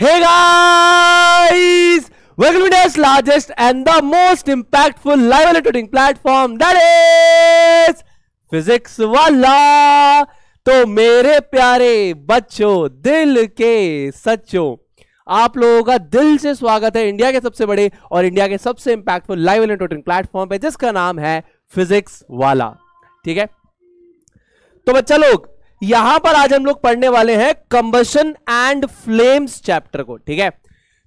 Hey guys! Welcome to India's largest and the most impactful live electroning platform that is Physics Wala. तो मेरे प्यारे बच्चों दिल के सच्चों आप लोगों का दिल से स्वागत है इंडिया के सबसे बड़े और इंडिया के सबसे इंपैक्टफुल लाइव एलेक्ट्रोटिंग प्लेटफॉर्म पे जिसका नाम है फिजिक्स वाला ठीक है तो बच्चा लोग यहां पर आज हम लोग पढ़ने वाले हैं कंबशन एंड फ्लेम्स चैप्टर को ठीक है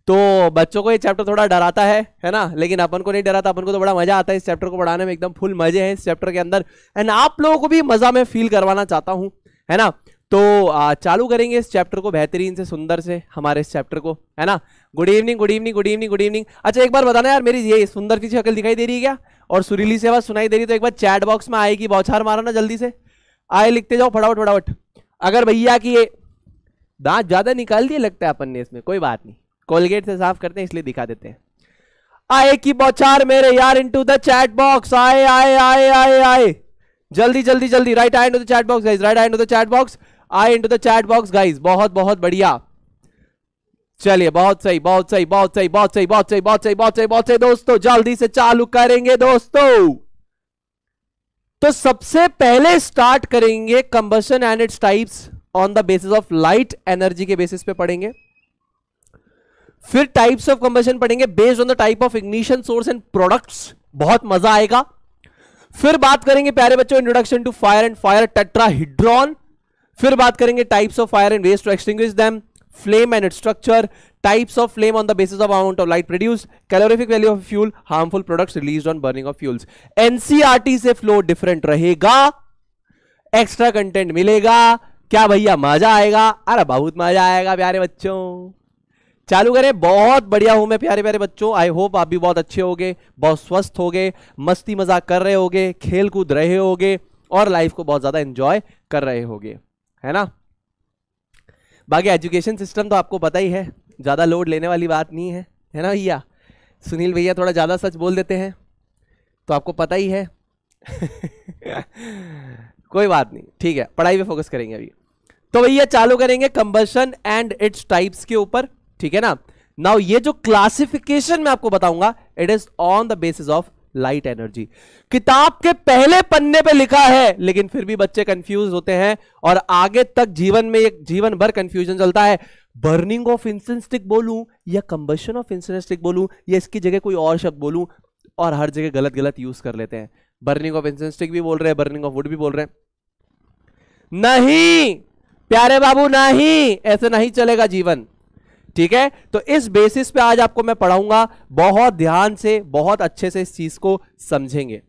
तो बच्चों को ये चैप्टर थोड़ा डराता है है ना लेकिन अपन को नहीं डराता अपन को तो बड़ा मजा आता है इस चैप्टर को पढ़ाने में एकदम फुल मजे हैं इस चैप्टर के अंदर एंड आप लोगों को भी मजा मैं फील करवाना चाहता हूँ है ना तो आ, चालू करेंगे इस चैप्टर को बेहतरीन से सुंदर से हमारे इस चैप्टर को है ना good evening good evening good evening good evening अच्छा एक बार बताना यार मेरी ये सुंदर की शक्ल दिखाई दे रही है क्या और सुरीली से आवाज सुनाई दे रही है तो एक बार चैट बॉक्स में आएगी बौछार मारो ना जल्दी से आए लिखते जाओ फटाफट फटाफट अगर भैया की ये दांत ज़्यादा निकाल दिए लगता है अपन ने इसमें कोई बात नहीं कोलगेट से साफ करते हैं इसलिए दिखा देते हैं आए की बौछार मेरे यार इनटू द चैट बॉक्स आए आए आए आए आए जल्दी जल्दी जल्दी write I into the chat box guys write I into the chat box I into the chat box guys बहुत बहुत बढ़िया चलिए बहुत सही बहुत सही बहुत सही बहुत सही बहुत सही बहुत सही बहुत सही बहुत सही दोस्तों जल्दी से चालू करेंगे दोस्तों तो सबसे पहले स्टार्ट करेंगे combustion and its types on the basis of light energy के बेसिस पे पढ़ेंगे फिर टाइप्स ऑफ कंबेशन पढ़ेंगे based on the type of ignition source and products बहुत मजा आएगा फिर बात करेंगे प्यारे बच्चों introduction to fire and fire hydrant फिर बात करेंगे types of fire and ways to extinguish flame and structure types of flame on the basis of amount of light produced calorific value of fuel harmful products released on burning of fuels ncrt e से flow different रहेगा extra content मिलेगा क्या भैया मजा आएगा अरे बहुत मजा आएगा प्यारे बच्चों चालू करें बहुत बढ़िया हूं मैं प्यारे प्यारे बच्चों आई होप आप भी बहुत अच्छे होगे बहुत स्वस्थ होगे मस्ती मजाक कर रहे होगे खेल कूद रहे होगे और लाइफ को बहुत ज़्यादा एंजॉय कर रहे होगे है ना बाकी एजुकेशन सिस्टम तो आपको पता ही है ज़्यादा लोड लेने वाली बात नहीं है है ना भैया सुनील भैया थोड़ा ज़्यादा सच बोल देते हैं तो आपको पता ही है कोई बात नहीं ठीक है पढ़ाई पे फोकस करेंगे अभी तो भैया चालू करेंगे कंबर्शन एंड इट्स टाइप्स के ऊपर ठीक है ना नाउ ये जो क्लासिफिकेशन मैं आपको बताऊंगा it is on the basis of light energy किताब के पहले पन्ने पे लिखा है लेकिन फिर भी बच्चे कंफ्यूज होते हैं और आगे तक जीवन में एक जीवन भर कंफ्यूजन चलता है बर्निंग ऑफ इंसेंस्टिक बोलूं या कंबेशन ऑफ इंसेंस्टिक बोलूं या इसकी जगह कोई और शब्द बोलूं और हर जगह गलत गलत यूज कर लेते हैं बर्निंग ऑफ इंसेंस्टिक भी बोल रहे हैं बर्निंग ऑफ वुड भी बोल रहे हैं नहीं प्यारे बाबू नहीं ऐसे नहीं चलेगा जीवन ठीक है तो इस बेसिस पे आज आपको मैं पढ़ाऊंगा बहुत ध्यान से बहुत अच्छे से इस चीज को समझेंगे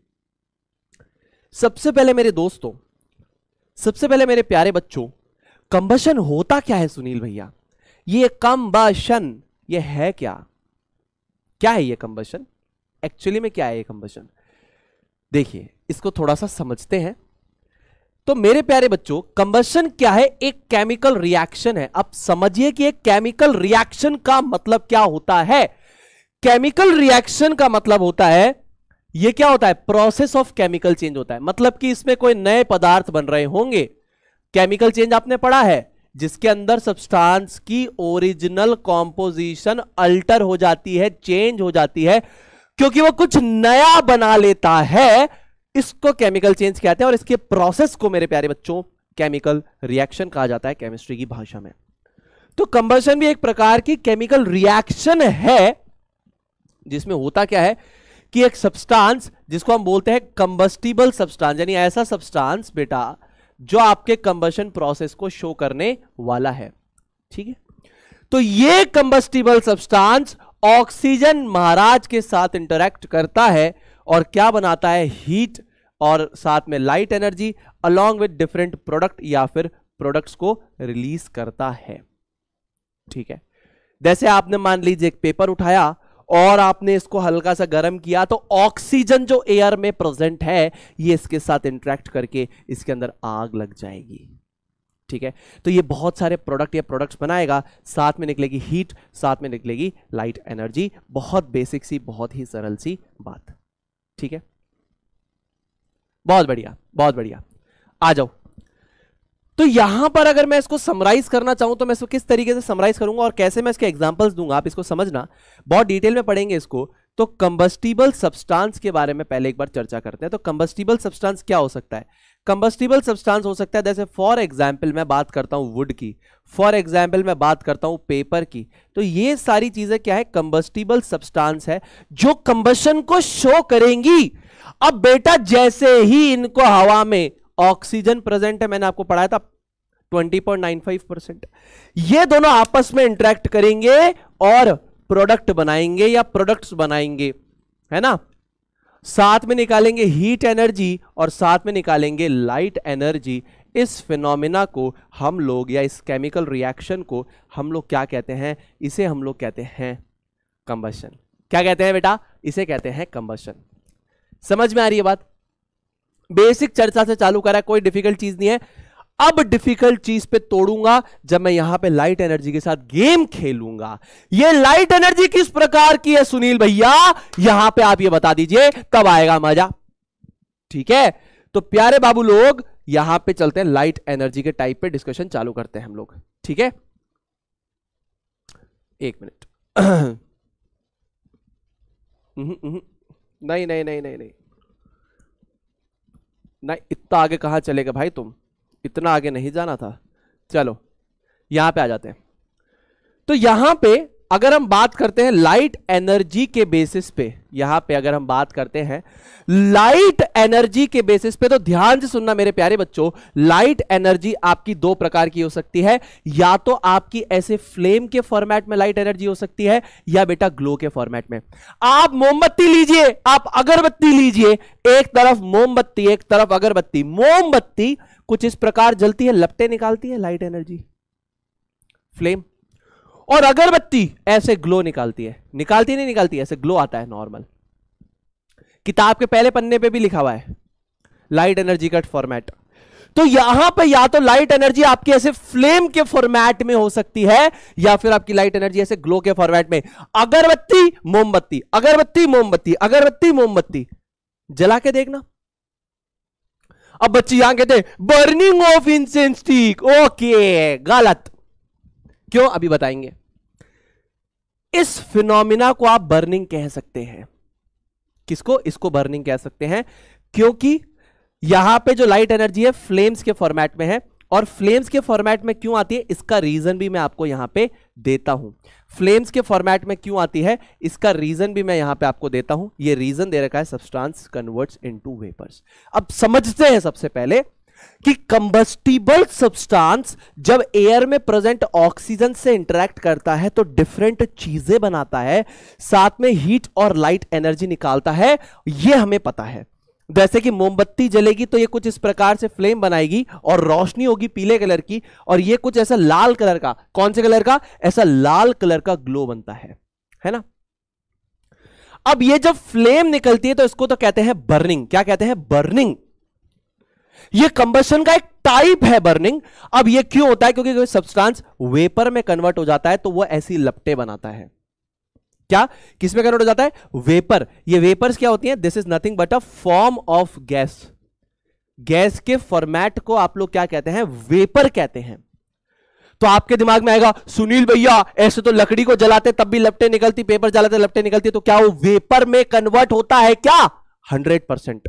सबसे पहले मेरे दोस्तों सबसे पहले मेरे प्यारे बच्चों कंबशन होता क्या है सुनील भैया ये कंबशन ये है क्या क्या है ये कंबशन एक्चुअली में क्या है ये कंबशन देखिए इसको थोड़ा सा समझते हैं तो मेरे प्यारे बच्चों कंबशन क्या है एक केमिकल रिएक्शन है अब समझिए कि एक केमिकल रिएक्शन का मतलब क्या होता है केमिकल रिएक्शन का मतलब होता है ये क्या होता है प्रोसेस ऑफ केमिकल चेंज होता है मतलब कि इसमें कोई नए पदार्थ बन रहे होंगे केमिकल चेंज आपने पढ़ा है जिसके अंदर सब्सटेंस की ओरिजिनल कॉम्पोजिशन अल्टर हो जाती है चेंज हो जाती है क्योंकि वह कुछ नया बना लेता है इसको केमिकल चेंज कहते हैं और इसके प्रोसेस को मेरे प्यारे बच्चों केमिकल रिएक्शन कहा जाता है केमिस्ट्री की भाषा में तो कंबर्शन भी एक प्रकार की केमिकल रिएक्शन है जिसमें होता क्या है कि एक सब्सटेंस जिसको हम बोलते हैं कंबस्टिबल सब्सटेंस यानी ऐसा सब्सटेंस बेटा जो आपके कंबर्शन प्रोसेस को शो करने वाला है ठीक है तो ये कंबस्टिबल सब्सटेंस ऑक्सीजन महाराज के साथ इंटरेक्ट करता है और क्या बनाता है हीट और साथ में light energy along with different product या फिर प्रोडक्ट्स को रिलीज करता है ठीक है जैसे आपने मान लीजिए एक पेपर उठाया और आपने इसको हल्का सा गर्म किया तो ऑक्सीजन जो एयर में प्रेजेंट है ये इसके साथ इंट्रैक्ट करके इसके अंदर आग लग जाएगी ठीक है तो ये बहुत सारे प्रोडक्ट या प्रोडक्ट्स बनाएगा साथ में निकलेगी हीट साथ में निकलेगी लाइट एनर्जी बहुत बेसिक सी बहुत ही सरल सी बात ठीक है बहुत बढ़िया बहुत बढ़िया आ जाओ तो यहां पर अगर मैं इसको समराइज करना चाहूं तो मैं इसको किस तरीके से समराइज करूंगा और कैसे मैं इसके एग्जांपल्स दूंगा आप इसको समझना बहुत डिटेल में पढ़ेंगे इसको तो कंबस्टिबल सब्सटेंस के बारे में पहले एक बार चर्चा करते हैं तो कंबस्टिबल सब्सटेंस क्या हो सकता है कंबस्टिबल सब्सटेंस हो सकता है जैसे फॉर एग्जाम्पल मैं बात करता हूँ वुड की फॉर एग्जाम्पल मैं बात करता हूँ पेपर की तो ये सारी चीज़ें क्या है कंबस्टिबल सब्सटेंस है जो कंबशन को शो करेंगी अब बेटा जैसे ही इनको हवा में ऑक्सीजन प्रेजेंट है मैंने आपको पढ़ाया था 20.95 परसेंट ये दोनों आपस में इंटरेक्ट करेंगे और प्रोडक्ट बनाएंगे या प्रोडक्ट्स बनाएंगे है ना साथ में निकालेंगे हीट एनर्जी और साथ में निकालेंगे लाइट एनर्जी इस फिनोमिना को हम लोग या इस केमिकल रिएक्शन को हम लोग क्या कहते हैं इसे हम लोग कहते हैं कंबशन क्या कहते हैं बेटा इसे कहते हैं कंबशन समझ में आ रही है बात बेसिक चर्चा से चालू करा कोई डिफिकल्ट चीज नहीं है अब डिफिकल्ट चीज पे तोड़ूंगा जब मैं यहां पे लाइट एनर्जी के साथ गेम खेलूंगा ये लाइट एनर्जी किस प्रकार की है सुनील भैया यहां पे आप ये बता दीजिए कब आएगा मजा ठीक है तो प्यारे बाबू लोग यहां पे चलते हैं लाइट एनर्जी के टाइप पे डिस्कशन चालू करते हैं हम लोग ठीक है एक मिनट नहीं नहीं नहीं नहीं नहीं नहीं इतना आगे कहां चलेगा भाई तुम इतना आगे नहीं जाना था चलो यहां पे आ जाते हैं तो यहां पे अगर हम बात करते हैं लाइट एनर्जी के बेसिस पे यहां पे अगर हम बात करते हैं लाइट एनर्जी के बेसिस पे तो ध्यान से सुनना मेरे प्यारे बच्चों लाइट एनर्जी आपकी दो प्रकार की हो सकती है या तो आपकी ऐसे फ्लेम के फॉर्मेट में लाइट एनर्जी हो सकती है या बेटा ग्लो के फॉर्मेट में आप मोमबत्ती लीजिए आप अगरबत्ती लीजिए एक तरफ मोमबत्ती एक तरफ अगरबत्ती मोमबत्ती कुछ इस प्रकार जलती है लपटे निकालती है लाइट एनर्जी फ्लेम और अगरबत्ती ऐसे ग्लो निकालती है निकालती नहीं निकालती ऐसे ग्लो आता है नॉर्मल किताब के पहले पन्ने पे भी लिखा हुआ है लाइट एनर्जी कट फॉर्मेट तो यहां पे या तो लाइट एनर्जी आपकी ऐसे फ्लेम के फॉर्मेट में हो सकती है या फिर आपकी लाइट एनर्जी ऐसे ग्लो के फॉर्मेट में अगरबत्ती मोमबत्ती अगरबत्ती मोमबत्ती अगरबत्ती मोमबत्ती जला के देखना अब बच्चे यहां कहते बर्निंग ऑफ इंसेंस ओके गलत क्यों अभी बताएंगे इस फिनोमिना को आप बर्निंग कह सकते हैं किसको इसको बर्निंग कह सकते हैं क्योंकि यहां पे जो लाइट एनर्जी है फ्लेम्स के फॉर्मेट में है और फ्लेम्स के फॉर्मेट में क्यों आती है इसका रीजन भी मैं आपको यहां पे देता हूं फ्लेम्स के फॉर्मेट में क्यों आती है इसका रीजन भी मैं यहां पे आपको देता हूं ये रीजन दे रखा है सब्सटेंस कन्वर्ट्स इनटू वेपर्स अब समझते हैं सबसे पहले कि कंबस्टिबल सब्सटेंस जब एयर में प्रेजेंट ऑक्सीजन से इंटरेक्ट करता है तो डिफरेंट चीजें बनाता है साथ में हीट और लाइट एनर्जी निकालता है यह हमें पता है जैसे कि मोमबत्ती जलेगी तो ये कुछ इस प्रकार से फ्लेम बनाएगी और रोशनी होगी पीले कलर की और ये कुछ ऐसा लाल कलर का कौन से कलर का ऐसा लाल कलर का ग्लो बनता है है ना अब ये जब फ्लेम निकलती है तो इसको तो कहते हैं बर्निंग क्या कहते हैं बर्निंग ये कंबसन का एक टाइप है बर्निंग अब ये क्यों होता है क्योंकि सब्सटेंस वेपर में कन्वर्ट हो जाता है तो वो ऐसी लपटे बनाता है क्या किसमें कन्वर्ट हो जाता है वेपर ये वेपर्स क्या होती हैं this is nothing but a form of gas gas के फॉर्मेट को आप लोग क्या कहते हैं वेपर कहते हैं तो आपके दिमाग में आएगा सुनील भैया ऐसे तो लकड़ी को जलाते तब भी लपटे निकलती पेपर जलाते लपटे निकलती तो क्या वो वेपर में कन्वर्ट होता है क्या हंड्रेड परसेंट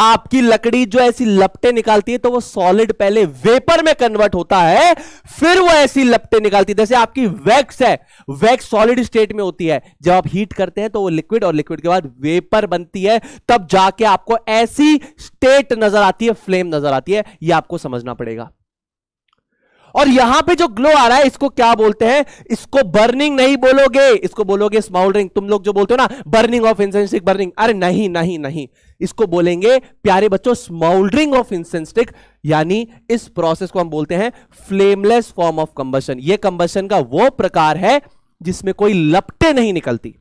आपकी लकड़ी जो ऐसी लपटे निकालती है तो वो सॉलिड पहले वेपर में कन्वर्ट होता है फिर वो ऐसी लपटे निकालती है जैसे आपकी वैक्स है वैक्स सॉलिड स्टेट में होती है जब आप हीट करते हैं तो वो लिक्विड और लिक्विड के बाद वेपर बनती है तब जाके आपको ऐसी स्टेट नजर आती है फ्लेम नजर आती है यह आपको समझना पड़ेगा और यहां पे जो ग्लो आ रहा है इसको क्या बोलते हैं इसको बर्निंग नहीं बोलोगे इसको बोलोगे स्माउलरिंग तुम लोग जो बोलते हो ना बर्निंग ऑफ इंसेंसिक बर्निंग अरे नहीं नहीं नहीं इसको बोलेंगे प्यारे बच्चों स्मोल्डरिंग ऑफ इंसेंस्टिक यानी इस प्रोसेस को हम बोलते हैं फ्लेमलेस फॉर्म ऑफ कंबशन ये कंबशन का वो प्रकार है जिसमें कोई लपटे नहीं निकलती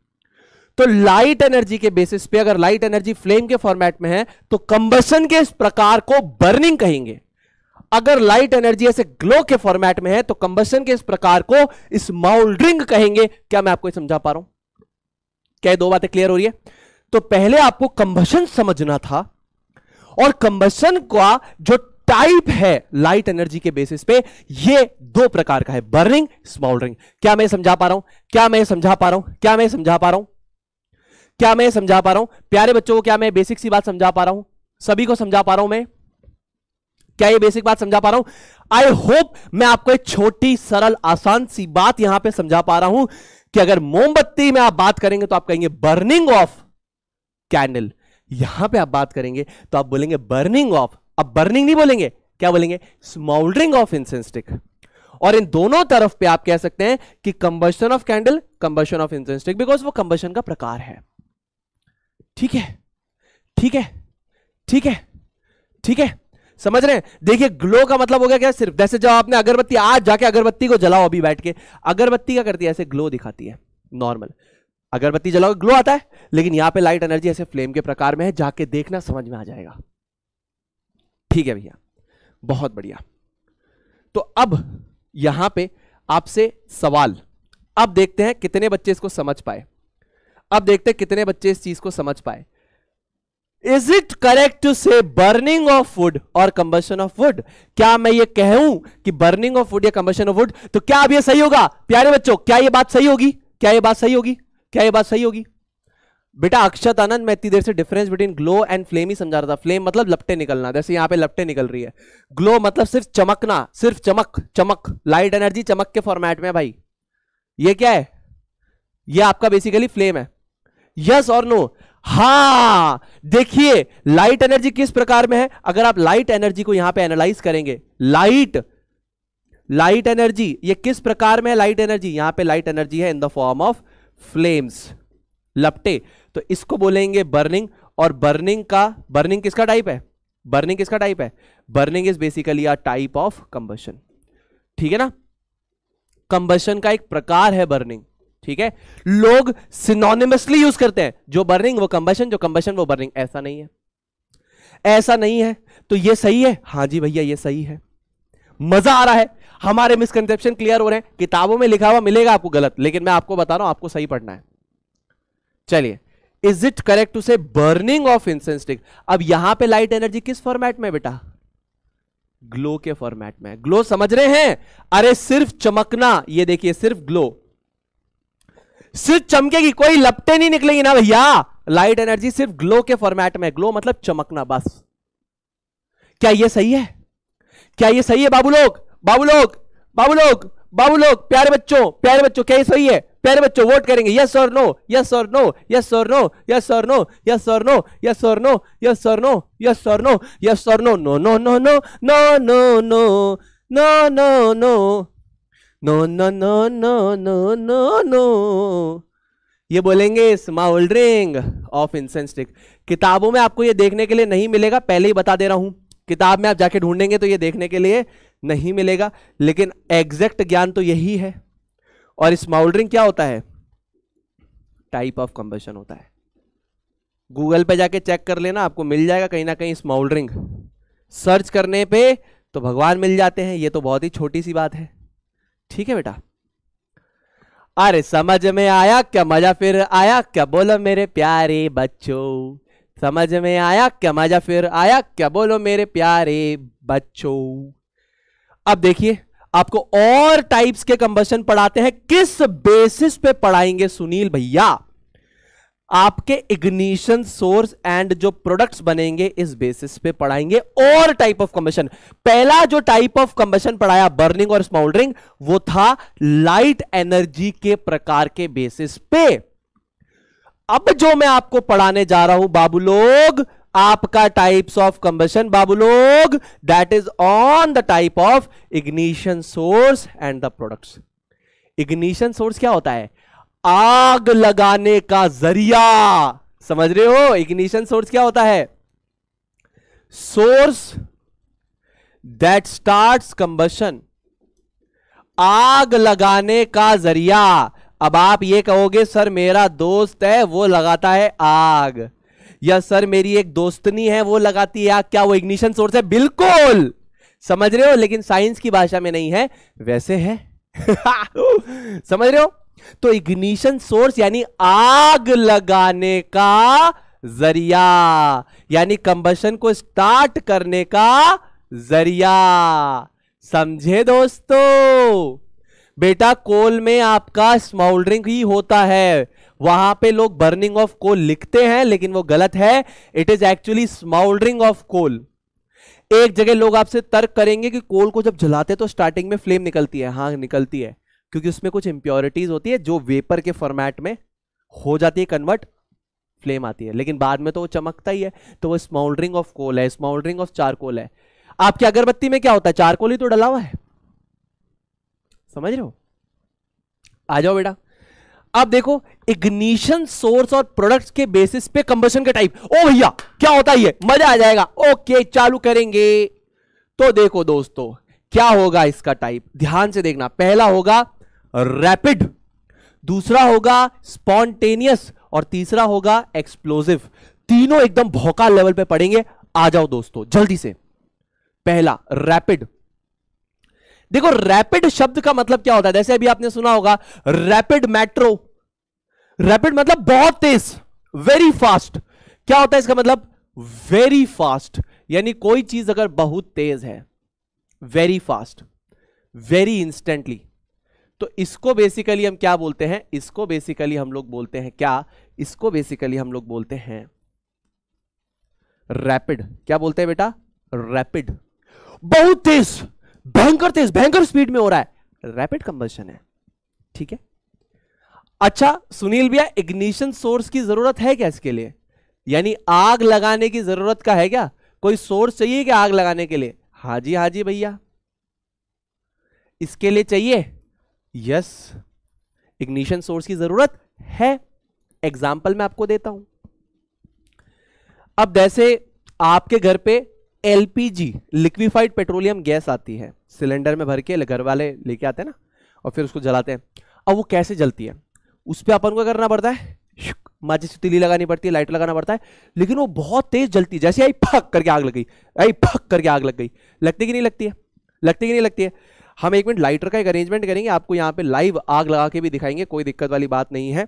तो लाइट एनर्जी के बेसिस पे अगर लाइट एनर्जी फ्लेम के फॉर्मेट में है तो कंबशन के इस प्रकार को बर्निंग कहेंगे अगर लाइट एनर्जी ऐसे ग्लो के फॉर्मेट में है तो कंबशन के इस प्रकार को इस माउल्ड्रिंग कहेंगे क्या मैं आपको समझा पा रहा हूं क्या दो बातें क्लियर हो रही है तो पहले आपको कंबशन समझना था और कंबशन का जो टाइप है लाइट एनर्जी के बेसिस पे ये दो प्रकार का है बर्निंग स्मॉल्डरिंग क्या मैं समझा पा रहा हूं क्या मैं समझा पा रहा हूं क्या मैं समझा पा रहा हूं क्या मैं समझा पा रहा हूं प्यारे बच्चों को क्या मैं बेसिक सी बात समझा पा रहा हूं सभी को समझा पा रहा हूं मैं क्या ये बेसिक बात समझा पा रहा हूं आई होप मैं आपको एक छोटी सरल आसान सी बात यहां पे समझा पा रहा हूं कि अगर मोमबत्ती में आप बात करेंगे तो आप कहेंगे बर्निंग ऑफ कैंडल यहां पे आप बात करेंगे तो आप बोलेंगे बर्निंग ऑफ अब बर्निंग नहीं बोलेंगे क्या बोलेंगे स्मोल्डरिंग ऑफ इंसेंस और इन दोनों तरफ पे आप कह सकते हैं कि combustion of candle combustion of incense because वो कंबशन का प्रकार है ठीक है ठीक है ठीक है ठीक है समझ रहे हैं देखिए ग्लो का मतलब हो गया क्या सिर्फ जैसे जब आपने अगरबत्ती आज जाके अगरबत्ती को जलाओ अभी बैठ के अगरबत्ती क्या करती है ऐसे ग्लो दिखाती है नॉर्मल अगरबत्ती जलाओगे ग्लो आता है लेकिन यहां पे लाइट एनर्जी ऐसे फ्लेम के प्रकार में है जाके देखना समझ में आ जाएगा ठीक है भैया बहुत बढ़िया तो अब यहां पे आपसे सवाल अब देखते हैं कितने बच्चे इसको समझ पाए अब देखते हैं कितने बच्चे इस चीज को समझ पाए is it correct to say burning of food और कंबेशन ऑफ फूड क्या मैं ये कहूं कि बर्निंग ऑफ फूड या कंबेशन ऑफ फूड तो क्या अब ये सही होगा प्यारे बच्चों क्या ये बात सही होगी क्या ये बात सही होगी क्या ये बात सही होगी बेटा अक्षत आनंद मैं इतनी देर से difference between glow and flame ही समझा रहा था फ्लेम मतलब लपटे निकलना जैसे यहाँ पे लपटे निकल रही है ग्लो मतलब सिर्फ चमकना सिर्फ चमक चमक लाइट एनर्जी चमक के फॉर्मेट में भाई ये क्या है ये आपका बेसिकली फ्लेम है यस और नो हा देखिए लाइट एनर्जी किस प्रकार में है अगर आप लाइट एनर्जी को यहां पे एनालाइज करेंगे लाइट लाइट एनर्जी ये किस प्रकार में लाइट एनर्जी यहां पे लाइट एनर्जी है in the form of flames लपटे तो इसको बोलेंगे बर्निंग और बर्निंग का बर्निंग किसका टाइप है बर्निंग किसका टाइप है burning is basically a type of combustion ठीक है ना कंबशन का एक प्रकार है बर्निंग ठीक है लोग सिनोनिमसली यूज करते हैं जो बर्निंग वो कंबशन जो कंबशन वो बर्निंग ऐसा नहीं है ऐसा नहीं है तो ये सही है हाँ जी भैया ये सही है मजा आ रहा है हमारे मिसकनसेप्शन क्लियर हो रहे हैं किताबों में लिखा हुआ मिलेगा आपको गलत लेकिन मैं आपको बता रहा हूं आपको सही पढ़ना है चलिए is it correct to say burning of incense stick अब यहां पे लाइट एनर्जी किस फॉर्मेट में बेटा ग्लो के फॉर्मेट में ग्लो समझ रहे हैं अरे सिर्फ चमकना ये देखिए सिर्फ ग्लो सिर्फ चमकेगी कोई लपटे नहीं निकलेगी ना भैया लाइट एनर्जी सिर्फ ग्लो के फॉर्मेट में ग्लो मतलब चमकना बस क्या ये सही है क्या ये सही है बाबू लोग बाबू लोग बाबू लोग बाबू लोग प्यारे बच्चों प्यारे बच्चों क्या ये सही है प्यारे बच्चों वोट करेंगे यस और नो यस और नो यस और नो यस और नो यस और नो यस और नो यस और नो यस और नो यस और no no no no no no no no no no no no no no no no no no ये बोलेंगे स्माउल ring of इंसेंस्टिक किताबों में आपको ये देखने के लिए नहीं मिलेगा पहले ही बता दे रहा हूं किताब में आप जाके ढूंढेंगे तो ये देखने के लिए नहीं मिलेगा लेकिन एग्जैक्ट ज्ञान तो यही है और स्माउल्डरिंग क्या होता है टाइप ऑफ कंबेशन होता है गूगल पे जाके चेक कर लेना आपको मिल जाएगा कहीं ना कहीं स्मोल्डरिंग सर्च करने पे तो भगवान मिल जाते हैं ये तो बहुत ही छोटी सी बात है ठीक है बेटा अरे समझ में आया क्या मजा फिर आया क्या बोलो मेरे प्यारे बच्चों समझ में आया क्या मजा फिर आया क्या बोलो मेरे प्यारे बच्चों अब देखिए आपको और टाइप्स के कंबशन पढ़ाते हैं किस बेसिस पे पढ़ाएंगे सुनील भैया आपके इग्निशन सोर्स एंड जो प्रोडक्ट्स बनेंगे इस बेसिस पे पढ़ाएंगे और टाइप ऑफ कंबशन पहला जो टाइप ऑफ कंबशन पढ़ाया बर्निंग और स्मोल्डरिंग वो था लाइट एनर्जी के प्रकार के बेसिस पे अब जो मैं आपको पढ़ाने जा रहा हूं बाबू लोग आपका टाइप्स ऑफ कंबेशन बाबू लोग that is on the type of ignition source and the products ignition source क्या होता है आग लगाने का जरिया समझ रहे हो इग्निशन सोर्स क्या होता है सोर्स दैट स्टार्ट कंबशन आग लगाने का जरिया अब आप ये कहोगे सर मेरा दोस्त है वो लगाता है आग या सर मेरी एक दोस्तनी है वो लगाती है आग क्या वो इग्निशन सोर्स है बिल्कुल समझ रहे हो लेकिन साइंस की भाषा में नहीं है वैसे है समझ रहे हो तो इग्निशन सोर्स यानी आग लगाने का जरिया यानी कंबशन को स्टार्ट करने का जरिया समझे दोस्तों बेटा कोल में आपका स्मोल्डरिंग ही होता है वहां पे लोग बर्निंग ऑफ कोल लिखते हैं लेकिन वो गलत है it is actually smouldering of coal एक जगह लोग आपसे तर्क करेंगे कि कोल को जब जलाते हैं तो स्टार्टिंग में फ्लेम निकलती है हाँ निकलती है क्योंकि उसमें कुछ इंप्योरिटीज होती है जो वेपर के फॉर्मेट में हो जाती है कन्वर्ट फ्लेम आती है लेकिन बाद में तो वो चमकता ही है तो वो स्मोल्डरिंग ऑफ कोल है स्मोल्डरिंग ऑफ चारकोल है आपकी अगरबत्ती में क्या होता है चारकोल ही तो डला हुआ है समझ रहे हो आ जाओ बेटा अब देखो इग्निशन सोर्स और प्रोडक्ट्स के बेसिस पे कंबशन का टाइप ओ भैया क्या होता है मजा आ जाएगा ओके चालू करेंगे तो देखो दोस्तों क्या होगा इसका टाइप ध्यान से देखना पहला होगा रैपिड दूसरा होगा स्पॉन्टेनियस और तीसरा होगा एक्सप्लोजिव तीनों एकदम भौका लेवल पे पड़ेंगे आ जाओ दोस्तों जल्दी से पहला रैपिड देखो रैपिड शब्द का मतलब क्या होता है जैसे अभी आपने सुना होगा रैपिड मेट्रो रैपिड मतलब बहुत तेज वेरी फास्ट क्या होता है इसका मतलब वेरी फास्ट यानी कोई चीज अगर बहुत तेज है वेरी फास्ट वेरी इंस्टेंटली तो इसको बेसिकली हम क्या बोलते हैं इसको बेसिकली हम लोग बोलते हैं क्या इसको बेसिकली हम लोग बोलते हैं रैपिड क्या बोलते हैं बेटा रैपिड बहुत तेज भयंकर तेज भयंकर स्पीड में हो रहा है रैपिड कंबल्शन है ठीक है अच्छा सुनील भैया इग्निशन सोर्स की जरूरत है क्या इसके लिए यानी आग लगाने की जरूरत का है क्या कोई सोर्स चाहिए क्या आग लगाने के लिए हाँ जी हाँ जी भैया इसके लिए चाहिए यस इग्निशन सोर्स की जरूरत है एग्जाम्पल मैं आपको देता हूं अब जैसे आपके घर पे एलपीजी लिक्विफाइड पेट्रोलियम गैस आती है सिलेंडर में भर के घर वाले लेके आते हैं ना और फिर उसको जलाते हैं अब वो कैसे जलती है उस पर अपन को करना पड़ता है माचिस से तिली लगानी पड़ती है लाइट लगाना पड़ता है लेकिन वो बहुत तेज जलती है जैसे आई फक करके आग लग गई आई फक करके आग लग गई लगती कि नहीं लगती है लगती कि नहीं लगती है हम एक मिनट लाइटर का एक अरेंजमेंट करेंगे आपको यहाँ पे लाइव आग लगा के भी दिखाएंगे कोई दिक्कत वाली बात नहीं है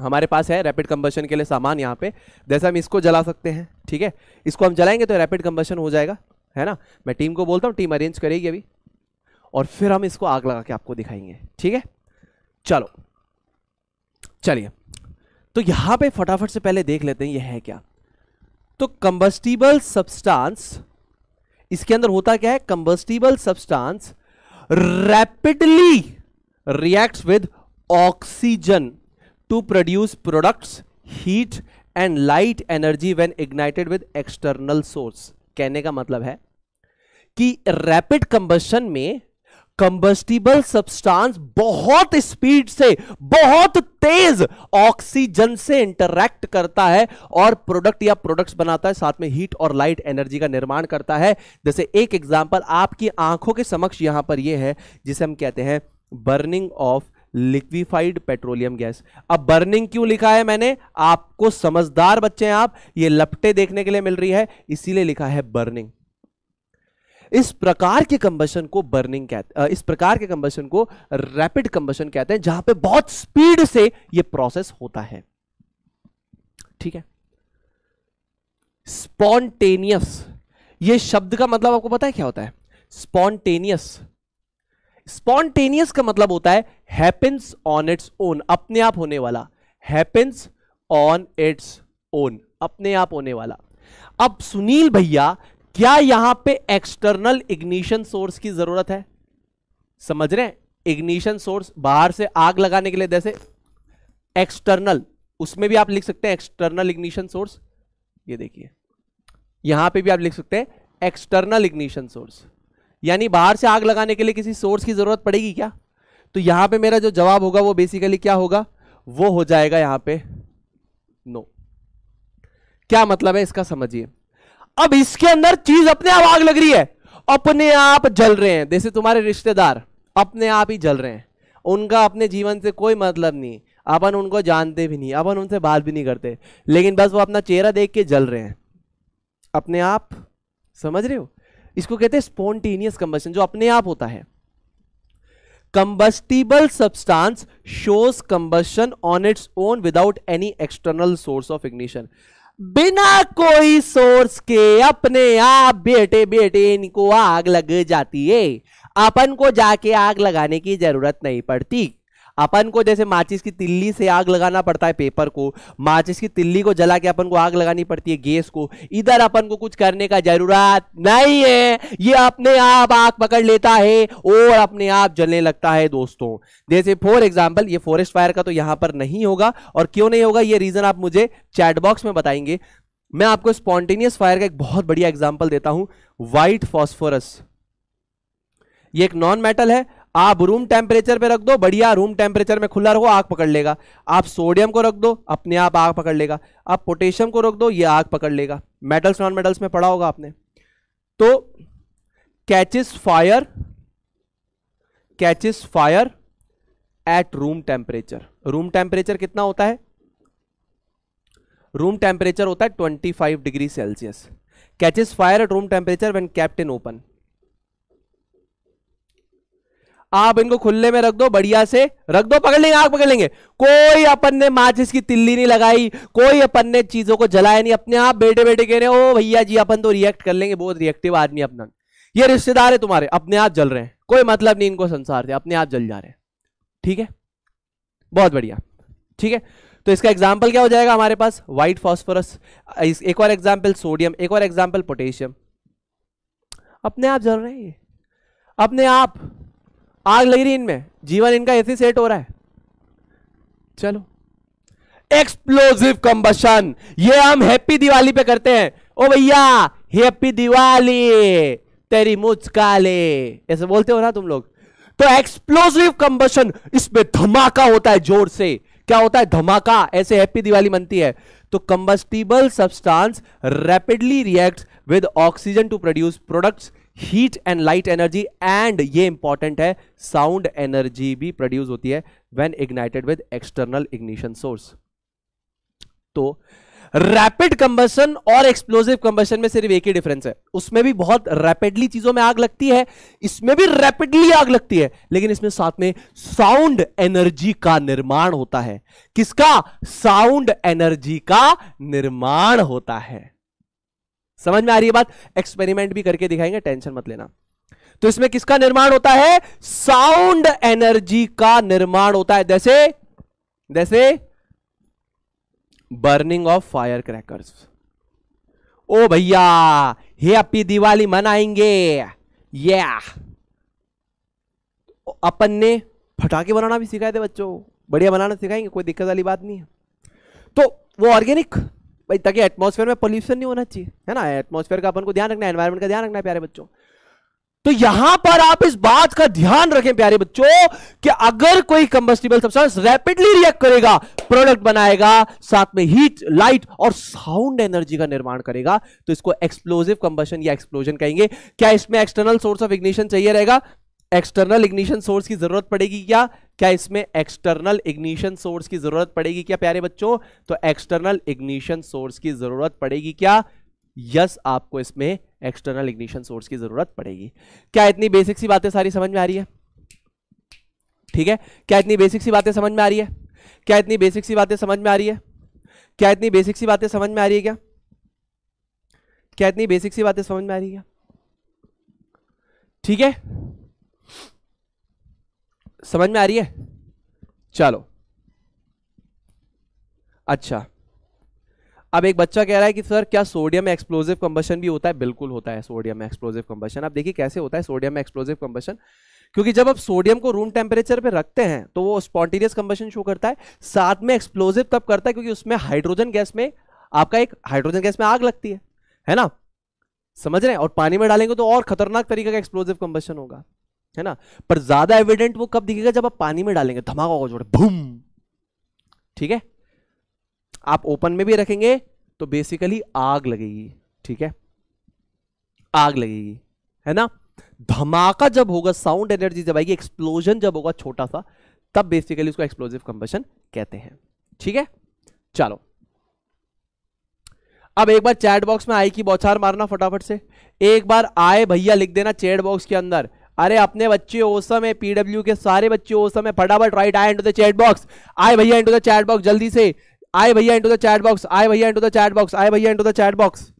हमारे पास है रैपिड कंबशन के लिए सामान यहाँ पे जैसे हम इसको जला सकते हैं ठीक है इसको हम जलाएंगे तो रैपिड कंबेशन हो जाएगा है ना मैं टीम को बोलता हूँ टीम अरेंज करेगी अभी और फिर हम इसको आग लगा के आपको दिखाएंगे ठीक है चलो चलिए तो यहाँ पे फटाफट से पहले देख लेते हैं ये है क्या तो कंबस्टिबल सब्सटांस इसके अंदर होता क्या है combustible substance rapidly reacts with oxygen to produce product heat and light energy when ignited with external source कहने का मतलब है कि रैपिड कंबस्टन में कंबस्टिबल सब्सटेंस बहुत स्पीड से बहुत तेज ऑक्सीजन से इंटरैक्ट करता है और प्रोडक्ट या प्रोडक्ट्स बनाता है साथ में हीट और लाइट एनर्जी का निर्माण करता है जैसे एक एग्जांपल आपकी आंखों के समक्ष यहां पर यह है जिसे हम कहते हैं burning of liquefied petroleum gas अब बर्निंग क्यों लिखा है मैंने आपको समझदार बच्चे हैं आप ये लपटे देखने के लिए मिल रही है इसीलिए लिखा है बर्निंग इस प्रकार के कंबशन को बर्निंग कहते इस प्रकार के कंबशन को रैपिड कंबशन कहते हैं जहां पे बहुत स्पीड से ये प्रोसेस होता है ठीक है स्पॉन्टेनियस ये शब्द का मतलब आपको पता है क्या होता है स्पॉन्टेनियस स्पॉन्टेनियस का मतलब होता है हैपेंस ऑन इट्स ओन अपने आप होने वाला हैपेंस ऑन इट्स ओन अपने आप होने वाला अब सुनील भैया क्या यहां पे एक्सटर्नल इग्निशन सोर्स की जरूरत है समझ रहे हैं इग्निशन सोर्स बाहर से आग लगाने के लिए जैसे एक्सटर्नल उसमें भी आप लिख सकते हैं एक्सटर्नल इग्निशन सोर्स ये देखिए यहां पे भी आप लिख सकते हैं एक्सटर्नल इग्निशन सोर्स यानी बाहर से आग लगाने के लिए किसी सोर्स की ज़रूरत पड़ेगी क्या तो यहां पे मेरा जो जवाब होगा वो बेसिकली क्या होगा वो हो जाएगा यहाँ पे नो क्या मतलब है इसका समझिए अब इसके अंदर चीज अपने आप आग लग रही है अपने आप जल रहे हैं जैसे तुम्हारे रिश्तेदार अपने आप ही जल रहे हैं उनका अपने जीवन से कोई मतलब नहीं अपन उनको जानते भी नहीं अपन उनसे बात भी नहीं करते लेकिन बस वो अपना चेहरा देख के जल रहे हैं अपने आप समझ रहे हो इसको कहते हैं स्पॉन्टेनियस कंबस्टन जो अपने आप होता है combustible substance shows combustion on its own without any external source of ignition बिना कोई सोर्स के अपने आप बेटे बेटे इनको आग लग जाती है अपन को जाके आग लगाने की जरूरत नहीं पड़ती अपन को जैसे माचिस की तिल्ली से आग लगाना पड़ता है पेपर को माचिस की तिल्ली को जला के अपन को आग लगानी पड़ती है गैस को इधर अपन को कुछ करने का जरूरत नहीं है ये अपने आप आग पकड़ लेता है और अपने आप जलने लगता है दोस्तों जैसे फॉर एग्जाम्पल ये फॉरेस्ट फायर का तो यहां पर नहीं होगा और क्यों नहीं होगा ये रीजन आप मुझे चैटबॉक्स में बताएंगे मैं आपको स्पॉन्टेनियस फायर का एक बहुत बढ़िया एग्जाम्पल देता हूं व्हाइट फॉस्फोरस ये एक नॉन मेटल है आप रूम टेम्परेचर पे रख दो बढ़िया रूम टेम्परेचर में खुला रखो आग पकड़ लेगा आप सोडियम को रख दो अपने आप आग पकड़ लेगा आप पोटेशियम को रख दो ये आग पकड़ लेगा मेटल्स नॉन मेटल्स में पढ़ा होगा आपने तो catch fire catches fire at room temperature room temperature कितना होता है रूम टेम्परेचर होता है 25 degree Celsius catch fire at room temperature when kept in open आप इनको खुले में रख दो बढ़िया से रख दो पकड़ लेंगे आग पकड़ लेंगे कोई अपन ने माचिस की तिल्ली नहीं लगाई कोई अपन ने चीजों को जलाया नहीं अपने आप बेटे बेटे कह रहे हो भैया जी अपन तो रिएक्ट कर लेंगे बहुत रिएक्टिव आदमी अपना ये रिश्तेदार है तुम्हारे अपने आप जल रहे हैं कोई मतलब नहीं इनको संसार से अपने आप जल जा रहे हैं ठीक है बहुत बढ़िया ठीक है तो इसका एग्जाम्पल क्या हो जाएगा हमारे पास व्हाइट फॉस्फोरस एक और एग्जाम्पल सोडियम एक और एग्जाम्पल पोटेशियम अपने आप जल रहे हैं ये अपने आप आग लग रही इनमें जीवन इनका ऐसे सेट हो रहा है चलो एक्सप्लोजिव कंबशन ये हम हैप्पी दिवाली पे करते हैं ओ भैया हैप्पी दिवाली तेरी काले ऐसे बोलते हो ना तुम लोग तो एक्सप्लोजिव कंबशन इसमें धमाका होता है जोर से क्या होता है धमाका ऐसे हैप्पी दिवाली बनती है तो combustible substance rapidly react with oxygen to produce products heat and light energy and ये इंपॉर्टेंट है साउंड एनर्जी भी प्रोड्यूस होती है when ignited with external ignition source तो रैपिड कंबसन और एक्सप्लोजिव कंबसन में सिर्फ एक ही डिफरेंस है उसमें भी बहुत रैपिडली चीजों में आग लगती है इसमें भी रैपिडली आग लगती है लेकिन इसमें साथ में साउंड एनर्जी का निर्माण होता है किसका साउंड एनर्जी का निर्माण होता है समझ में आ रही है बात एक्सपेरिमेंट भी करके दिखाएंगे टेंशन मत लेना तो इसमें किसका निर्माण होता है साउंड एनर्जी का निर्माण होता है जैसे जैसे बर्निंग ऑफ फायर क्रैकर्स ओ भैया हे अपी दिवाली मनाएंगे ये अपन ने फटाके बनाना भी सिखाए थे बच्चों बढ़िया बनाना सिखाएंगे कोई दिक्कत वाली बात नहीं है तो वो ऑर्गेनिक भाई ताकि एटमोसफेयर में पोल्यूशन नहीं होना चाहिए है ना एटमोसफेयर का अपन को ध्यान रखना है एनवायरमेंट का ध्यान रखना है प्यारे बच्चों तो यहां पर आप इस बात का ध्यान रखें प्यारे बच्चों कि अगर कोई कंबस्टिबल सब्सटेंस रैपिडली रिएक्ट करेगा प्रोडक्ट बनाएगा साथ में हीट लाइट और साउंड एनर्जी का निर्माण करेगा तो इसको एक्सप्लोजिव कंबशन या एक्सप्लोजन कहेंगे क्या इसमें एक्सटर्नल सोर्स ऑफ इग्निशन चाहिए रहेगा एक्सटर्नल इग्निशन सोर्स की जरूरत पड़ेगी क्या क्या इसमें एक्सटर्नल इग्निशन सोर्स की जरूरत पड़ेगी क्या प्यारे बच्चों तो एक्सटर्नल इग्निशन सोर्स की जरूरत पड़ेगी क्या यस yes, आपको इसमें एक्सटर्नल इग्निशन सोर्स की जरूरत पड़ेगी क्या इतनी बेसिक सी बातें सारी समझ में आ रही है ठीक है क्या इतनी बेसिक सी बातें समझ में आ रही है क्या इतनी बेसिक सी बातें समझ में आ रही है क्या इतनी बेसिक सी बातें समझ में आ रही है क्या क्या इतनी बेसिक सी बातें समझ में आ रही है ठीक है समझ में आ रही है चलो अच्छा अब एक बच्चा कह रहा है कि सर क्या सोडियम में एक्सप्लोजिव कंबशन भी होता है बिल्कुल होता है सोडियम में एक्सप्लोजिव कंबशन आप देखिए कैसे होता है सोडियम में एक्सप्लोजिव कंबशन क्योंकि जब आप सोडियम को रूम टेम्परेचर पे रखते हैं तो वो स्पॉन्टेनियस कंबशन शो करता है साथ में एक्सप्लोजिव तब करता है क्योंकि उसमें हाइड्रोजन गैस में आपका एक हाइड्रोजन गैस में आग लगती है है ना समझ रहे हैं और पानी में डालेंगे तो और खतरनाक तरीके का एक्सप्लोजिव कंबशन होगा है ना पर ज्यादा एविडेंट वो कब दिखेगा जब आप पानी में डालेंगे धमाका को जोड़े भूम ठीक है आप ओपन में भी रखेंगे तो बेसिकली आग लगेगी ठीक है आग लगेगी है ना धमाका जब होगा साउंड एनर्जी जब आएगी एक्सप्लोजन जब होगा छोटा सा तब बेसिकली उसको एक्सप्लोजिव कंबशन कहते हैं ठीक है चलो अब एक बार चैट बॉक्स में आई की बौछार मारना फटाफट से एक बार आए भैया लिख देना चैट बॉक्स के अंदर अरे अपने बच्चे ओसम है पीडब्ल्यू के सारे बच्चे ओसम है फटाफट राइट आए इंटू द चैट बॉक्स आए भैया इंटू द चैट बॉक्स जल्दी से आए भैया इंटू द चैट बॉक्स आए भैया इंटू द चैट बॉक्स आए भैया इंटू द चैट बॉक्स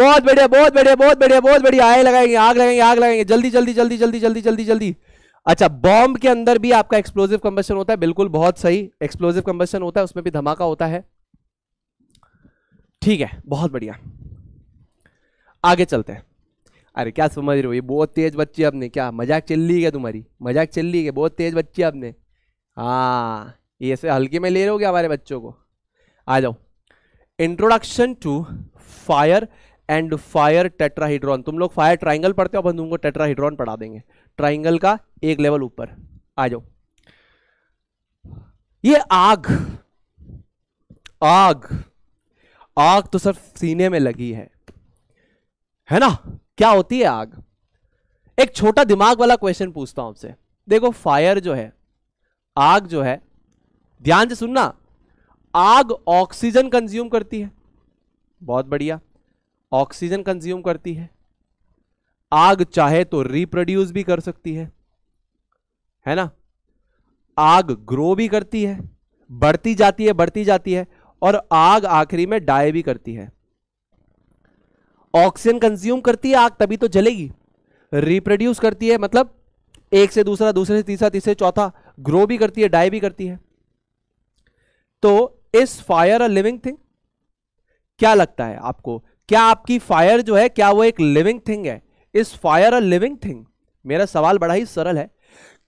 बहुत बढ़िया बहुत बढ़िया बहुत बढ़िया बहुत बढ़िया आए लगाएंगे आग लगाएंगे आग लगाएंगे जल्दी जल्दी जल्दी जल्दी जल्दी जल्दी जल्दी अच्छा बॉम्ब के अंदर भी आपका एक्सप्लोजिव कंबेशन होता है बिल्कुल बहुत सही एक्सप्लोजिव कंबेशन होता है उसमें भी धमाका होता है ठीक है बहुत बढ़िया आगे चलते हैं अरे क्या समझ रहे हो ये बहुत तेज बच्ची आपने क्या मजाक चल ली है तुम्हारी मजाक चल ली है बहुत तेज बच्ची आपने हाँ ये ऐसे हल्के में ले रहे हो क्या हमारे बच्चों को आ जाओ introduction to fire and fire tetrahedron तुम लोग फायर ट्राइंगल पढ़ते हो अपन तुमको टेट्राहीड्रॉन पढ़ा देंगे ट्राइंगल का एक लेवल ऊपर आ जाओ ये आग आग आग तो सिर्फ सीने में लगी है है ना क्या होती है आग एक छोटा दिमाग वाला क्वेश्चन पूछता हूं आपसे देखो फायर जो है आग जो है ध्यान से सुनना आग ऑक्सीजन कंज्यूम करती है बहुत बढ़िया ऑक्सीजन कंज्यूम करती है आग चाहे तो रिप्रोड्यूस भी कर सकती है है ना आग ग्रो भी करती है बढ़ती जाती है बढ़ती जाती है और आग आखिरी में डाय भी करती है ऑक्सीजन कंज्यूम करती है आग तभी तो जलेगी रिप्रोड्यूस करती है मतलब एक से दूसरा दूसरे से तीसरा तीसरे चौथा ग्रो भी करती है डाई भी करती है तो इस फायर अ लिविंग थिंग क्या लगता है आपको क्या आपकी फायर जो है क्या वो एक लिविंग थिंग है इस फायर अ लिविंग थिंग मेरा सवाल बड़ा ही सरल है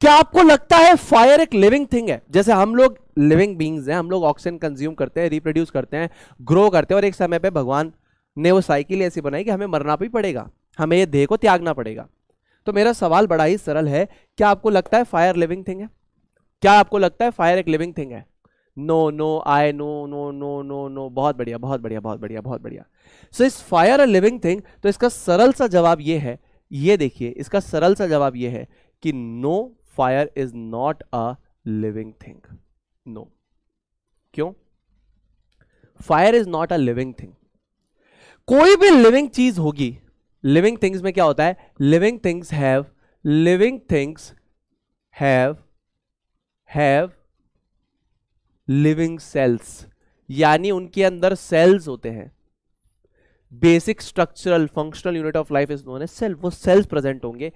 क्या आपको लगता है फायर एक लिविंग थिंग है जैसे हम लोग लिविंग बींग्स हैं हम लोग ऑक्सीजन कंज्यूम करते हैं रिप्रोड्यूस करते हैं ग्रो करते हैं और एक समय पे भगवान ने वो साइकिल ऐसी बनाई कि हमें मरना भी पड़ेगा हमें ये देह को त्यागना पड़ेगा तो मेरा सवाल बड़ा ही सरल है क्या आपको लगता है फायर लिविंग थिंग है क्या आपको लगता है फायर एक लिविंग थिंग है no no I no no no no no बहुत बढ़िया बहुत बढ़िया बहुत बढ़िया बहुत बढ़िया सो इस फायर अ लिविंग थिंग तो इसका सरल सा जवाब ये है ये देखिए इसका सरल सा जवाब ये है कि no fire is not a living thing no क्यों fire is not a living thing कोई भी लिविंग चीज होगी लिविंग थिंग्स में क्या होता है living things have living things have have living cells यानी उनके अंदर सेल्स होते हैं basic structural functional unit of life is known cell वो सेल्स प्रेजेंट होंगे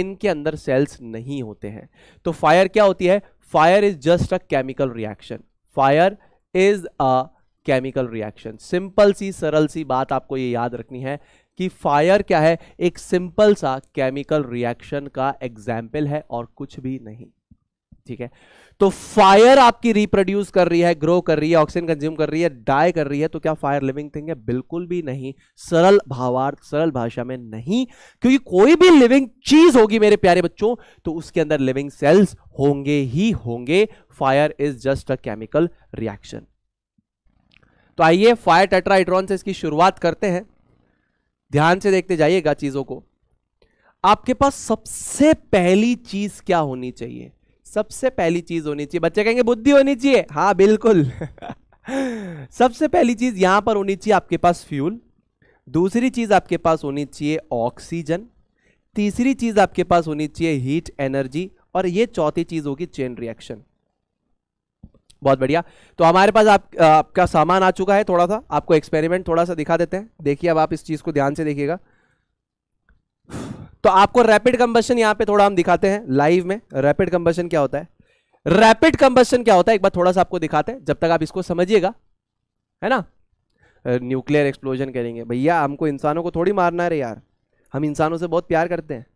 इनके अंदर सेल्स नहीं होते हैं तो फायर क्या होती है fire is just a chemical reaction fire is a chemical reaction simple सी सरल सी बात आपको ये याद रखनी है कि फायर क्या है एक सिंपल सा केमिकल रिएक्शन का एग्जाम्पल है और कुछ भी नहीं ठीक है तो फायर आपकी रिप्रोड्यूस कर रही है ग्रो कर रही है ऑक्सीजन कंज्यूम कर रही है डाई कर रही है तो क्या फायर लिविंग थिंग है बिल्कुल भी नहीं सरल भावार्थ सरल भाषा में नहीं क्योंकि कोई भी लिविंग चीज होगी मेरे प्यारे बच्चों तो उसके अंदर लिविंग सेल्स होंगे ही होंगे fire is just a chemical reaction तो आइए फायर टेट्राइड्रॉन से इसकी शुरुआत करते हैं ध्यान से देखते जाइएगा चीजों को आपके पास सबसे पहली चीज क्या होनी चाहिए सबसे पहली चीज होनी चाहिए बच्चे कहेंगे बुद्धि होनी चाहिए हाँ बिल्कुल सबसे पहली चीज यहां पर होनी चाहिए आपके पास फ्यूल दूसरी चीज आपके पास होनी चाहिए ऑक्सीजन तीसरी चीज आपके पास होनी चाहिए हीट एनर्जी और ये चौथी चीज होगी चेन रिएक्शन बहुत बढ़िया तो हमारे पास आप आपका सामान आ चुका है थोड़ा सा आपको एक्सपेरिमेंट थोड़ा सा दिखा देते हैं देखिए अब आप इस चीज को ध्यान से देखिएगा तो आपको रैपिड कंबशन यहां पे थोड़ा हम दिखाते हैं लाइव में रैपिड कंबशन क्या होता है रैपिड कंबशन क्या होता है एक बार थोड़ा सा आपको दिखाते हैं जब तक आप इसको समझिएगा है ना न्यूक्लियर एक्सप्लोजन करेंगे भैया हमको इंसानों को थोड़ी मारना है यार हम इंसानों से बहुत प्यार करते हैं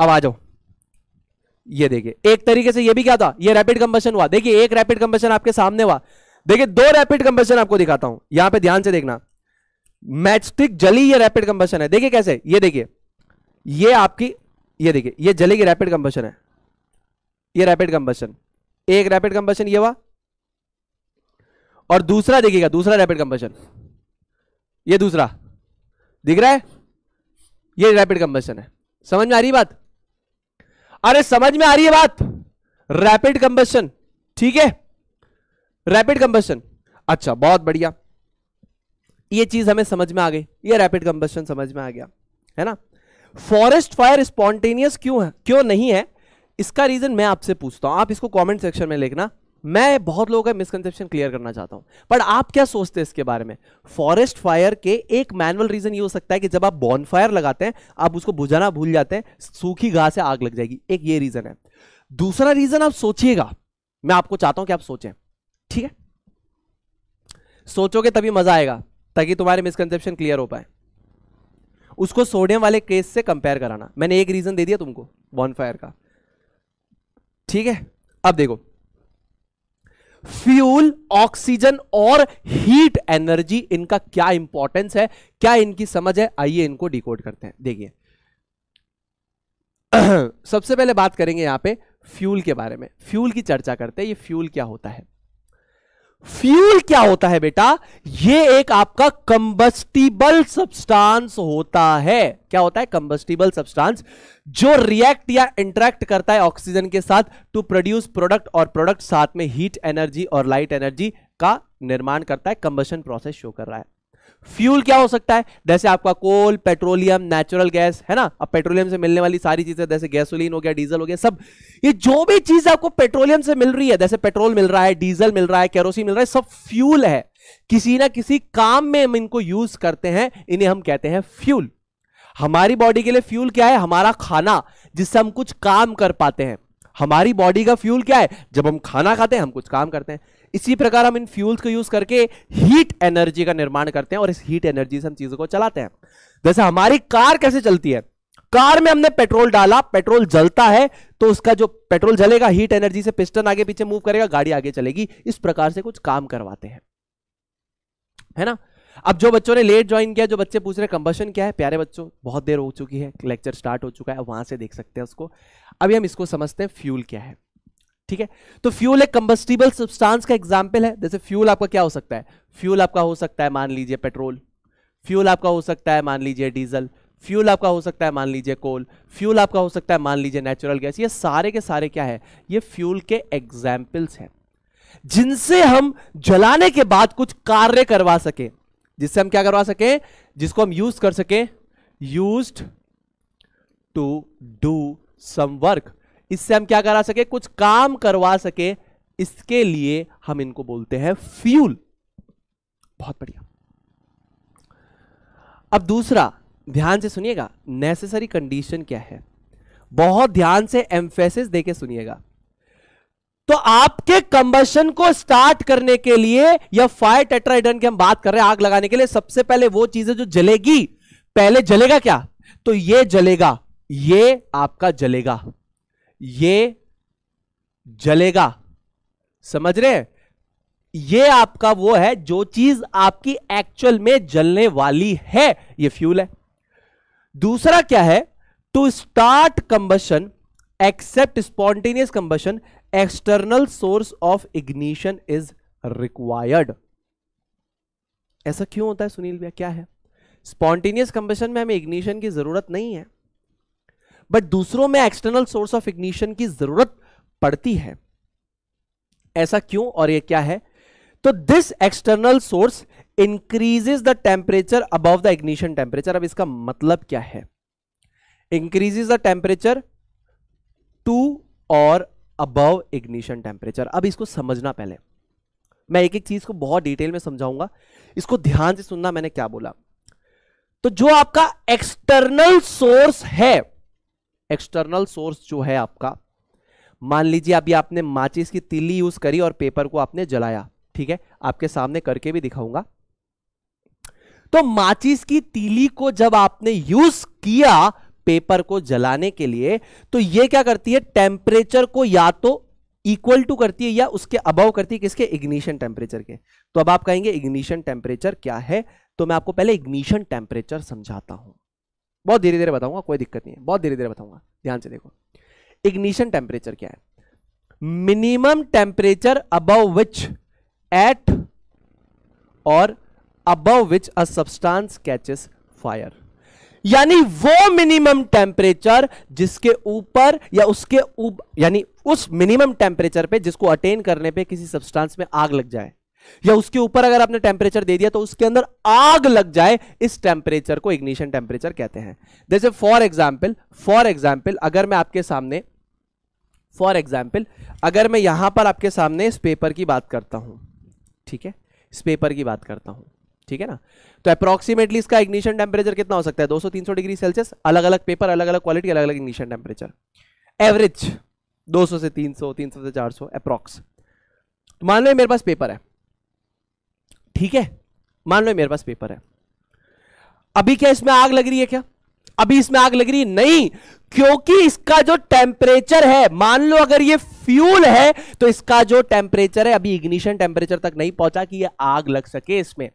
अब आ जाओ ये देखिए एक तरीके से ये भी क्या था ये रैपिड कंबशन हुआ देखिए एक रैपिड कंबशन आपके सामने हुआ देखिए दो रैपिड कंबशन आपको दिखाता हूं यहां पे ध्यान से देखना मैचस्टिक जली ये रैपिड कंबशन है देखिए कैसे ये देखिए ये आपकी ये देखिए ये जलेगी रैपिड कंबशन है ये रैपिड कंबशन एक रैपिड कंबशन ये हुआ और दूसरा देखिएगा दूसरा रैपिड कंबशन ये दूसरा दिख रहा है ये रैपिड कंबशन है समझ में आ रही बात अरे समझ में आ रही है बात रैपिड कंबशन ठीक है रैपिड कंबशन अच्छा बहुत बढ़िया ये चीज हमें समझ में आ गई ये रैपिड कंबशन समझ में आ गया है ना फॉरेस्ट फायर स्पॉन्टेनियस क्यों है क्यों नहीं है इसका रीजन मैं आपसे पूछता हूं आप इसको कमेंट सेक्शन में लिखना मैं बहुत लोगों का मिसकंसेप्शन क्लियर करना चाहता हूं पर आप क्या सोचते हैं इसके बारे में फॉरेस्ट फायर के एक मैनुअल रीजन ये हो सकता है कि जब आप बॉन फायर लगाते हैं आप उसको बुझाना भूल जाते हैं सूखी घास से आग लग जाएगी एक ये रीजन है दूसरा रीजन आप सोचिएगा मैं आपको चाहता हूं कि आप सोचें ठीक है सोचोगे तभी मजा आएगा ताकि तुम्हारे मिसकंसेप्शन क्लियर हो पाए उसको सोडियम वाले केस से कंपेयर कराना मैंने एक रीजन दे दिया तुमको बॉनफायर का ठीक है अब देखो फ्यूल ऑक्सीजन और हीट एनर्जी इनका क्या इंपॉर्टेंस है क्या इनकी समझ है आइए इनको डिकोड करते हैं देखिए सबसे पहले बात करेंगे यहां पे फ्यूल के बारे में फ्यूल की चर्चा करते हैं ये फ्यूल क्या होता है फ्यूल क्या होता है बेटा ये एक आपका कंबस्टिबल सब्सटेंस होता है क्या होता है कंबस्टिबल सब्सटेंस जो रिएक्ट या इंटरेक्ट करता है ऑक्सीजन के साथ टू प्रोड्यूस प्रोडक्ट और प्रोडक्ट साथ में हीट एनर्जी और लाइट एनर्जी का निर्माण करता है कंबशन प्रोसेस शो कर रहा है फ्यूल क्या हो सकता है जैसे आपका कोल पेट्रोलियम नेचुरल गैस है ना अब पेट्रोलियम से मिलने वाली सारी चीजें जैसे गैसोलीन हो गया डीजल हो गया सब ये जो भी चीज आपको पेट्रोलियम से मिल रही है जैसे पेट्रोल मिल रहा है डीजल मिल रहा है कैरोसिन मिल रहा है सब फ्यूल है किसी ना किसी काम में हम इनको यूज करते हैं इन्हें हम कहते हैं फ्यूल हमारी बॉडी के लिए फ्यूल क्या है हमारा खाना जिससे हम कुछ काम कर पाते हैं हमारी बॉडी का फ्यूल क्या है जब हम खाना खाते हैं हम कुछ काम करते हैं इसी प्रकार हम इन फ्यूल्स को यूज करके हीट एनर्जी का निर्माण करते हैं और इस हीट एनर्जी से हम चीजों को चलाते हैं जैसे हमारी कार कैसे चलती है कार में हमने पेट्रोल डाला पेट्रोल जलता है तो उसका जो पेट्रोल जलेगा हीट एनर्जी से पिस्टन आगे पीछे मूव करेगा गाड़ी आगे चलेगी इस प्रकार से कुछ काम करवाते हैं है ना अब जो बच्चों ने लेट ज्वाइन किया जो बच्चे पूछ रहे कंबशन क्या है प्यारे बच्चों बहुत देर हो चुकी है लेक्चर स्टार्ट हो चुका है वहां से देख सकते हैं उसको अभी हम इसको समझते हैं फ्यूल क्या है ठीक है तो फ्यूल एक कंबस्टिबल सब्सटेंस का एग्जाम्पल है जैसे फ्यूल आपका क्या हो सकता है फ्यूल आपका हो सकता है मान लीजिए पेट्रोल फ्यूल आपका हो सकता है मान लीजिए डीजल फ्यूल आपका हो सकता है मान लीजिए कोल फ्यूल आपका हो सकता है मान लीजिए नेचुरल गैस ये सारे के सारे क्या है ये फ्यूल के एग्जाम्पल्स हैं जिनसे हम जलाने के बाद कुछ कार्य करवा सके जिससे हम क्या करवा सके जिसको हम यूज कर सके use to do some work इससे हम क्या करा सके कुछ काम करवा सके इसके लिए हम इनको बोलते हैं फ्यूल बहुत बढ़िया अब दूसरा ध्यान से सुनिएगा नेसेसरी कंडीशन क्या है बहुत ध्यान से एम्फेसिस देके सुनिएगा तो आपके कंबशन को स्टार्ट करने के लिए या फायर टेट्राइडन की हम बात कर रहे हैं आग लगाने के लिए सबसे पहले वो चीजें जो जलेगी पहले जलेगा क्या तो ये जलेगा ये आपका जलेगा ये जलेगा समझ रहे हैं ये आपका वो है जो चीज आपकी एक्चुअल में जलने वाली है ये फ्यूल है दूसरा क्या है to start combustion except spontaneous combustion external source of ignition is required ऐसा क्यों होता है सुनील भैया क्या है स्पॉन्टेनियस कंबशन में हमें इग्निशन की जरूरत नहीं है बट दूसरों में एक्सटर्नल सोर्स ऑफ इग्निशन की जरूरत पड़ती है ऐसा क्यों और ये क्या है तो this external source increases the temperature above the ignition temperature अब इसका मतलब क्या है increases the temperature to or above ignition temperature अब इसको समझना पहले मैं एक एक चीज को बहुत डिटेल में समझाऊंगा इसको ध्यान से सुनना मैंने क्या बोला तो जो आपका एक्सटर्नल सोर्स है एक्सटर्नल सोर्स जो है आपका मान लीजिए अभी आपने माचिस की तिल्ली यूज करी और पेपर को आपने जलाया ठीक है आपके सामने करके भी दिखाऊंगा तो माचिस की तीली को जब आपने यूज किया पेपर को जलाने के लिए तो यह क्या करती है टेम्परेचर को या तो इक्वल टू करती है या उसके अबव करती है किसके इग्निशन टेम्परेचर के तो अब आप कहेंगे इग्निशन टेम्परेचर क्या है तो मैं आपको पहले इग्निशन टेम्परेचर समझाता हूं बहुत धीरे धीरे बताऊंगा कोई दिक्कत नहीं है बहुत धीरे धीरे बताऊंगा ध्यान से देखो इग्निशन टेम्परेचर क्या है minimum temperature above which at or above which a substance catches fire यानी वो मिनिमम टेम्परेचर जिसके ऊपर या उसके यानी उस मिनिमम टेम्परेचर पे जिसको अटेन करने पे किसी सब्सटेंस में आग लग जाए या उसके ऊपर अगर आपने टेम्परेचर दे दिया तो उसके अंदर आग लग जाए इस टेम्परेचर को इग्निशन टेम्परेचर कहते हैं जैसे फॉर एग्जाम्पल फॉर एग्जाम्पल अगर मैं आपके सामने फॉर एग्जाम्पल अगर मैं यहां पर आपके सामने इस पेपर की बात करता हूं ठीक है इस पेपर की बात करता हूं ठीक है ना तो अप्रोक्सीमेटली इसका इग्निशन टेम्परेचर कितना हो सकता है 200-300 डिग्री सेल्सियस अलग अलग पेपर अलग अलग क्वालिटी अलग अलग इग्निशन टेम्परेचर एवरेज 200 से 300 300 से 400 अप्रॉक्स तो मान लो मेरे पास पेपर है ठीक है मान लो मेरे पास पेपर है अभी क्या इसमें आग लग रही है क्या अभी इसमें आग लग रही है नहीं क्योंकि इसका जो टेम्परेचर है मान लो अगर ये फ्यूल है तो इसका जो टेम्परेचर है अभी इग्निशन टेम्परेचर तक नहीं पहुंचा कि ये आग लग सके इसमें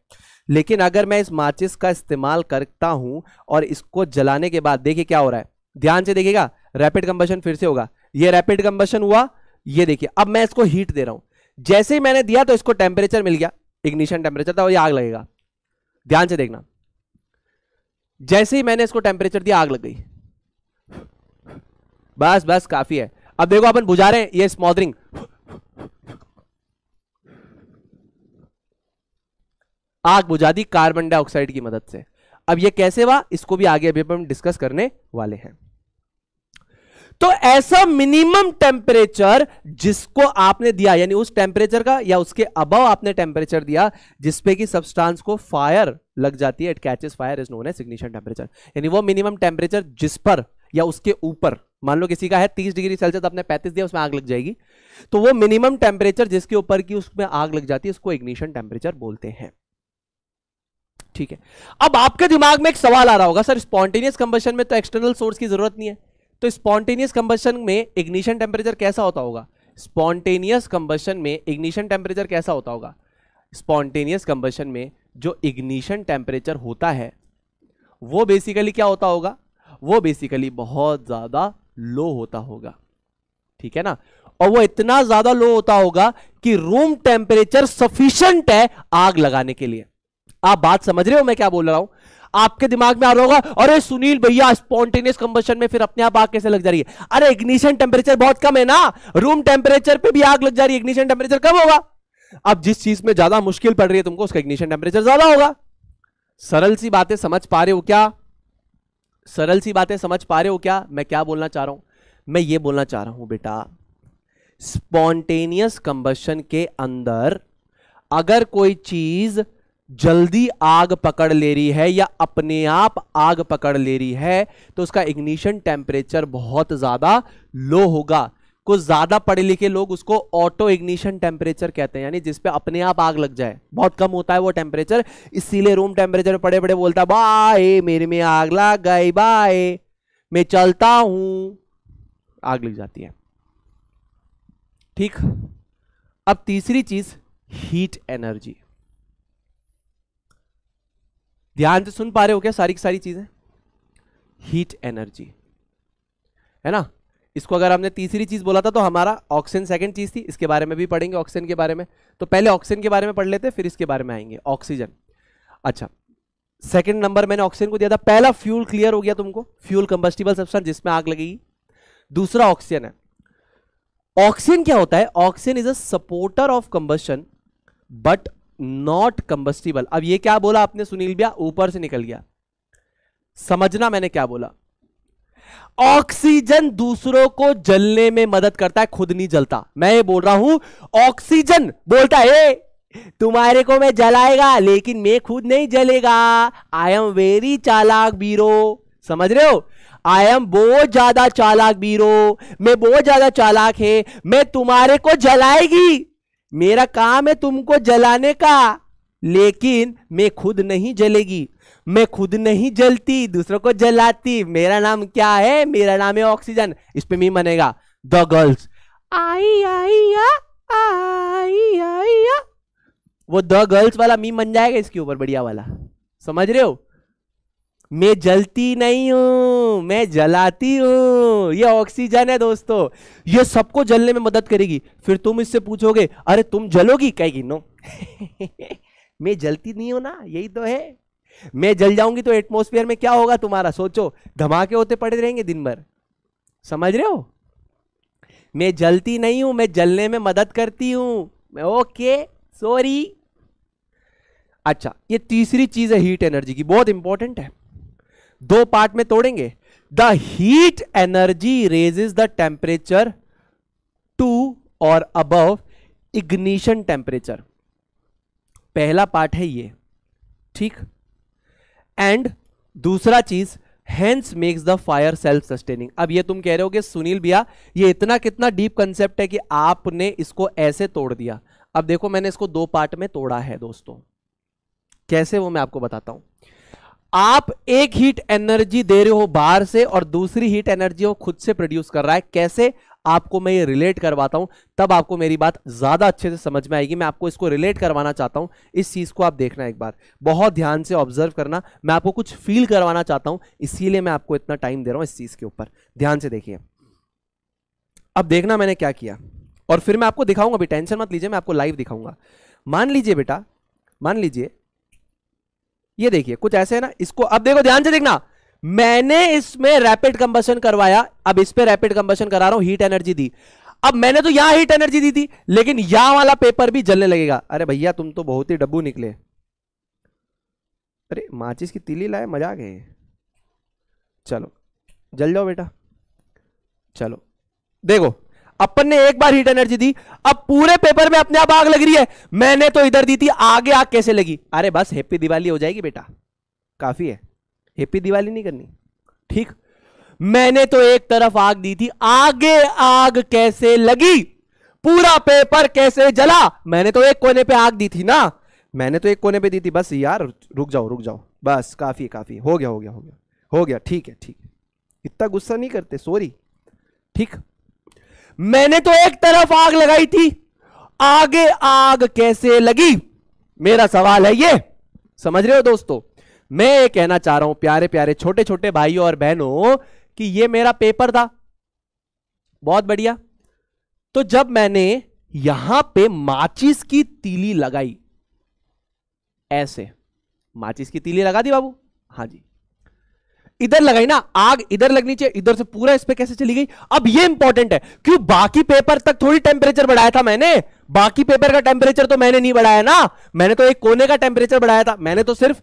लेकिन अगर मैं इस माचिस का इस्तेमाल करता हूं और इसको जलाने के बाद देखिए क्या हो रहा है ध्यान से देखिएगा रैपिड कंबशन फिर से होगा ये रैपिड कंबशन हुआ ये देखिए अब मैं इसको हीट दे रहा हूं जैसे ही मैंने दिया तो इसको टेम्परेचर मिल गया इग्निशन टेम्परेचर था और ये आग लगेगा ध्यान से देखना जैसे ही मैंने इसको टेम्परेचर दिया आग लग गई बस बस काफी है अब देखो अपन बुझा रहे हैं ये स्मॉदरिंग आग बुझा दी कार्बन डाइऑक्साइड की मदद से अब ये कैसे हुआ इसको भी आगे अभी हम डिस्कस करने वाले हैं तो ऐसा मिनिमम टेम्परेचर जिसको आपने दिया यानी उस टेम्परेचर का या उसके अबव आपने टेम्परेचर दिया जिसपे कि सब्सटेंस को फायर लग जाती है it catches fire is known as temperature यानी वो मिनिमम टेम्परेचर जिस पर या उसके ऊपर मान लो किसी का है 30 डिग्री सेल्सियस आपने 35 दिया उसमें आग लग जाएगी तो वो मिनिमम टेम्परेचर जिसके ऊपर की उसमें आग लग जाती है उसको इग्निशन टेम्परेचर बोलते हैं ठीक है अब आपके दिमाग में एक सवाल आ रहा होगा सर स्पॉन्टेनियस कंबेशन में तो एक्सटर्नल सोर्स की जरूरत नहीं है तो स्पॉन्टेनियस कंबशन में इग्निशन टेम्परेचर कैसा होता होगा स्पॉन्टेनियस कंबशन में इग्निशन टेम्परेचर कैसा होता होगा स्पॉन्टेनियस कंबशन में जो इग्निशन टेम्परेचर होता है वो बेसिकली क्या होता होगा वो बेसिकली बहुत ज़्यादा लो होता होगा ठीक है ना और वो इतना ज़्यादा लो होता होगा कि रूम टेम्परेचर सफिशियंट है आग लगाने के लिए आप बात समझ रहे हो मैं क्या बोल रहा हूं आपके दिमाग में आ रहा होगा अरे सुनील भैया स्पॉन्टेनियस कंबशन में फिर अपने आप आग कैसे लग जा रही है अरे इग्निशन टेम्परेचर बहुत कम है ना रूम टेम्परेचर पर भी आग लग जा रही है इग्निशन टेम्परेचर कम होगा अब जिस चीज में ज्यादा मुश्किल पड़ रही है तुमको उसका इग्निशन टेम्परेचर ज्यादा होगा सरल सी बातें समझ पा रहे हो क्या सरल सी बातें समझ पा रहे हो क्या मैं क्या बोलना चाह रहा हूं मैं ये बोलना चाह रहा हूं बेटा स्पॉन्टेनियस कंबशन के अंदर अगर कोई चीज जल्दी आग पकड़ ले रही है या अपने आप आग पकड़ ले रही है तो उसका इग्निशन टेम्परेचर बहुत ज़्यादा लो होगा कुछ ज़्यादा पढ़े लिखे लोग उसको ऑटो इग्निशन टेम्परेचर कहते हैं यानी जिस पे अपने आप आग लग जाए बहुत कम होता है वो टेम्परेचर इसीलिए रूम टेम्परेचर पड़े पड़े बोलता है बाय मेरे में आग लग गई बाय मैं चलता हूं आग लग जाती है ठीक अब तीसरी चीज़ हीट एनर्जी ध्यान से सुन पा रहे हो क्या सारी की सारी चीजें हीट एनर्जी है ना इसको अगर हमने तीसरी चीज बोला था तो हमारा ऑक्सीजन सेकंड चीज थी इसके बारे में भी पढ़ेंगे ऑक्सीजन के बारे में तो पहले ऑक्सीजन के बारे में पढ़ लेते फिर इसके बारे में आएंगे ऑक्सीजन अच्छा सेकंड नंबर मैंने ऑक्सीजन को दिया था पहला फ्यूल क्लियर हो गया तुमको फ्यूल कंबस्टिबल सब्सटेंस जिसमें आग लगेगी दूसरा ऑक्सीजन है ऑक्सीजन क्या होता है oxygen is a supporter of combustion but not combustible अब ये क्या बोला आपने सुनील भैया ऊपर से निकल गया समझना मैंने क्या बोला ऑक्सीजन दूसरों को जलने में मदद करता है खुद नहीं जलता मैं ये बोल रहा हूं ऑक्सीजन बोलता है तुम्हारे को मैं जलाएगा लेकिन मैं खुद नहीं जलेगा आई एम वेरी चालाक बीरो समझ रहे हो आई एम बहुत ज्यादा चालाक बीरो मैं बहुत ज्यादा चालाक है मैं तुम्हारे को जलाएगी मेरा काम है तुमको जलाने का लेकिन मैं खुद नहीं जलेगी मैं खुद नहीं जलती दूसरों को जलाती मेरा नाम क्या है मेरा नाम है ऑक्सीजन इस पे मी मनेगा द गर्ल्स आई आई या आई आई या वो द गर्ल्स वाला मी मन जाएगा इसके ऊपर बढ़िया वाला समझ रहे हो मैं जलती नहीं हूं मैं जलाती हूं ये ऑक्सीजन है दोस्तों ये सबको जलने में मदद करेगी फिर तुम इससे पूछोगे अरे तुम जलोगी कहेगी नो मैं जलती नहीं हूं ना यही तो है मैं जल जाऊंगी तो एटमोस्फेयर में क्या होगा तुम्हारा सोचो धमाके होते पड़े रहेंगे दिन भर समझ रहे हो मैं जलती नहीं हूं मैं जलने में मदद करती हूं ओके सॉरी अच्छा ये तीसरी चीज है हीट एनर्जी की बहुत इंपॉर्टेंट है दो पार्ट में तोड़ेंगे the heat energy raises the temperature to or above ignition temperature पहला पार्ट है ये ठीक एंड दूसरा चीज hence makes the fire self sustaining अब ये तुम कह रहे हो कि सुनील भैया ये इतना कितना डीप कंसेप्ट है कि आपने इसको ऐसे तोड़ दिया अब देखो मैंने इसको दो पार्ट में तोड़ा है दोस्तों कैसे वो मैं आपको बताता हूं आप एक हीट एनर्जी दे रहे हो बाहर से और दूसरी हीट एनर्जी वो खुद से प्रोड्यूस कर रहा है कैसे आपको मैं ये रिलेट करवाता हूं तब आपको मेरी बात ज़्यादा अच्छे से समझ में आएगी मैं आपको इसको रिलेट करवाना चाहता हूं इस चीज़ को आप देखना एक बार बहुत ध्यान से ऑब्जर्व करना मैं आपको कुछ फील करवाना चाहता हूं इसीलिए मैं आपको इतना टाइम दे रहा हूं इस चीज़ के ऊपर ध्यान से देखिए अब देखना मैंने क्या किया और फिर मैं आपको दिखाऊंगा अभी टेंशन मत लीजिए मैं आपको लाइव दिखाऊंगा मान लीजिए बेटा मान लीजिए ये देखिए कुछ ऐसे है ना इसको अब देखो ध्यान से देखना मैंने इसमें रैपिड कंबसन करवाया अब इस पर रैपिड कंबसन करा रहा हूं हीट एनर्जी दी अब मैंने तो यहां हीट एनर्जी दी थी लेकिन यहां वाला पेपर भी जलने लगेगा अरे भैया तुम तो बहुत ही डब्बू निकले अरे माचिस की तिली लाए मजा आ गए चलो जल जाओ बेटा चलो देखो अपन ने एक बार हीट एनर्जी दी अब पूरे पेपर में अपने आप आग लग रही है मैंने तो इधर दी थी आगे आग कैसे लगी अरे बस हैप्पी दिवाली हो जाएगी बेटा काफी है हैप्पी दिवाली नहीं करनी ठीक मैंने तो एक तरफ आग दी थी आगे आग कैसे लगी पूरा पेपर कैसे जला मैंने तो एक कोने पे आग दी थी ना मैंने तो एक कोने पे दी थी बस यार रुक जाओ रुक जाओ बस काफी काफी हो गया हो गया हो गया हो गया ठीक है ठीक है इतना गुस्सा नहीं करते सॉरी ठीक मैंने तो एक तरफ आग लगाई थी आगे आग कैसे लगी मेरा सवाल है ये समझ रहे हो दोस्तों मैं ये कहना चाह रहा हूं प्यारे प्यारे छोटे छोटे भाइयों और बहनों कि ये मेरा पेपर था बहुत बढ़िया तो जब मैंने यहां पे माचिस की तीली लगाई ऐसे माचिस की तीली लगा दी बाबू हाँ जी इधर लगाई ना आग इधर लगनी चाहिए इधर से पूरा इस पर कैसे चली गई अब ये इंपॉर्टेंट है क्यों बाकी पेपर तक थोड़ी टेम्परेचर बढ़ाया था मैंने बाकी पेपर का टेम्परेचर तो मैंने नहीं बढ़ाया ना मैंने तो एक कोने का टेम्परेचर बढ़ाया था मैंने तो सिर्फ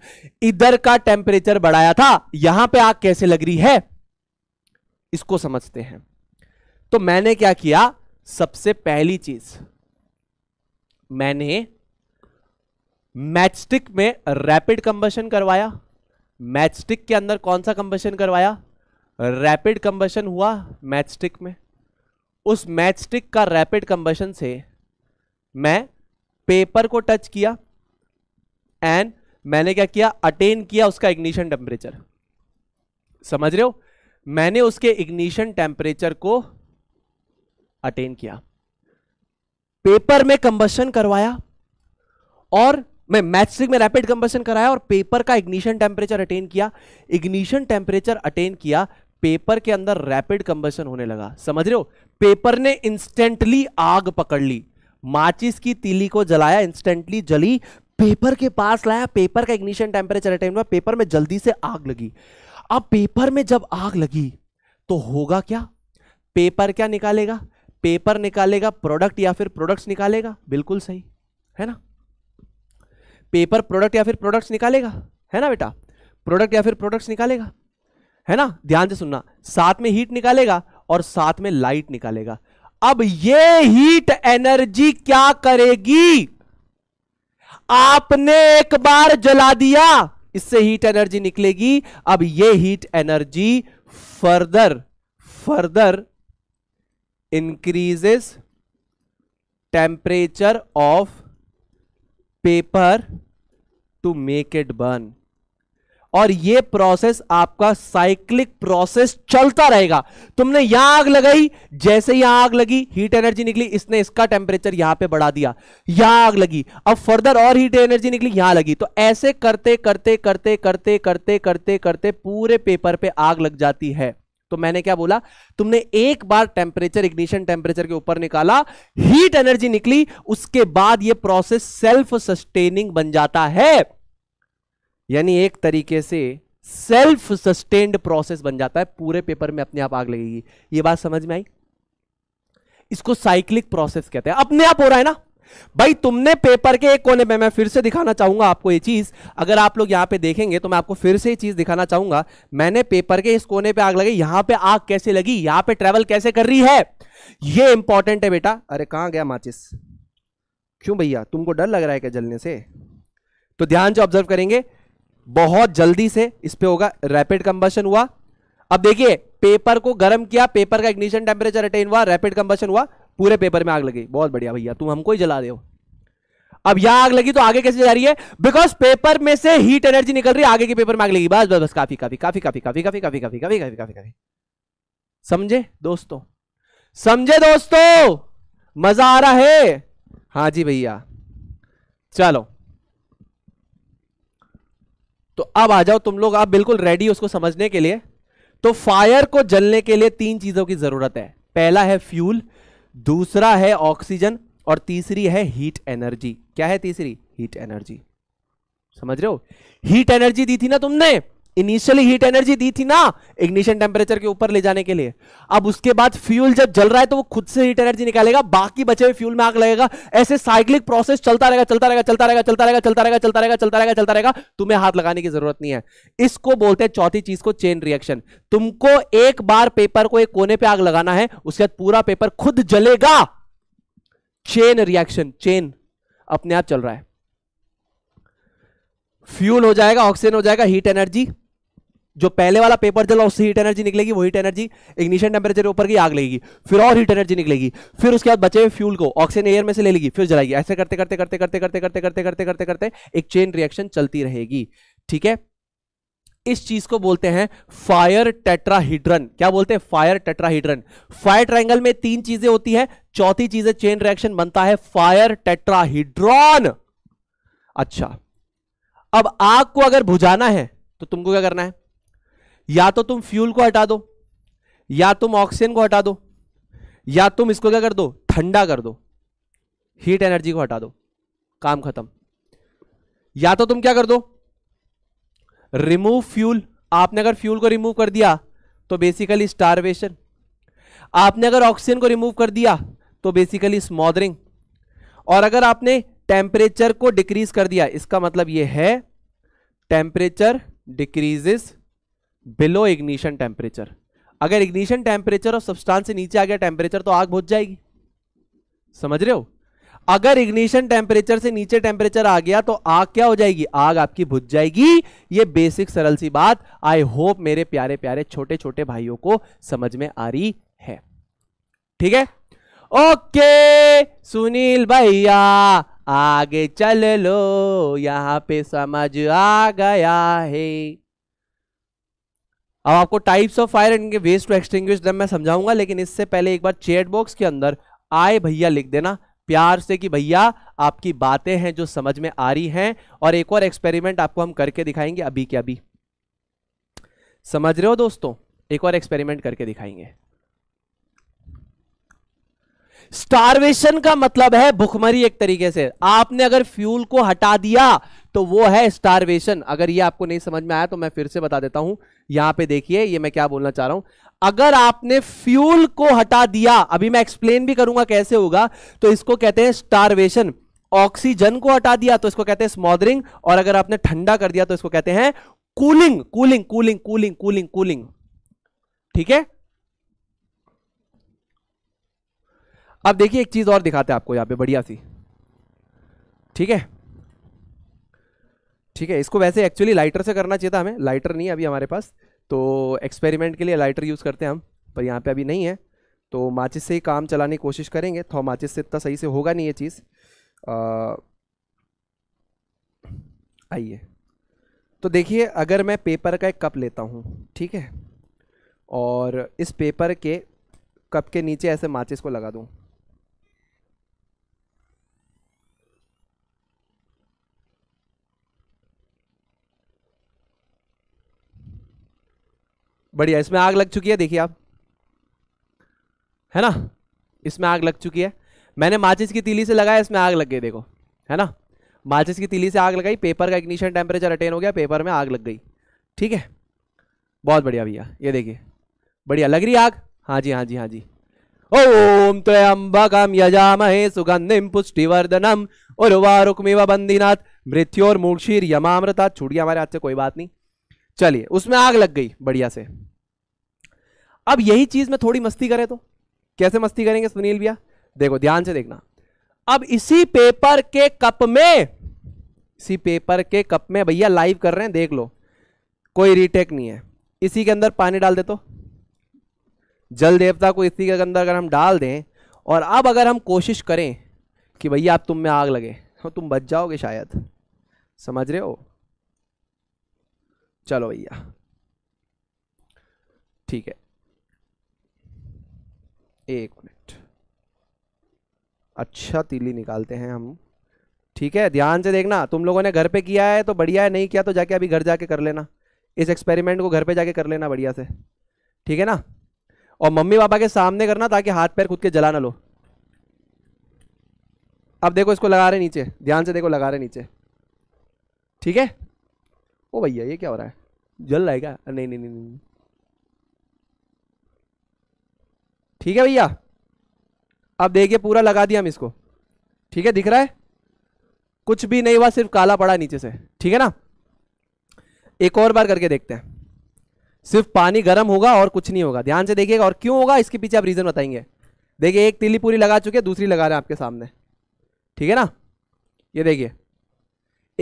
इधर का टेम्परेचर बढ़ाया था यहां पर आग कैसे लग रही है इसको समझते हैं तो मैंने क्या किया सबसे पहली चीज मैंने मैचस्टिक में रैपिड कंबशन करवाया मैचस्टिक के अंदर कौन सा कंबेशन करवाया रैपिड कंबेशन हुआ मैचस्टिक में उस मैचस्टिक का रैपिड कंबेशन से मैं पेपर को टच किया एंड मैंने क्या किया अटेन किया उसका इग्निशन टेम्परेचर समझ रहे हो मैंने उसके इग्निशन टेम्परेचर को अटेन किया पेपर में कंबशन करवाया और मैं मैथसिक में रैपिड कंबसन कराया और पेपर का इग्निशन टेम्परेचर अटेन किया इग्निशन टेम्परेचर अटेन किया पेपर के अंदर रैपिड कंबसन होने लगा समझ रहे हो पेपर ने इंस्टेंटली आग पकड़ ली माचिस की तीली को जलाया इंस्टेंटली जली पेपर के पास लाया पेपर का इग्निशन टेम्परेचर अटेन हुआ पेपर में जल्दी से आग लगी अब पेपर में जब आग लगी तो होगा क्या पेपर क्या निकालेगा पेपर निकालेगा प्रोडक्ट या फिर प्रोडक्ट्स निकालेगा बिल्कुल सही है ना पेपर प्रोडक्ट या फिर प्रोडक्ट्स निकालेगा है ना बेटा प्रोडक्ट या फिर प्रोडक्ट्स निकालेगा है ना ध्यान से सुनना साथ में हीट निकालेगा और साथ में लाइट निकालेगा अब ये हीट एनर्जी क्या करेगी आपने एक बार जला दिया इससे हीट एनर्जी निकलेगी अब ये heat energy further further increases temperature of paper to make it burn और ये प्रोसेस आपका साइक्लिक प्रोसेस चलता रहेगा तुमने यहां आग लगाई जैसे यहां आग लगी हीट एनर्जी निकली इसने इसका टेम्परेचर यहां पे बढ़ा दिया यहां आग लगी अब फर्दर और हीट एनर्जी निकली यहां लगी तो ऐसे करते करते करते करते करते करते करते पूरे पेपर पे आग लग जाती है तो मैंने क्या बोला तुमने एक बार टेम्परेचर इग्निशन टेम्परेचर के ऊपर निकाला हीट एनर्जी निकली उसके बाद यह प्रोसेस सेल्फ सस्टेनिंग बन जाता है यानी एक तरीके से सेल्फ सस्टेन्ड प्रोसेस बन जाता है पूरे पेपर में अपने आप आग लगेगी यह बात समझ में आई इसको साइक्लिक प्रोसेस कहते हैं अपने आप हो रहा है ना भाई तुमने पेपर के एक कोने में मैं फिर से दिखाना चाहूंगा आपको ये चीज अगर आप लोग यहां पे देखेंगे तो मैं आपको फिर से ये चीज दिखाना चाहूंगा मैंने पेपर के इस कोने पे आग लगी यहां पे आग कैसे लगी यहां पे ट्रेवल कैसे कर रही है ये इंपॉर्टेंट है बेटा अरे कहां गया माचिस क्यों भैया तुमको डर लग रहा है क्या जलने से तो ध्यान जो ऑब्जर्व करेंगे बहुत जल्दी से इस पर होगा रैपिड कंबशन हुआ अब देखिए पेपर को गर्म किया पेपर का इग्निशन टेम्परेचर अटेन हुआ रैपिड कंबशन हुआ पूरे पेपर में आग लगी बहुत बढ़िया भैया तुम हमको ही जला दे अब यह आग लगी तो आगे कैसे जा रही है बिकॉज पेपर में से हीट एनर्जी निकल रही है आगे के पेपर में आग लगी बस बस बस काफी काफी काफी काफी काफी काफी काफी काफी काफी काफी काफी काफी समझे दोस्तों समझे दोस्तों मजा आ रहा है हाँ जी भैया चलो तो अब आ जाओ तुम लोग आप बिल्कुल रेडी उसको समझने के लिए तो फायर को जलने के लिए तीन चीजों की जरूरत है पहला है फ्यूल दूसरा है ऑक्सीजन और तीसरी है हीट एनर्जी क्या है तीसरी हीट एनर्जी समझ रहे हो हीट एनर्जी दी थी ना तुमने इनिशियली हीट एनर्जी दी थी ना इग्निशन टेम्परेचर के ऊपर ले जाने के लिए अब उसके बाद फ्यूल जब जल रहा है तो वो खुद से हीट एनर्जी निकालेगा बाकी बचे हुए फ्यूल में आग लगेगा ऐसे साइक्लिक प्रोसेस चलता रहेगा चलता रहेगा चलता रहेगा चलता रहेगा चलता रहेगा चलता रहेगा चलता रहेगा चलता रहेगा तुम्हें हाथ लगाने की जरूरत नहीं है इसको बोलते हैं चौथी चीज को चेन रिएक्शन तुमको एक बार पेपर को एक कोने पर आग लगाना है उसके बाद पूरा पेपर खुद जलेगा चेन रिएक्शन चेन अपने आप चल रहा है फ्यूल हो जाएगा ऑक्सीजन हो जाएगा हीट एनर्जी जो पहले वाला पेपर जला उससे हीट एनर्जी निकलेगी वो हीट एनर्जी इग्निशन टेम्परेचर ऊपर की आग लगेगी फिर और हीट एनर्जी निकलेगी फिर उसके बाद बचे हुए फ्यूल को ऑक्सीजन एयर में से ले लेगी फिर जलाएगी ऐसे करते करते करते करते करते करते करते करते करते करते एक चेन रिएक्शन चलती रहेगी ठीक है इस चीज को बोलते हैं फायर टेट्राहीड्रन क्या बोलते हैं फायर टेट्राहीड्रन फायर ट्राइंगल में तीन चीजें होती है चौथी चीज है चेन रिएक्शन बनता है फायर टेट्राहीड्रॉन अच्छा अब आग को अगर बुझाना है तो तुमको क्या करना है या तो तुम फ्यूल को हटा दो या तुम ऑक्सीजन को हटा दो या तुम इसको क्या कर दो ठंडा कर दो हीट एनर्जी को हटा दो काम खत्म या तो तुम क्या कर दो रिमूव फ्यूल आपने अगर फ्यूल को रिमूव कर दिया तो बेसिकली स्टारवेशन आपने अगर ऑक्सीजन को रिमूव कर दिया तो बेसिकली स्मॉदरिंग और अगर आपने टेम्परेचर को डिक्रीज कर दिया इसका मतलब यह है temperature decreases below ignition temperature अगर इग्निशन टेम्परेचर और सब्सटेंस से नीचे आ गया टेम्परेचर तो आग बुझ जाएगी समझ रहे हो अगर इग्निशन टेम्परेचर से नीचे टेम्परेचर आ गया तो आग क्या हो जाएगी आग आपकी बुझ जाएगी ये बेसिक सरल सी बात आई होप मेरे प्यारे प्यारे छोटे छोटे भाइयों को समझ में आ रही है ठीक है ओके सुनील भैया आगे चल लो यहां पे समझ आ गया है अब आपको टाइप्स ऑफ फायर इनके वेस्ट टू एक्सटिंग मैं समझाऊंगा लेकिन इससे पहले एक बार चेट बॉक्स के अंदर आए भैया लिख देना प्यार से कि भैया आपकी बातें हैं जो समझ में आ रही हैं और एक और एक्सपेरिमेंट आपको हम करके दिखाएंगे अभी के अभी समझ रहे हो दोस्तों एक और एक्सपेरिमेंट करके दिखाएंगे स्टारवेशन का मतलब है भुखमरी एक तरीके से आपने अगर फ्यूल को हटा दिया तो वो है स्टारवेशन अगर ये आपको नहीं समझ में आया तो मैं फिर से बता देता हूं यहां पे देखिए ये मैं क्या बोलना चाह रहा हूं अगर आपने फ्यूल को हटा दिया अभी मैं एक्सप्लेन भी करूंगा कैसे होगा तो इसको कहते हैं स्टारवेशन ऑक्सीजन को हटा दिया तो इसको कहते हैं स्मॉदरिंग और अगर आपने ठंडा कर दिया तो इसको कहते हैं cooling cooling cooling cooling cooling cooling ठीक है अब देखिए एक चीज और दिखाते हैं आपको यहां पे बढ़िया सी ठीक है ठीक है इसको वैसे एक्चुअली लाइटर से करना चाहिए था हमें लाइटर नहीं है अभी हमारे पास तो एक्सपेरिमेंट के लिए लाइटर यूज़ करते हैं हम पर यहाँ पे अभी नहीं है तो माचिस से ही काम चलाने की कोशिश करेंगे तो माचिस से इतना सही से होगा नहीं ये चीज़ आइए तो देखिए अगर मैं पेपर का एक कप लेता हूँ ठीक है और इस पेपर के कप के नीचे ऐसे माचिस को लगा दूँ बढ़िया इसमें आग लग चुकी है देखिए आप है ना इसमें आग लग चुकी है मैंने माचिस की तीली से लगाया इसमें आग लग गई देखो है ना माचिस की तीली से आग लगाई पेपर का इग्निशन टेम्परेचर अटेन हो गया पेपर में आग लग गई ठीक है बहुत बढ़िया भैया ये देखिए बढ़िया लग रही आग हाँ जी हाँ जी हाँ जी ओम त्र्यंबकम यजामहे सुगंधिम पुष्टिवर्धनम उर्वा व बंदीनाथ और मूर्छिर यमामृता छुड़िया गया हमारे हाथ से कोई बात नहीं चलिए उसमें आग लग गई बढ़िया से अब यही चीज में थोड़ी मस्ती करें तो कैसे मस्ती करेंगे सुनील भैया देखो ध्यान से देखना अब इसी पेपर के कप में इसी पेपर के कप में भैया लाइव कर रहे हैं देख लो कोई रीटेक नहीं है इसी के अंदर पानी डाल दे तो जल देवता को इसी के अंदर अगर हम डाल दें और अब अगर हम कोशिश करें कि भैया आप तुम में आग लगे हाँ, तुम बच जाओगे शायद समझ रहे हो चलो भैया ठीक है एक मिनट अच्छा तीली निकालते हैं हम ठीक है ध्यान से देखना तुम लोगों ने घर पे किया है तो बढ़िया है नहीं किया तो जाके अभी घर जाके कर लेना इस एक्सपेरिमेंट को घर पे जाके कर लेना बढ़िया से ठीक है ना और मम्मी पापा के सामने करना ताकि हाथ पैर खुद के जला ना लो अब देखो इसको लगा रहे नीचे ध्यान से देखो लगा रहे नीचे ठीक है ओ भैया ये क्या हो रहा है जल रहेगा नहीं नहीं नहीं नहीं ठीक है भैया अब देखिए पूरा लगा दिया हम इसको ठीक है दिख रहा है कुछ भी नहीं हुआ सिर्फ काला पड़ा नीचे से ठीक है ना एक और बार करके देखते हैं सिर्फ पानी गर्म होगा और कुछ नहीं होगा ध्यान से देखिएगा और क्यों होगा इसके पीछे आप रीज़न बताएंगे देखिए एक तिली पूरी लगा चुके दूसरी लगा रहे हैं आपके सामने ठीक है ना ये देखिए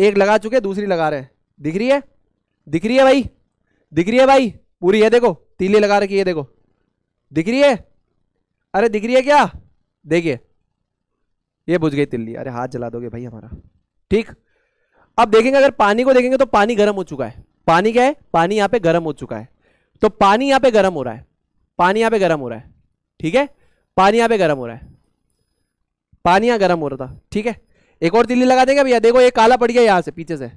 एक लगा चुके दूसरी लगा रहे हैं दिख रही है दिख रही है भाई दिख रही है भाई पूरी है देखो तीली लगा रखी है देखो दिख रही है अरे दिख रही है क्या देखिए ये बुझ गई तिल्ली अरे हाथ जला दोगे भाई हमारा ठीक अब देखेंगे अगर पानी को देखेंगे तो पानी गर्म हो चुका है पानी क्या है पानी यहां पे गर्म हो चुका है तो पानी यहां पे गर्म हो रहा है पानी यहां पे गर्म हो रहा है ठीक है पानी यहाँ पे गर्म हो रहा है पानी यहां गर्म हो रहा था ठीक है एक और तिल्ली लगा देंगे भैया देखो ये काला पड़ गया यहां से पीछे से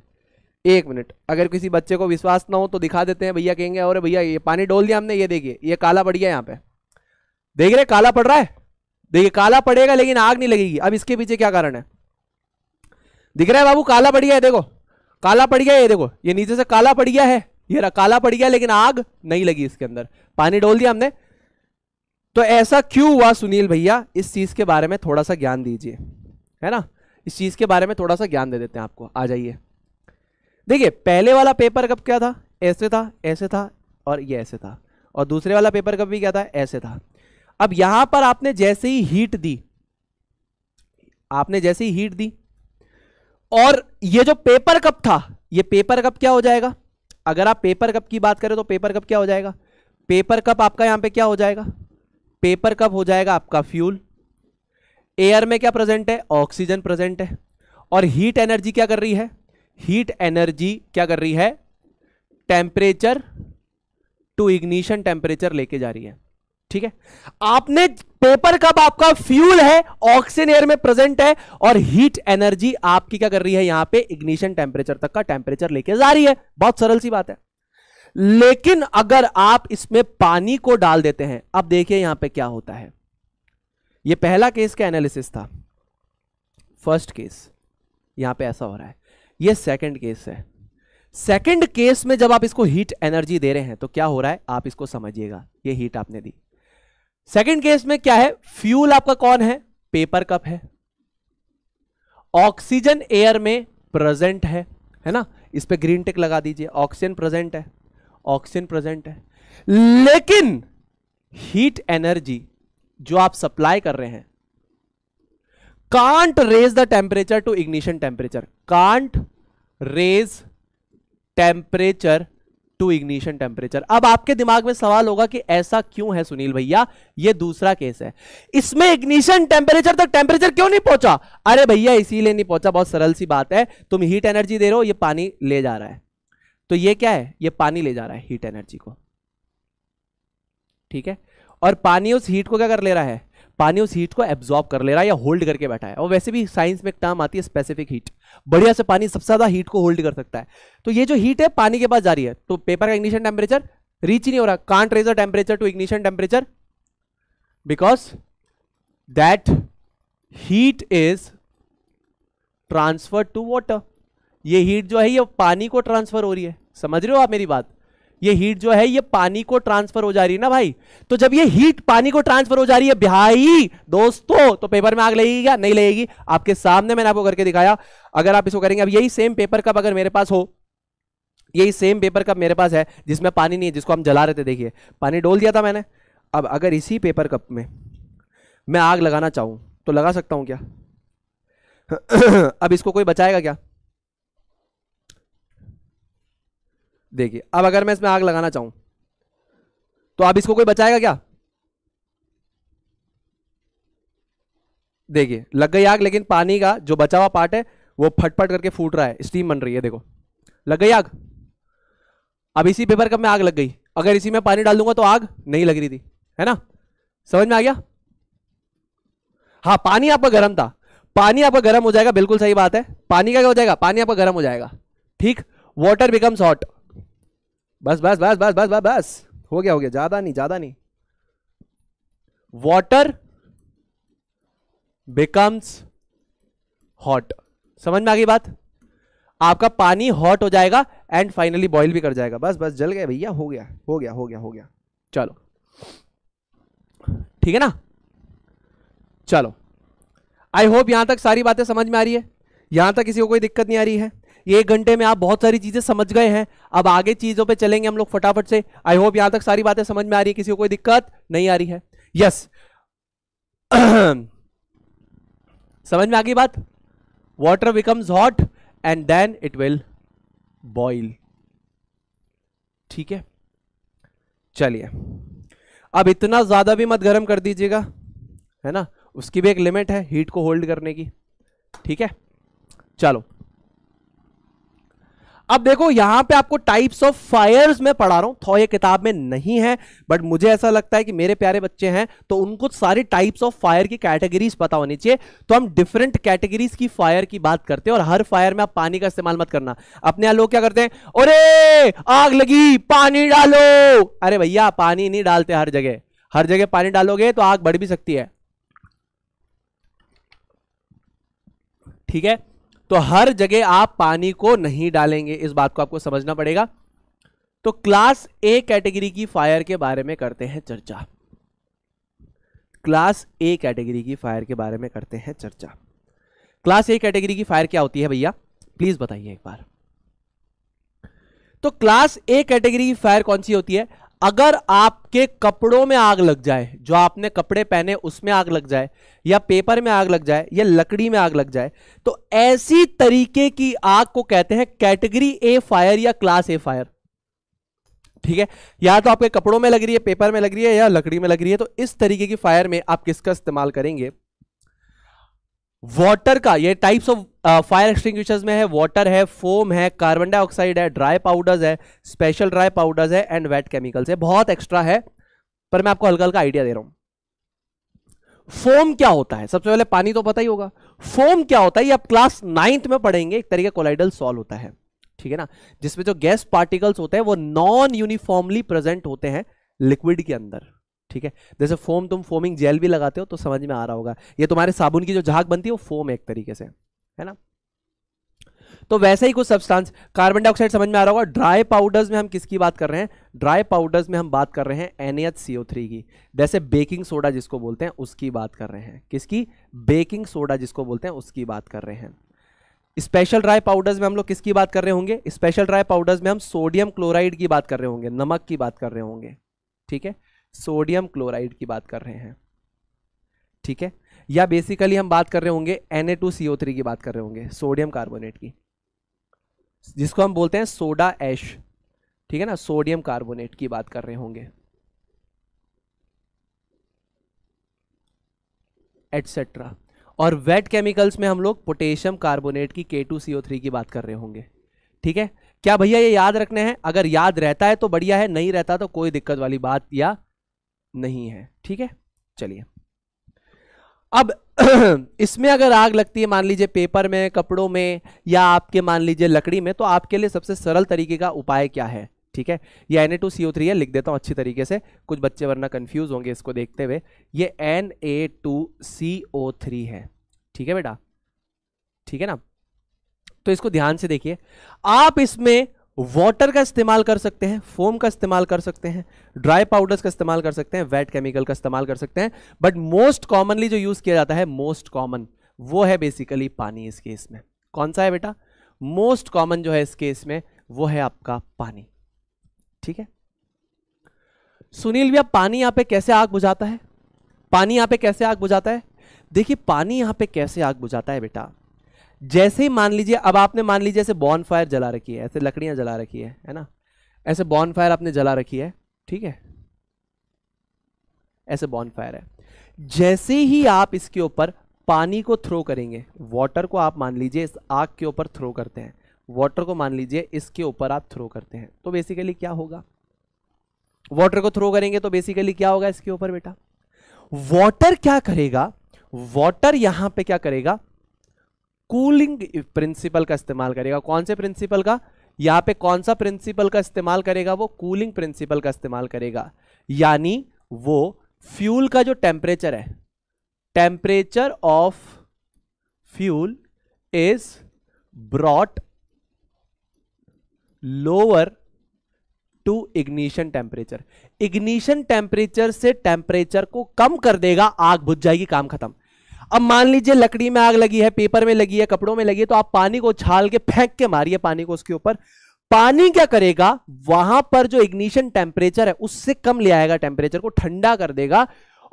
एक मिनट अगर किसी बच्चे को विश्वास ना हो तो दिखा देते हैं भैया कहेंगे अरे भैया ये पानी डोल दिया हमने ये देखिए ये काला पड़ गया यहाँ पे देख रहे काला पड़ रहा है देखिए काला पड़ेगा लेकिन आग नहीं लगेगी अब इसके पीछे क्या कारण है दिख रहा है बाबू काला पड़ गया है देखो काला पड़ गया ये देखो ये नीचे से काला पड़ गया है ये काला पड़ गया लेकिन आग नहीं लगी इसके अंदर पानी डोल दिया हमने तो ऐसा क्यों हुआ सुनील भैया इस चीज के बारे में थोड़ा सा ज्ञान दीजिए है ना इस चीज के बारे में थोड़ा सा ज्ञान दे देते हैं आपको आ जाइए देखिए पहले वाला पेपर कब क्या था ऐसे था ऐसे था और ये ऐसे था और दूसरे वाला पेपर कब भी क्या था ऐसे था अब यहां पर आपने जैसे ही हीट दी आपने जैसे ही हीट दी और ये जो पेपर कप था ये पेपर कप क्या हो जाएगा अगर आप पेपर कप की बात करें तो पेपर कप क्या हो जाएगा पेपर कप आपका यहां पे क्या हो जाएगा पेपर कप हो जाएगा आपका फ्यूल एयर में क्या प्रेजेंट है ऑक्सीजन प्रेजेंट है और हीट एनर्जी क्या कर रही है हीट एनर्जी क्या कर रही है टेम्परेचर टू इग्निशन टेम्परेचर लेके जा रही है ठीक है आपने पेपर कब आपका फ्यूल है ऑक्सीजन एयर में प्रेजेंट है और हीट एनर्जी आपकी क्या कर रही है यहां पे इग्निशन टेम्परेचर तक का टेम्परेचर लेके जा रही है बहुत सरल सी बात है लेकिन अगर आप इसमें पानी को डाल देते हैं अब देखिए यहां पे क्या होता है यह पहला केस का एनालिसिस था फर्स्ट केस यहां पे ऐसा हो रहा है ये सेकंड केस है सेकंड केस में जब आप इसको हीट एनर्जी दे रहे हैं तो क्या हो रहा है आप इसको समझिएगा ये हीट आपने दी सेकंड केस में क्या है फ्यूल आपका कौन है पेपर कप है ऑक्सीजन एयर में प्रेजेंट है है ना इस पर ग्रीन टिक लगा दीजिए ऑक्सीजन प्रेजेंट है ऑक्सीजन प्रेजेंट है लेकिन हीट एनर्जी जो आप सप्लाई कर रहे हैं can't raise the temperature to ignition temperature can't raise temperature to ignition temperature अब आपके दिमाग में सवाल होगा कि ऐसा क्यों है सुनील भैया ये दूसरा केस है इसमें इग्निशन टेम्परेचर तक टेम्परेचर क्यों नहीं पहुंचा अरे भैया इसीलिए नहीं पहुंचा बहुत सरल सी बात है तुम हीट एनर्जी दे रहे हो ये पानी ले जा रहा है तो ये क्या है ये पानी ले जा रहा है हीट एनर्जी को ठीक है और पानी उस हीट को क्या कर ले रहा है पानी उस हीट को एब्जॉर्ब कर ले रहा है या होल्ड करके बैठा है और वैसे भी साइंस में एक टर्म आती है स्पेसिफिक हीट बढ़िया से पानी सबसे ज़्यादा हीट को होल्ड कर सकता है तो ये जो हीट है पानी के पास जा रही है तो पेपर का इग्निशन टेम्परेचर रीच ही नहीं हो रहा can't raise the temperature to ignition temperature because that heat is transfer to water ये हीट जो है ये पानी को ट्रांसफर हो रही है समझ रहे हो आप मेरी बात ये हीट जो है ये पानी को ट्रांसफर हो जा रही है ना भाई तो जब ये हीट पानी को ट्रांसफर हो जा रही है भाई दोस्तों तो पेपर में आग लगेगी क्या नहीं लगेगी आपके सामने मैंने आपको करके दिखाया अगर आप इसको करेंगे अब यही सेम पेपर कप अगर मेरे पास हो यही सेम पेपर कप मेरे पास है जिसमें पानी नहीं है जिसको हम जला रहे थे देखिए पानी डोल दिया था मैंने अब अगर इसी पेपर कप में मैं आग लगाना चाहूँ तो लगा सकता हूँ क्या अब इसको कोई बचाएगा क्या देखिए अब अगर मैं इसमें आग लगाना चाहूं तो आप इसको कोई बचाएगा क्या देखिए लग गई आग लेकिन पानी का जो बचा हुआ पार्ट है वो फटफट करके फूट रहा है स्टीम बन रही है देखो लग गई आग अब इसी पेपर कप में आग लग गई अगर इसी में पानी डाल दूंगा तो आग नहीं लग रही थी है ना समझ में आ गया हाँ पानी आपका गर्म था पानी आपका गर्म हो जाएगा बिल्कुल सही बात है पानी का क्या हो जाएगा पानी आपका गर्म हो जाएगा ठीक वाटर बिकम्स हॉट बस बस बस बस बस बस बस हो गया हो गया ज्यादा नहीं ज्यादा नहीं वॉटर बिकम्स हॉट समझ में आ गई बात आपका पानी हॉट हो जाएगा एंड फाइनली बॉइल भी कर जाएगा बस बस जल गया भैया हो गया हो गया हो गया हो गया चलो ठीक है ना चलो आई होप यहां तक सारी बातें समझ में आ रही है यहां तक किसी को कोई दिक्कत नहीं आ रही है एक घंटे में आप बहुत सारी चीज़ें समझ गए हैं अब आगे चीज़ों पे चलेंगे हम लोग फटाफट से आई होप यहां तक सारी बातें समझ में आ रही है किसी को कोई दिक्कत नहीं आ रही है यस yes. समझ में आ गई बात water becomes hot and then it will boil ठीक है चलिए अब इतना ज़्यादा भी मत गर्म कर दीजिएगा है ना उसकी भी एक लिमिट है हीट को होल्ड करने की ठीक है चलो अब देखो यहां पे आपको टाइप्स ऑफ फायर्स में पढ़ा रहा हूं ये किताब में नहीं है बट मुझे ऐसा लगता है कि मेरे प्यारे बच्चे हैं तो उनको सारी टाइप्स ऑफ फायर की कैटेगरीज पता होनी चाहिए तो हम डिफरेंट कैटेगरीज की फायर की बात करते हैं और हर फायर में आप पानी का इस्तेमाल मत करना अपने यहां लोग क्या करते हैं अरे आग लगी पानी डालो अरे भैया पानी नहीं डालते हर जगह हर जगह पानी डालोगे तो आग बढ़ भी सकती है ठीक है तो हर जगह आप पानी को नहीं डालेंगे इस बात को आपको समझना पड़ेगा तो क्लास ए कैटेगरी की फायर के बारे में करते हैं चर्चा क्लास ए कैटेगरी की फायर के बारे में करते हैं चर्चा क्लास ए कैटेगरी की फायर क्या होती है भैया प्लीज बताइए एक बार तो क्लास ए कैटेगरी की फायर कौन सी होती है अगर आपके कपड़ों में आग लग जाए जो आपने कपड़े पहने उसमें आग लग जाए या पेपर में आग लग जाए या लकड़ी में आग लग जाए तो ऐसी तरीके की आग को कहते हैं कैटेगरी ए फायर या क्लास ए फायर ठीक है या तो आपके कपड़ों में लग रही है पेपर में लग रही है या लकड़ी में लग रही है तो इस तरीके की फायर में आप किसका इस्तेमाल करेंगे वाटर का ये टाइप्स ऑफ फायर एक्सटिंग्विशर्स में है वाटर है फोम है कार्बन डाइऑक्साइड है ड्राई पाउडर्स है स्पेशल ड्राई पाउडर्स है एंड वेट केमिकल्स है बहुत एक्स्ट्रा है पर मैं आपको हल्का हल्का आइडिया दे रहा हूं फोम क्या होता है सबसे पहले पानी तो पता ही होगा फोम क्या होता है ये आप क्लास नाइन्थ में पढ़ेंगे एक तरीके कोलाइडल सॉल्व होता है ठीक है ना जिसमें जो गैस पार्टिकल्स होते हैं वो नॉन यूनिफॉर्मली प्रेजेंट होते हैं लिक्विड के अंदर ठीक है जैसे फोम तुम फोमिंग जेल भी लगाते हो तो समझ में आ रहा होगा ये तुम्हारे साबुन की जो झाग बनती है वो फोम है एक तरीके से है ना तो वैसे ही कुछ सब्सटेंस कार्बन डाइऑक्साइड समझ में आ रहा होगा ड्राई पाउडर्स में हम किसकी बात कर रहे हैं ड्राई पाउडर्स में हम बात कर रहे हैं एन की जैसे बेकिंग सोडा जिसको बोलते हैं उसकी बात कर रहे हैं किसकी बेकिंग सोडा जिसको बोलते हैं उसकी बात कर रहे हैं स्पेशल ड्राई पाउडर्स में हम लोग किसकी बात कर रहे होंगे स्पेशल ड्राई पाउडर्स में हम सोडियम क्लोराइड की बात कर रहे होंगे नमक की बात कर रहे होंगे ठीक है सोडियम क्लोराइड की बात कर रहे हैं ठीक है या बेसिकली हम बात कर रहे होंगे Na2CO3 की बात कर रहे होंगे सोडियम कार्बोनेट की जिसको हम बोलते हैं सोडा एश ठीक है ना सोडियम कार्बोनेट की बात कर रहे होंगे एटसेट्रा और वेट केमिकल्स में हम लोग पोटेशियम कार्बोनेट की K2CO3 की बात कर रहे होंगे ठीक है क्या भैया ये याद रखने हैं अगर याद रहता है तो बढ़िया है नहीं रहता तो कोई दिक्कत वाली बात या नहीं है ठीक है चलिए अब इसमें अगर आग लगती है मान लीजिए पेपर में कपड़ों में या आपके मान लीजिए लकड़ी में तो आपके लिए सबसे सरल तरीके का उपाय क्या है ठीक है ये N A two C O three है लिख देता हूँ अच्छी तरीके से कुछ बच्चे वरना कंफ्यूज होंगे इसको देखते हुए ये N A two C O three है ठीक है बेटा ठीक है ना तो इसको ध्यान से देखिए आप इसमें वाटर का इस्तेमाल कर सकते हैं फोम का इस्तेमाल कर सकते हैं ड्राई पाउडर्स का इस्तेमाल कर सकते हैं वेट केमिकल का इस्तेमाल कर सकते हैं बट मोस्ट कॉमनली जो यूज़ किया जाता है मोस्ट कॉमन वो है बेसिकली पानी इस केस में कौन सा है बेटा मोस्ट कॉमन जो है इस केस में वो है आपका पानी ठीक है सुनील भैया पानी यहां पे कैसे आग बुझाता है पानी यहां पे कैसे आग बुझाता है देखिए पानी यहां पे कैसे आग बुझाता है बेटा जैसे ही मान लीजिए अब आपने मान लीजिए ऐसे बॉर्न फायर जला रखी है ऐसे लकड़ियां जला रखी है है ना ऐसे बॉन फायर आपने जला रखी है ठीक है ऐसे बॉन फायर है जैसे ही आप इसके ऊपर पानी को थ्रो करेंगे वाटर को आप मान लीजिए इस आग के ऊपर थ्रो करते हैं वाटर को मान लीजिए इसके ऊपर आप थ्रो करते हैं तो बेसिकली क्या होगा वाटर को थ्रो करेंगे तो बेसिकली क्या होगा इसके ऊपर बेटा वाटर क्या करेगा वाटर यहां पे क्या करेगा कूलिंग प्रिंसिपल का इस्तेमाल करेगा कौन से प्रिंसिपल का यहां पे कौन सा प्रिंसिपल का इस्तेमाल करेगा वो कूलिंग प्रिंसिपल का इस्तेमाल करेगा यानी वो फ्यूल का जो टेम्परेचर है temperature of fuel is brought lower to ignition temperature ignition temperature से टेम्परेचर को कम कर देगा आग बुझ जाएगी काम खत्म अब मान लीजिए लकड़ी में आग लगी है पेपर में लगी है कपड़ों में लगी है तो आप पानी को उछाल के फेंक के मारिए पानी को उसके ऊपर पानी क्या करेगा वहां पर जो इग्निशन टेम्परेचर है उससे कम ले आएगा टेम्परेचर को ठंडा कर देगा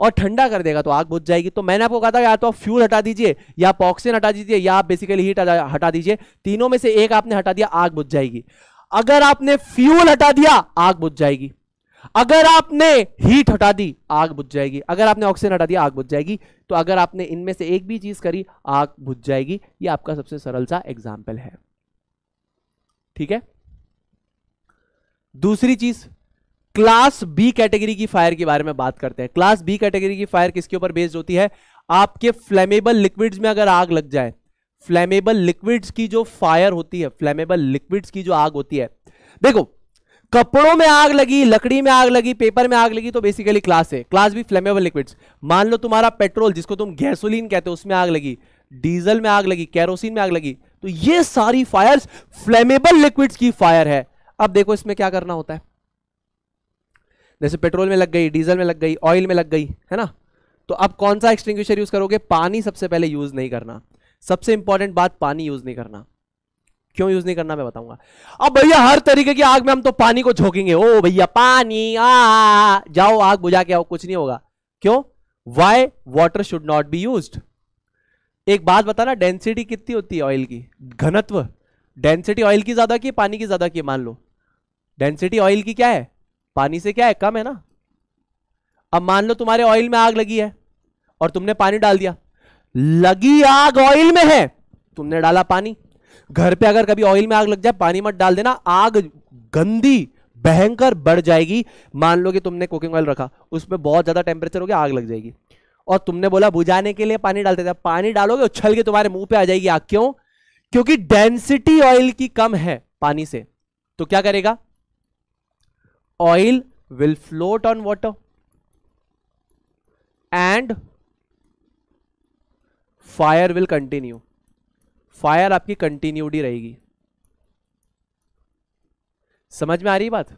और ठंडा कर देगा तो आग बुझ जाएगी तो मैंने आपको कहा था या तो आप फ्यूल हटा दीजिए या ऑक्सीजन हटा दीजिए या आप बेसिकली हीट हटा दीजिए तीनों में से एक आपने हटा दिया आग बुझ जाएगी अगर आपने फ्यूल हटा दिया आग बुझ जाएगी अगर आपने हीट हटा दी आग बुझ जाएगी अगर आपने ऑक्सीजन हटा दिया आग बुझ जाएगी तो अगर आपने इनमें से एक भी चीज करी आग बुझ जाएगी ये आपका सबसे सरल सा एग्जाम्पल है ठीक है दूसरी चीज क्लास बी कैटेगरी की फायर के बारे में बात करते हैं क्लास बी कैटेगरी की फायर किसके ऊपर बेस्ड होती है आपके फ्लेमेबल लिक्विड्स में अगर आग लग जाए फ्लेमेबल लिक्विड्स की जो फायर होती है फ्लेमेबल लिक्विड्स की जो आग होती है देखो कपड़ों में आग लगी लकड़ी में आग लगी पेपर में आग लगी तो बेसिकली क्लास है क्लास भी फ्लेमेबल लिक्विड्स मान लो तुम्हारा पेट्रोल जिसको तुम गैसोलीन कहते हो उसमें आग लगी डीजल में आग लगी कैरोसिन में आग लगी तो ये सारी फायर्स फ्लेमेबल लिक्विड्स की फायर है अब देखो इसमें क्या करना होता है जैसे पेट्रोल में लग गई डीजल में लग गई ऑयल में लग गई है ना तो अब कौन सा एक्सटिंग्विशर यूज करोगे पानी सबसे पहले यूज नहीं करना सबसे इंपॉर्टेंट बात पानी यूज नहीं करना क्यों यूज नहीं करना मैं बताऊंगा अब भैया हर तरीके की आग में हम तो पानी को झोंकेंगे ओ भैया पानी आ जाओ आग बुझा के आओ कुछ नहीं होगा क्यों why water should not be use एक बात बताना डेंसिटी कितनी होती है ऑयल की घनत्व डेंसिटी ऑयल की ज्यादा की पानी की ज्यादा की मान लो डेंसिटी ऑयल की क्या है पानी से क्या है कम है ना अब मान लो तुम्हारे ऑयल में आग लगी है और तुमने पानी डाल दिया लगी आग ऑयल में है तुमने डाला पानी घर पे अगर कभी ऑयल में आग लग जाए पानी मत डाल देना आग गंदी भयंकर बढ़ जाएगी मान लो कि तुमने कुकिंग ऑयल रखा उसमें बहुत ज़्यादा टेम्परेचर हो गया आग लग जाएगी और तुमने बोला बुझाने के लिए पानी डालते थे पानी डालोगे उछल के तुम्हारे मुंह पे आ जाएगी आग क्यों क्योंकि डेंसिटी ऑयल की कम है पानी से तो क्या करेगा oil will float on water and fire will continue fire आपकी कंटिन्यूटी रहेगी समझ में आ रही बात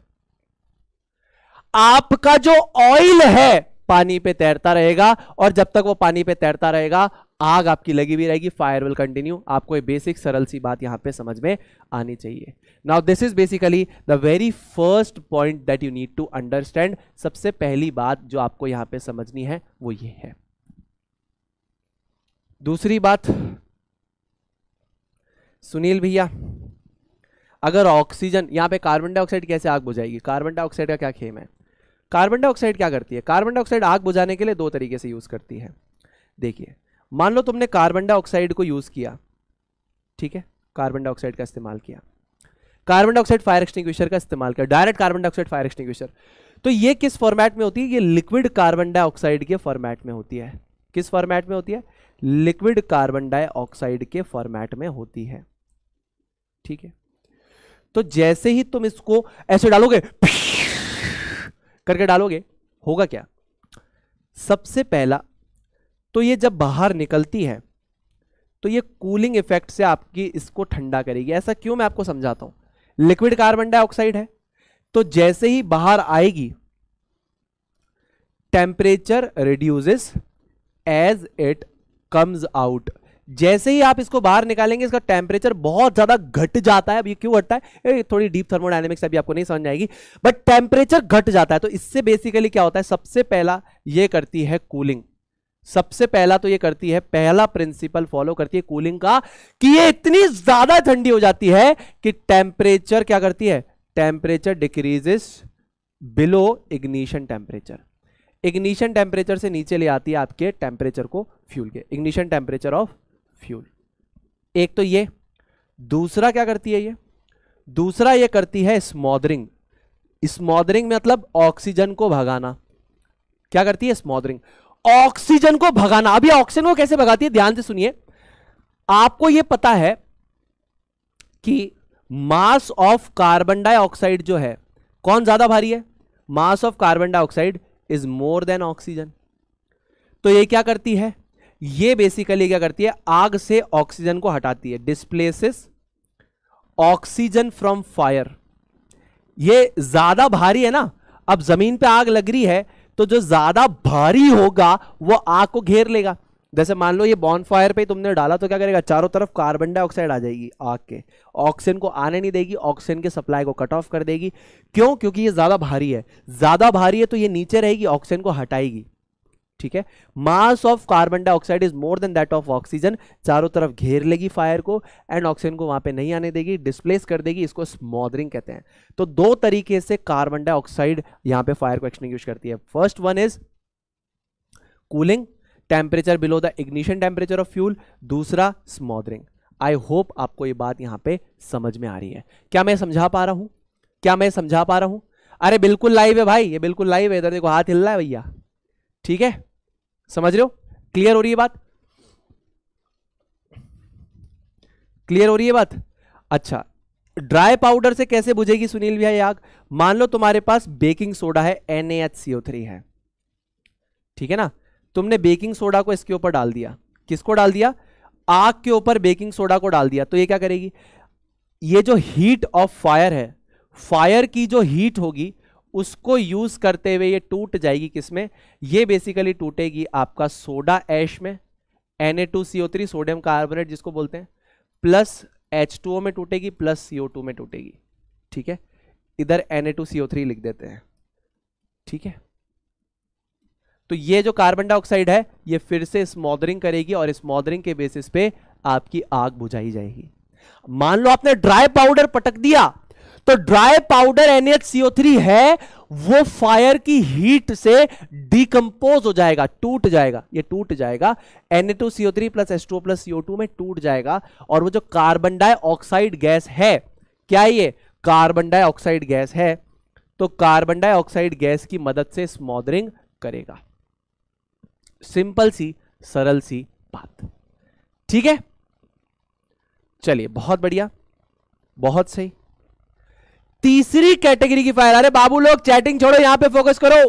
आपका जो ऑयल है पानी पे तैरता रहेगा और जब तक वो पानी पे तैरता रहेगा आग आपकी लगी हुई रहेगी फायर विल कंटिन्यू आपको ये बेसिक सरल सी बात यहां पे समझ में आनी चाहिए now this is basically the very first point that you need to understand सबसे पहली बात जो आपको यहां पे समझनी है वो ये है दूसरी बात सुनील भैया अगर ऑक्सीजन यहाँ पे कार्बन डाइऑक्साइड कैसे आग बुझाएगी कार्बन डाइऑक्साइड का क्या खेम है कार्बन डाइऑक्साइड क्या करती है कार्बन डाइऑक्साइड आग बुझाने के लिए दो तरीके से यूज़ करती है देखिए मान लो तुमने कार्बन डाइऑक्साइड को यूज़ किया ठीक है कार्बन डाइऑक्साइड का इस्तेमाल किया कार्बन डाइऑक्साइड फायर एक्सटिंग्विशर का इस्तेमाल किया direct carbon dioxide fire extinguisher तो ये किस फॉर्मेट में होती है ये लिक्विड कार्बन डाइऑक्साइड के फॉर्मेट में होती है किस फॉर्मेट में होती है लिक्विड कार्बन डाइऑक्साइड के फॉर्मेट में होती है ठीक है तो जैसे ही तुम इसको ऐसे डालोगे करके डालोगे होगा क्या सबसे पहला तो ये जब बाहर निकलती है तो ये कूलिंग इफेक्ट से आपकी इसको ठंडा करेगी ऐसा क्यों मैं आपको समझाता हूं लिक्विड कार्बन डाइऑक्साइड है तो जैसे ही बाहर आएगी temperature reduces as it comes out जैसे ही आप इसको बाहर निकालेंगे इसका टेम्परेचर बहुत ज्यादा घट जाता है अब ये क्यों घटता है थोड़ी डीप थर्मोडाइनमिक्स अभी आपको नहीं समझ आएगी बट टेम्परेचर घट जाता है तो इससे बेसिकली क्या होता है सबसे पहला ये करती है कूलिंग सबसे पहला तो ये करती है पहला प्रिंसिपल फॉलो करती है कूलिंग का कि ये इतनी ज्यादा ठंडी हो जाती है कि टेम्परेचर क्या करती है temperature decreases below ignition temperature ignition temperature से नीचे ले आती है आपके टेम्परेचर को फ्यूल के इग्निशन टेम्परेचर ऑफ फ्यूल एक तो ये दूसरा क्या करती है ये दूसरा ये करती है स्मॉदरिंग स्मॉदरिंग मतलब ऑक्सीजन को भगाना क्या करती है स्मॉदरिंग ऑक्सीजन को भगाना अभी ऑक्सीजन को कैसे भगाती है ध्यान से सुनिए आपको यह पता है कि मास ऑफ कार्बन डाइऑक्साइड जो है कौन ज्यादा भारी है mass of carbon dioxide is more than oxygen तो ये क्या करती है ये बेसिकली क्या करती है आग से ऑक्सीजन को हटाती है डिस्प्लेसिस ऑक्सीजन फ्रॉम फायर ये ज्यादा भारी है ना अब जमीन पे आग लग रही है तो जो ज्यादा भारी होगा वो आग को घेर लेगा जैसे मान लो ये बॉन फायर पे तुमने डाला तो क्या करेगा चारों तरफ कार्बन डाइऑक्साइड आ जाएगी आग के ऑक्सीजन को आने नहीं देगी ऑक्सीजन के सप्लाई को कट ऑफ कर देगी क्यों क्योंकि ये ज़्यादा भारी है ज़्यादा भारी है तो ये नीचे रहेगी ऑक्सीजन को हटाएगी ठीक है mass of carbon dioxide is more than that of oxygen चारों तरफ घेर लेगी फायर को एंड ऑक्सीजन को वहां पे नहीं आने देगी डिस्प्लेस कर देगी इसको स्मॉदरिंग कहते हैं तो दो तरीके से कार्बन डाइऑक्साइड यहां पे फायर को एक्सटिंग्विश करती है first one is cooling temperature below the ignition temperature of fuel दूसरा स्मॉदरिंग आई होप आपको ये बात यहां पर समझ में आ रही है क्या मैं समझा पा रहा हूं क्या मैं समझा पा रहा हूं अरे बिल्कुल लाइव है भाई ये बिल्कुल लाइव है इधर देखो हाथ हिल रहा है भैया ठीक है समझ रहे हो क्लियर हो रही है बात क्लियर हो रही है बात अच्छा ड्राई पाउडर से कैसे बुझेगी सुनील भैया आग मान लो तुम्हारे पास बेकिंग सोडा है एन है ठीक है ना तुमने बेकिंग सोडा को इसके ऊपर डाल दिया किसको डाल दिया आग के ऊपर बेकिंग सोडा को डाल दिया तो ये क्या करेगी ये जो हीट ऑफ फायर है फायर की जो हीट होगी उसको यूज करते हुए ये टूट जाएगी किसमें ये बेसिकली टूटेगी आपका सोडा एश में Na2CO3 सोडियम कार्बोनेट जिसको बोलते हैं प्लस H2O में टूटेगी प्लस CO2 में टूटेगी ठीक है इधर Na2CO3 लिख देते हैं ठीक है तो ये जो कार्बन डाइऑक्साइड है ये फिर से स्मॉदरिंग करेगी और स्मॉदरिंग के बेसिस पे आपकी आग बुझाई जाएगी मान लो आपने ड्राई पाउडर पटक दिया तो ड्राई पाउडर NaCO3 है वो फायर की हीट से डिकम्पोज हो जाएगा टूट जाएगा ये टूट जाएगा Na2CO3 plus H2O plus CO2 में टूट जाएगा और वो जो कार्बन डाइऑक्साइड गैस है क्या ये कार्बन डाइऑक्साइड गैस है तो कार्बन डाइऑक्साइड गैस की मदद से स्मॉदरिंग करेगा सिंपल सी सरल सी बात ठीक है चलिए बहुत बढ़िया बहुत सही तीसरी कैटेगरी की फायर अरे बाबू लोग चैटिंग छोड़ो यहां पे फोकस करो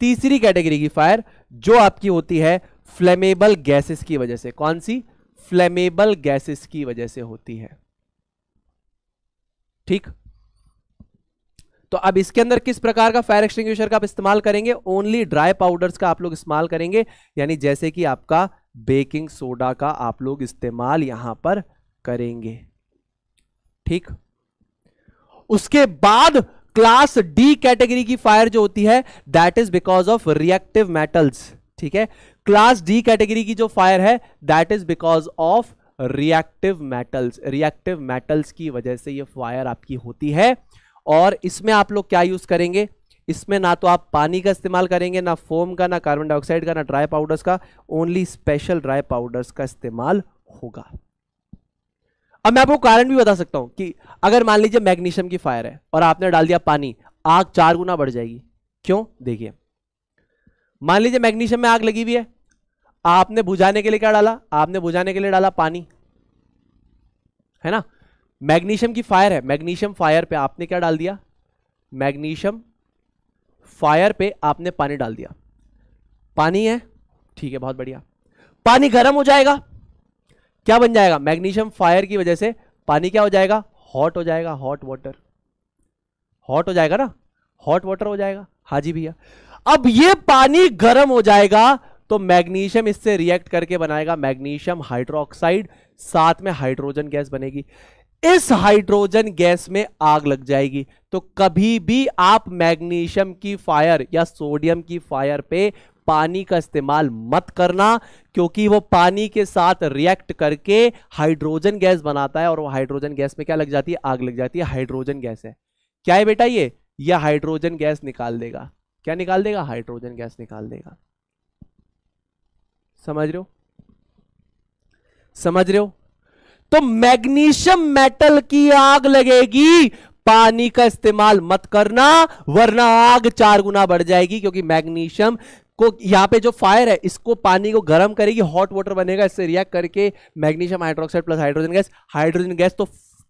तीसरी कैटेगरी की फायर जो आपकी होती है फ्लेमेबल गैसेस की वजह से कौन सी फ्लेमेबल गैसेस की वजह से होती है ठीक तो अब इसके अंदर किस प्रकार का फायर एक्सटिंग्विशर का आप इस्तेमाल करेंगे ओनली ड्राई पाउडर्स का आप लोग इस्तेमाल करेंगे यानी जैसे कि आपका बेकिंग सोडा का आप लोग इस्तेमाल यहां पर करेंगे ठीक उसके बाद क्लास डी कैटेगरी की फायर जो होती है that is because of reactive metals ठीक है क्लास डी कैटेगरी की जो फायर है that is because of reactive metals reactive metals की वजह से ये फायर आपकी होती है और इसमें आप लोग क्या यूज करेंगे इसमें ना तो आप पानी का इस्तेमाल करेंगे ना फोम का ना कार्बन डाइऑक्साइड का ना ड्राई पाउडर्स का ओनली स्पेशल ड्राई पाउडर्स का इस्तेमाल होगा अब मैं आपको कारण भी बता सकता हूं कि अगर मान लीजिए मैग्नीशियम की फायर है और आपने डाल दिया पानी आग चार गुना बढ़ जाएगी क्यों देखिए मान लीजिए मैग्नीशियम में आग लगी हुई है आपने बुझाने के लिए क्या डाला आपने बुझाने के लिए डाला पानी है ना मैग्नीशियम की फायर है मैग्नीशियम फायर पे आपने क्या डाल दिया मैग्नीशियम फायर पे आपने पानी डाल दिया पानी है ठीक है बहुत बढ़िया पानी गर्म हो जाएगा क्या बन जाएगा मैग्नीशियम फायर की वजह से पानी क्या हो जाएगा हॉट हो जाएगा हॉट वाटर हॉट हो जाएगा ना हॉट वाटर हो जाएगा हाँ जी भैया अब ये पानी गर्म हो जाएगा तो मैग्नीशियम इससे रिएक्ट करके बनाएगा मैग्नीशियम हाइड्रोक्साइड साथ में हाइड्रोजन गैस बनेगी इस हाइड्रोजन गैस में आग लग जाएगी तो कभी भी आप मैग्नीशियम की फायर या सोडियम की फायर पे पानी का इस्तेमाल मत करना क्योंकि वो पानी के साथ रिएक्ट करके हाइड्रोजन गैस बनाता है और वो हाइड्रोजन गैस में क्या लग जाती है आग लग जाती है हाइड्रोजन गैस है क्या है बेटा ये ये हाइड्रोजन गैस निकाल देगा क्या निकाल देगा हाइड्रोजन गैस निकाल देगा समझ रहे हो समझ रहे हो तो मैग्नीशियम मेटल की आग लगेगी पानी का इस्तेमाल मत करना वरना आग चार गुना बढ़ जाएगी क्योंकि मैग्नीशियम को यहाँ पे जो फायर है इसको पानी को गर्म करेगी हॉट वाटर बनेगा इससे रिएक्ट करके magnesium hydroxide plus hydrogen gas hydrogen gas तो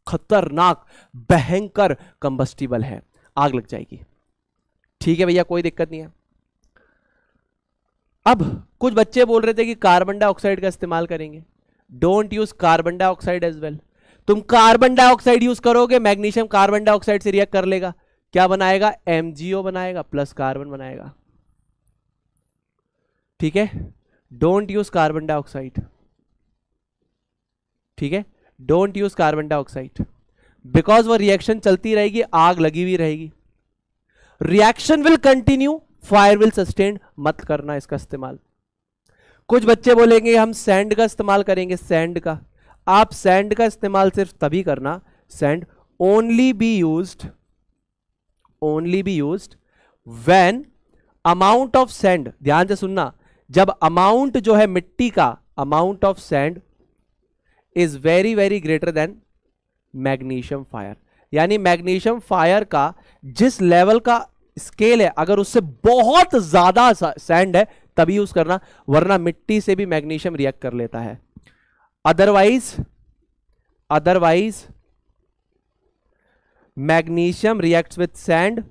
खतरनाक भयंकर कंबस्टिबल है आग लग जाएगी ठीक है भैया कोई दिक्कत नहीं है अब कुछ बच्चे बोल रहे थे कि कार्बन डाइऑक्साइड का इस्तेमाल करेंगे don't use carbon dioxide as well तुम कार्बन डाइऑक्साइड यूज करोगे मैग्नीशियम कार्बन डाइऑक्साइड से रिएक्ट कर लेगा क्या बनाएगा एमजीओ बनाएगा प्लस कार्बन बनाएगा ठीक है डोंट यूज कार्बन डाइऑक्साइड ठीक है don't use carbon dioxide because वो रिएक्शन चलती रहेगी आग लगी हुई रहेगी reaction will continue fire will sustain मत करना इसका इस्तेमाल कुछ बच्चे बोलेंगे हम सैंड का इस्तेमाल करेंगे सैंड का आप सैंड का इस्तेमाल सिर्फ तभी करना sand only be use only be use when amount of sand ध्यान से सुनना जब अमाउंट जो है मिट्टी का amount of sand is very very greater than magnesium fire यानी मैग्नीशियम फायर का जिस लेवल का स्केल है अगर उससे बहुत ज्यादा सैंड है तभी यूज करना वरना मिट्टी से भी मैग्नीशियम रिएक्ट कर लेता है otherwise otherwise magnesium reacts with sand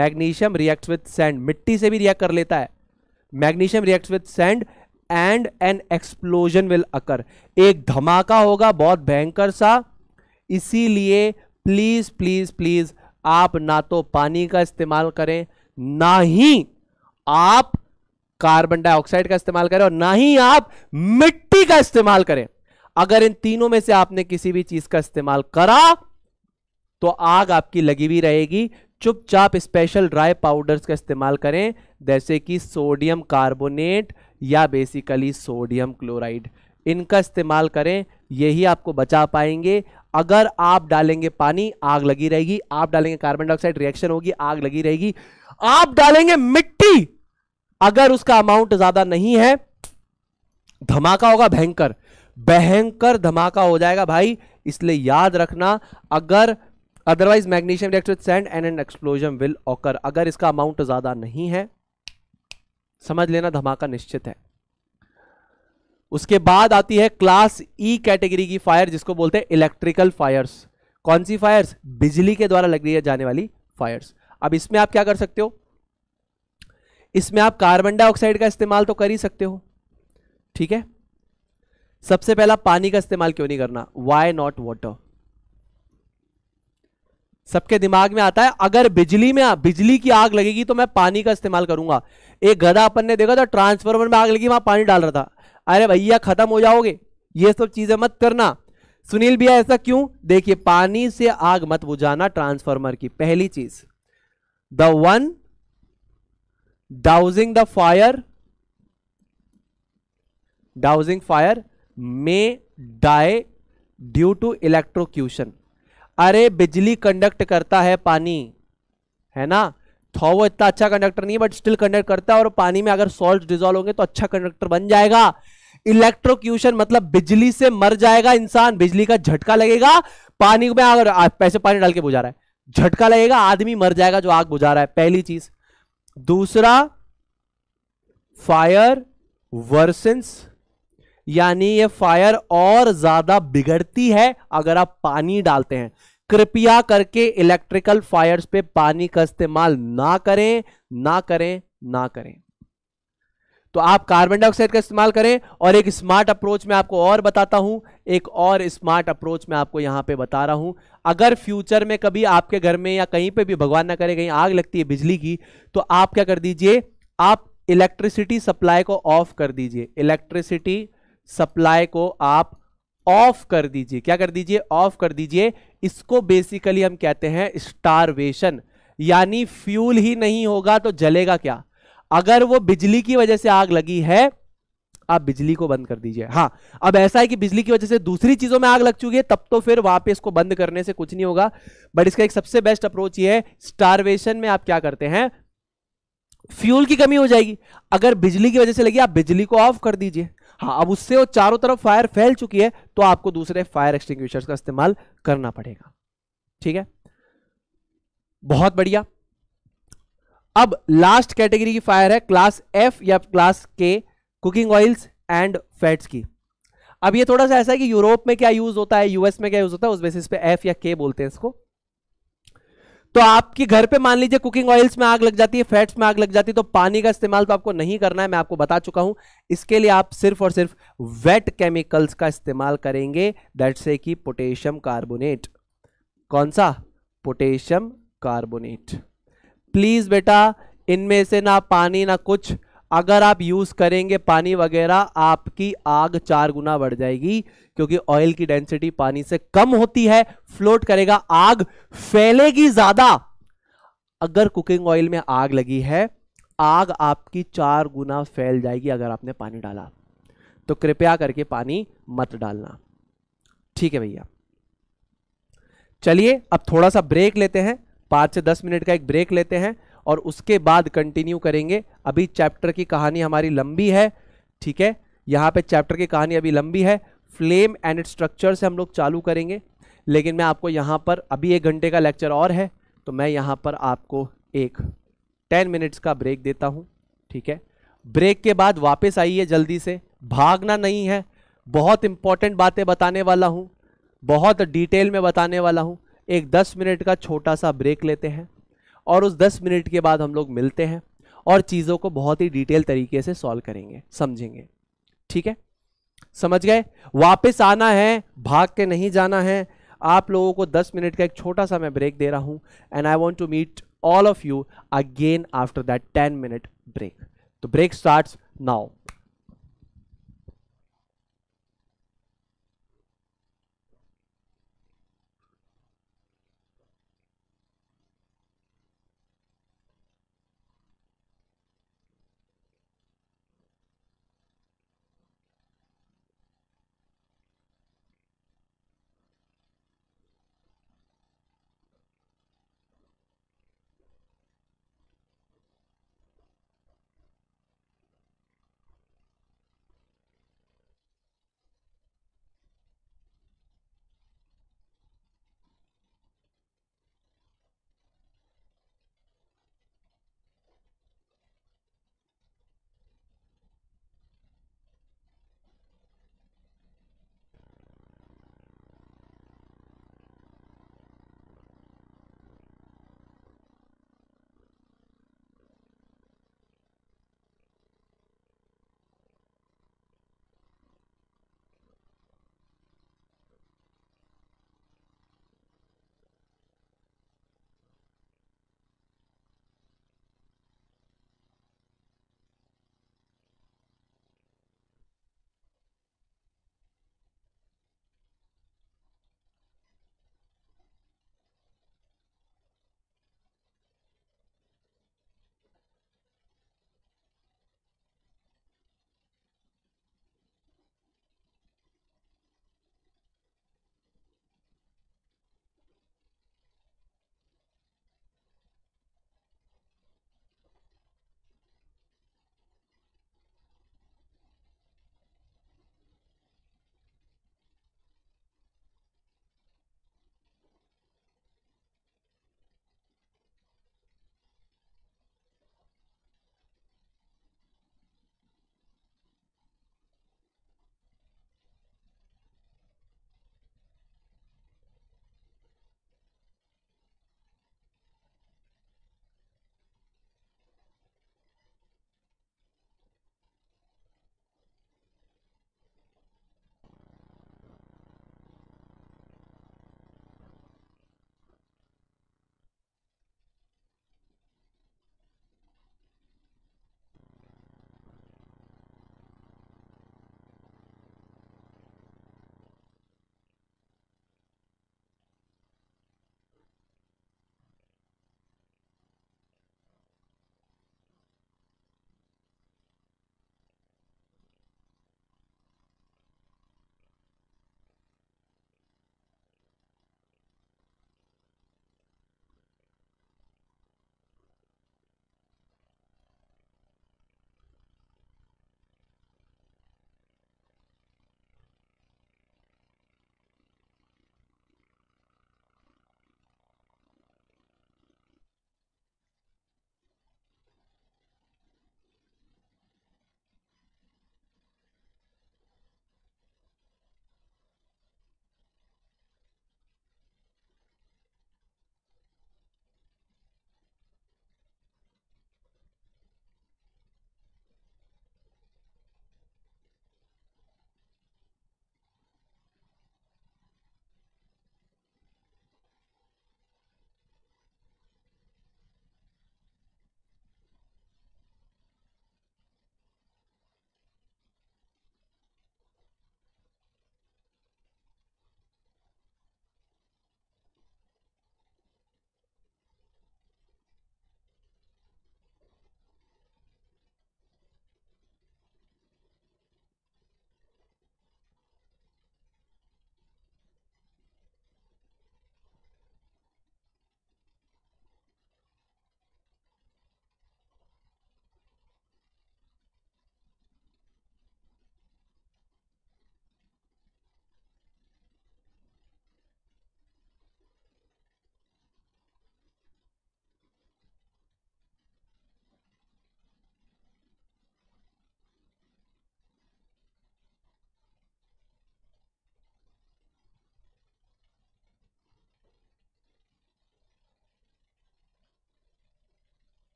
magnesium reacts with sand मिट्टी से भी रिएक्ट कर लेता है magnesium react with sand and an explosion will occur एक धमाका होगा बहुत भयंकर सा इसीलिए प्लीज़ प्लीज़ प्लीज़ आप ना तो पानी का इस्तेमाल करें ना ही आप कार्बन डाइऑक्साइड का इस्तेमाल करें और ना ही आप मिट्टी का इस्तेमाल करें अगर इन तीनों में से आपने किसी भी चीज का इस्तेमाल करा तो आग आपकी लगी हुई रहेगी चुपचाप स्पेशल ड्राई पाउडर्स का इस्तेमाल करें जैसे कि सोडियम कार्बोनेट या बेसिकली सोडियम क्लोराइड इनका इस्तेमाल करें यही आपको बचा पाएंगे अगर आप डालेंगे पानी आग लगी रहेगी आप डालेंगे कार्बन डाइऑक्साइड रिएक्शन होगी आग लगी रहेगी आप डालेंगे मिट्टी अगर उसका अमाउंट ज्यादा नहीं है धमाका होगा भयंकर भयंकर धमाका हो जाएगा भाई इसलिए याद रखना अगर otherwise magnesium react with sand and explosion will occur अगर इसका अमाउंट ज़्यादा नहीं है समझ लेना धमाका निश्चित है उसके बाद आती है क्लास ई e कैटेगरी की फायर जिसको बोलते हैं इलेक्ट्रिकल फायर्स कौन सी फायर्स बिजली के द्वारा लग रही है जाने वाली फायर्स अब इसमें आप क्या कर सकते हो इसमें आप कार्बन डाइऑक्साइड का इस्तेमाल तो कर ही सकते हो ठीक है सबसे पहला पानी का इस्तेमाल क्यों नहीं करना वाई नॉट वॉटर सबके दिमाग में आता है अगर बिजली में बिजली की आग लगेगी तो मैं पानी का इस्तेमाल करूंगा एक गधा अपन ने देखा था ट्रांसफार्मर में आग लगी वहां पानी डाल रहा था अरे भैया खत्म हो जाओगे ये सब चीजें मत करना सुनील भैया ऐसा क्यों देखिए पानी से आग मत बुझाना ट्रांसफार्मर की पहली चीज the one dousing the fire dousing fire may die due to electrocution अरे बिजली कंडक्ट करता है पानी है ना थो वो इतना अच्छा कंडक्टर नहीं है बट स्टिल कंडक्ट करता है और पानी में अगर सॉल्ट डिजोल्व होंगे तो अच्छा कंडक्टर बन जाएगा इलेक्ट्रोक्यूशन मतलब बिजली से मर जाएगा इंसान बिजली का झटका लगेगा पानी में अगर पैसे पानी डाल के बुझा रहा है झटका लगेगा आदमी मर जाएगा जो आग बुझा रहा है पहली चीज दूसरा फायर वर्सेंस यानी ये फायर और ज्यादा बिगड़ती है अगर आप पानी डालते हैं कृपया करके इलेक्ट्रिकल फायर्स पे पानी का इस्तेमाल ना करें ना करें ना करें तो आप कार्बन डाइऑक्साइड का इस्तेमाल करें और एक स्मार्ट अप्रोच में आपको और बताता हूं एक और स्मार्ट अप्रोच में आपको यहां पे बता रहा हूं अगर फ्यूचर में कभी आपके घर में या कहीं पे भी भगवान ना करे कहीं आग लगती है बिजली की तो आप क्या कर दीजिए आप इलेक्ट्रिसिटी सप्लाई को ऑफ कर दीजिए इलेक्ट्रिसिटी सप्लाई को आप ऑफ कर दीजिए क्या कर दीजिए ऑफ कर दीजिए इसको बेसिकली हम कहते हैं स्टारवेशन यानी फ्यूल ही नहीं होगा तो जलेगा क्या अगर वो बिजली की वजह से आग लगी है आप बिजली को बंद कर दीजिए हाँ अब ऐसा है कि बिजली की वजह से दूसरी चीजों में आग लग चुकी है तब तो फिर वहां पे इसको बंद करने से कुछ नहीं होगा बट इसका एक सबसे बेस्ट अप्रोच ये है स्टारवेशन में आप क्या करते हैं फ्यूल की कमी हो जाएगी अगर बिजली की वजह से लगी आप बिजली को ऑफ कर दीजिए हाँ अब उससे वो चारों तरफ फायर फैल चुकी है तो आपको दूसरे फायर एक्सटिंग्विशर्स का इस्तेमाल करना पड़ेगा ठीक है बहुत बढ़िया अब लास्ट कैटेगरी की फायर है क्लास एफ या class K cooking oils and fats की अब ये थोड़ा सा ऐसा है कि यूरोप में क्या यूज होता है यूएस में क्या यूज होता है उस बेसिस पे एफ या के बोलते हैं इसको तो आपके घर पे मान लीजिए कुकिंग ऑयल्स में आग लग जाती है फैट्स में आग लग जाती है तो पानी का इस्तेमाल तो आपको नहीं करना है मैं आपको बता चुका हूं इसके लिए आप सिर्फ और सिर्फ वेट केमिकल्स का इस्तेमाल करेंगे दैट से कि पोटेशियम कार्बोनेट कौन सा पोटेशियम कार्बोनेट प्लीज बेटा इनमें से ना पानी ना कुछ अगर आप यूज़ करेंगे पानी वगैरह आपकी आग चार गुना बढ़ जाएगी क्योंकि ऑयल की डेंसिटी पानी से कम होती है फ्लोट करेगा आग फैलेगी ज़्यादा अगर कुकिंग ऑयल में आग लगी है आग आपकी चार गुना फैल जाएगी अगर आपने पानी डाला तो कृपया करके पानी मत डालना ठीक है भैया चलिए अब थोड़ा सा ब्रेक लेते हैं पांच से दस मिनट का एक ब्रेक लेते हैं और उसके बाद कंटिन्यू करेंगे अभी चैप्टर की कहानी हमारी लंबी है ठीक है यहाँ पे चैप्टर की कहानी अभी लंबी है फ्लेम एंड इट स्ट्रक्चर से हम लोग चालू करेंगे लेकिन मैं आपको यहाँ पर अभी एक घंटे का लेक्चर और है तो मैं यहाँ पर आपको एक टेन मिनट्स का ब्रेक देता हूँ ठीक है ब्रेक के बाद वापस आइए जल्दी से भागना नहीं है बहुत इंपॉर्टेंट बातें बताने वाला हूँ बहुत डिटेल में बताने वाला हूँ एक दस मिनट का छोटा सा ब्रेक लेते हैं और उस दस मिनट के बाद हम लोग मिलते हैं और चीज़ों को बहुत ही डिटेल तरीके से सॉल्व करेंगे समझेंगे ठीक है समझ गए वापस आना है भाग के नहीं जाना है आप लोगों को 10 मिनट का एक छोटा सा मैं ब्रेक दे रहा हूँ and I want to meet all of you again after that ten minute break तो ब्रेक स्टार्ट नाउ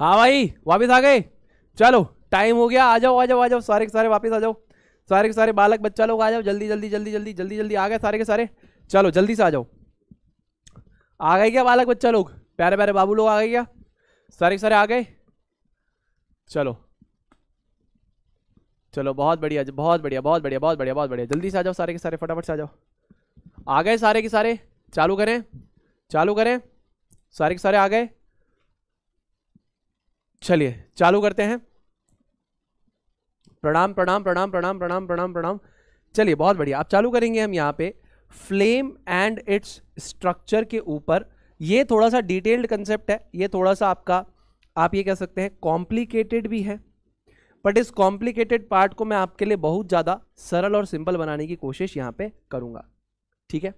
हाँ भाई वापस आ गए चलो टाइम हो गया आ जाओ आ जाओ आ जाओ सारे के सारे वापस आ जाओ सारे के सारे बालक बच्चा लोग आ जाओ जल्दी जल्दी जल्दी जल्दी जल्दी जल्दी आ गए सारे के सारे चलो जल्दी से आ जाओ आ गए क्या बालक बच्चा लोग प्यारे प्यारे बाबू लोग आ गए क्या सारे के सारे आ गए चलो चलो बहुत बढ़िया बहुत बढ़िया बहुत बढ़िया बहुत बढ़िया बहुत बढ़िया जल्दी से आ जाओ सारे के सारे फटाफट से आ जाओ आ गए सारे के सारे चालू करें चालू करें सारे के सारे आ गए चलिए चालू करते हैं प्रणाम प्रणाम प्रणाम प्रणाम प्रणाम प्रणाम प्रणाम चलिए बहुत बढ़िया आप चालू करेंगे हम यहाँ पे फ्लेम एंड इट्स स्ट्रक्चर के ऊपर ये थोड़ा सा डिटेल्ड कंसेप्ट है ये थोड़ा सा आपका आप ये कह सकते हैं कॉम्प्लिकेटेड भी है बट इस कॉम्प्लिकेटेड पार्ट को मैं आपके लिए बहुत ज़्यादा सरल और सिंपल बनाने की कोशिश यहाँ पे करूँगा ठीक है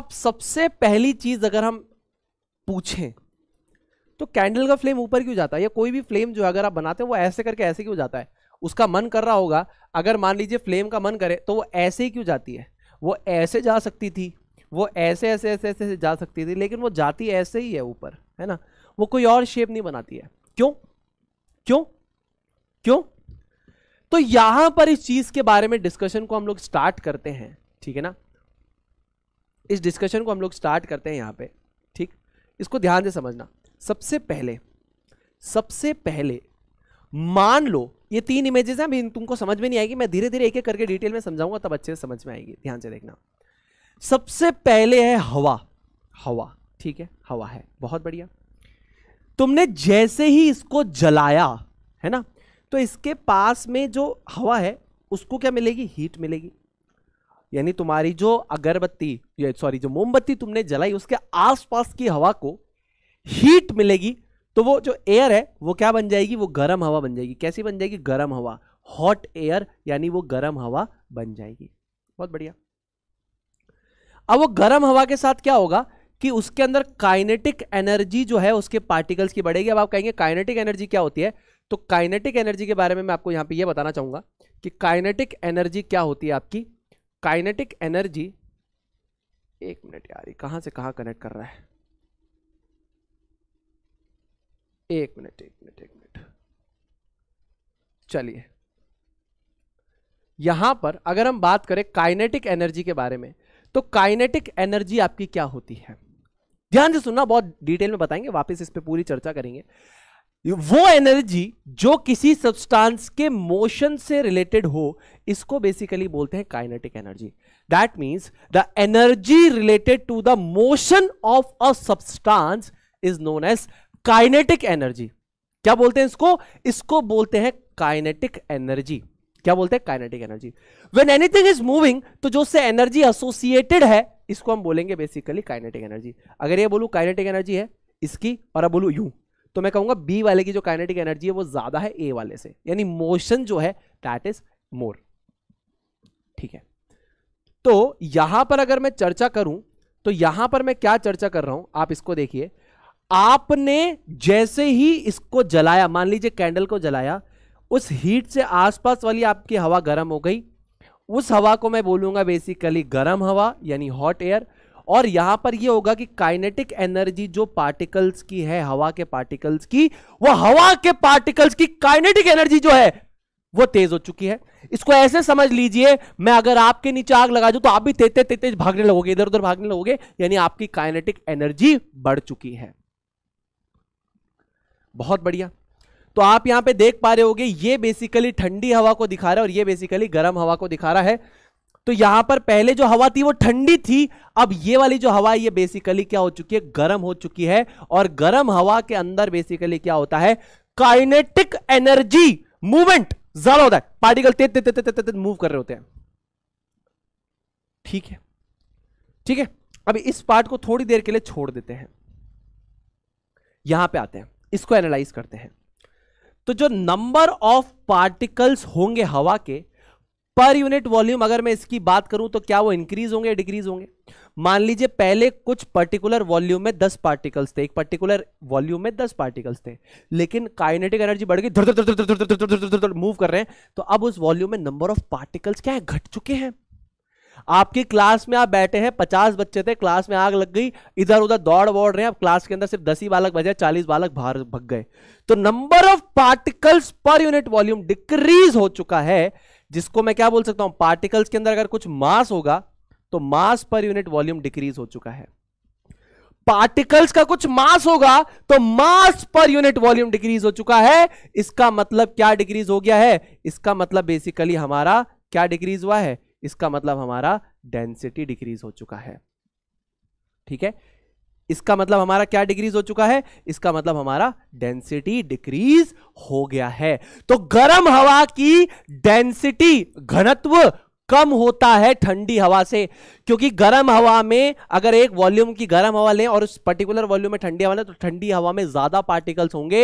अब सबसे पहली चीज़ अगर हम पूछें तो कैंडल का फ्लेम ऊपर क्यों जाता है या कोई भी फ्लेम जो अगर आप बनाते हैं वो ऐसे करके ऐसे क्यों जाता है उसका मन कर रहा होगा अगर मान लीजिए फ्लेम का मन करे तो वो ऐसे ही क्यों जाती है वो ऐसे जा सकती थी वो ऐसे ऐसे ऐसे ऐसे जा सकती थी लेकिन वो जाती ऐसे ही है ऊपर है ना वो कोई और शेप नहीं बनाती है क्यों क्यों क्यों तो यहां पर इस चीज के बारे में डिस्कशन को हम लोग स्टार्ट करते हैं ठीक है ना इस डिस्कशन को हम लोग स्टार्ट करते हैं यहाँ पे ठीक इसको ध्यान से समझना सबसे पहले सबसे पहले मान लो ये तीन इमेजेस हैं अभी तुमको समझ में नहीं आएगी मैं धीरे धीरे एक एक करके डिटेल में समझाऊंगा तब अच्छे से समझ में आएगी ध्यान से देखना सबसे पहले है हवा हवा ठीक है हवा है बहुत बढ़िया तुमने जैसे ही इसको जलाया है ना तो इसके पास में जो हवा है उसको क्या मिलेगी हीट मिलेगी यानी तुम्हारी जो अगरबत्ती सॉरी जो मोमबत्ती तुमने जलाई उसके आसपास की हवा को हीट मिलेगी तो वो जो एयर है वो क्या बन जाएगी वो गर्म हवा बन जाएगी कैसी बन जाएगी गर्म हवा हॉट एयर यानी वो गर्म हवा बन जाएगी बहुत बढ़िया अब वो गर्म हवा के साथ क्या होगा कि उसके अंदर काइनेटिक एनर्जी जो है उसके पार्टिकल्स की बढ़ेगी अब आप कहेंगे काइनेटिक एनर्जी क्या होती है तो काइनेटिक एनर्जी के बारे में मैं आपको यहां पे ये यह बताना चाहूंगा कि काइनेटिक एनर्जी क्या होती है आपकी काइनेटिक एनर्जी एक मिनट यार कहां से कहां कनेक्ट कर रहा है एक मिनट एक मिनट एक मिनट चलिए यहां पर अगर हम बात करें काइनेटिक एनर्जी के बारे में तो काइनेटिक एनर्जी आपकी क्या होती है ध्यान से सुनना बहुत डिटेल में बताएंगे वापस इस पर पूरी चर्चा करेंगे वो एनर्जी जो किसी सब्सटेंस के मोशन से रिलेटेड हो इसको बेसिकली बोलते हैं kinetic energy that means the energy related to the motion of a substance is known as kinetic energy क्या बोलते हैं इसको इसको बोलते हैं काइनेटिक एनर्जी क्या बोलते हैं kinetic energy when anything is moving तो जो उससे एनर्जी एसोसिएटेड है इसको हम बोलेंगे बेसिकली काइनेटिक एनर्जी अगर ये बोलू काइनेटिक एनर्जी है इसकी और अब बोलू यू तो मैं कहूंगा बी वाले की जो काइनेटिक एनर्जी है वो ज्यादा है ए वाले से यानी मोशन जो है दैट इज मोर ठीक है तो यहां पर अगर मैं चर्चा करूं तो यहां पर मैं क्या चर्चा कर रहा हूं आप इसको देखिए आपने जैसे ही इसको जलाया मान लीजिए कैंडल को जलाया उस हीट से आसपास वाली आपकी हवा गर्म हो गई उस हवा को मैं बोलूंगा बेसिकली गर्म हवा यानी हॉट एयर और यहां पर यह होगा कि काइनेटिक एनर्जी जो पार्टिकल्स की है हवा के पार्टिकल्स की वो हवा के पार्टिकल्स की काइनेटिक एनर्जी जो है वो तेज हो चुकी है इसको ऐसे समझ लीजिए मैं अगर आपके नीचे आग लगा दू तो आप भी तेते तेते भागने लगोगे इधर उधर भागने लगोगे यानी आपकी काइनेटिक एनर्जी बढ़ चुकी है बहुत बढ़िया तो आप यहां पे देख पा रहे होगे ये बेसिकली ठंडी हवा को दिखा रहा है और ये बेसिकली गर्म हवा को दिखा रहा है तो यहां पर पहले जो हवा थी वो ठंडी थी अब ये वाली जो हवा है ये बेसिकली क्या हो चुकी है गर्म हो चुकी है और गर्म हवा के अंदर बेसिकली क्या होता है काइनेटिक एनर्जी मूवमेंट ज्यादा होता है पार्टिकल तेज तेज तेज तेज मूव कर रहे होते हैं ठीक है ठीक है अब इस पार्ट को थोड़ी देर के लिए छोड़ देते हैं यहां पे आते हैं इसको एनालाइज करते हैं तो जो नंबर ऑफ पार्टिकल्स होंगे हवा के पर यूनिट वॉल्यूम अगर मैं इसकी बात करूं तो क्या वो इंक्रीज होंगे डिक्रीज होंगे मान लीजिए पहले कुछ पर्टिकुलर वॉल्यूम में 10 पार्टिकल्स थे एक पर्टिकुलर वॉल्यूम में 10 पार्टिकल्स थे लेकिन काइनेटिक एनर्जी बढ़ गई मूव कर रहे हैं तो अब उस वॉल्यूम में नंबर ऑफ पार्टिकल्स क्या है घट चुके हैं आपकी क्लास में आप बैठे हैं पचास बच्चे थे क्लास में आग लग गई इधर उधर दौड़ वौड़ रहे हैं आप क्लास के अंदर सिर्फ दस ही बालक बजे चालीस बालक बाहर भग गए तो number of particles per unit volume decrease हो चुका है जिसको मैं क्या बोल सकता हूं पार्टिकल्स के अंदर अगर कुछ मास होगा तो मास पर यूनिट वॉल्यूम डिक्रीज हो चुका है पार्टिकल्स का कुछ मास होगा तो मास पर यूनिट वॉल्यूम डिक्रीज हो चुका है इसका मतलब क्या डिक्रीज हो गया है इसका मतलब बेसिकली हमारा क्या डिक्रीज हुआ है इसका मतलब हमारा डेंसिटी डिक्रीज हो चुका है ठीक है इसका मतलब हमारा क्या डिक्रीज हो चुका है इसका मतलब हमारा डेंसिटी डिक्रीज हो गया है तो गर्म हवा की डेंसिटी घनत्व कम होता है ठंडी हवा से क्योंकि गर्म हवा में अगर एक वॉल्यूम की गर्म हवा लें और उस पर्टिकुलर वॉल्यूम में ठंडी हवा लें तो ठंडी हवा में ज्यादा पार्टिकल्स होंगे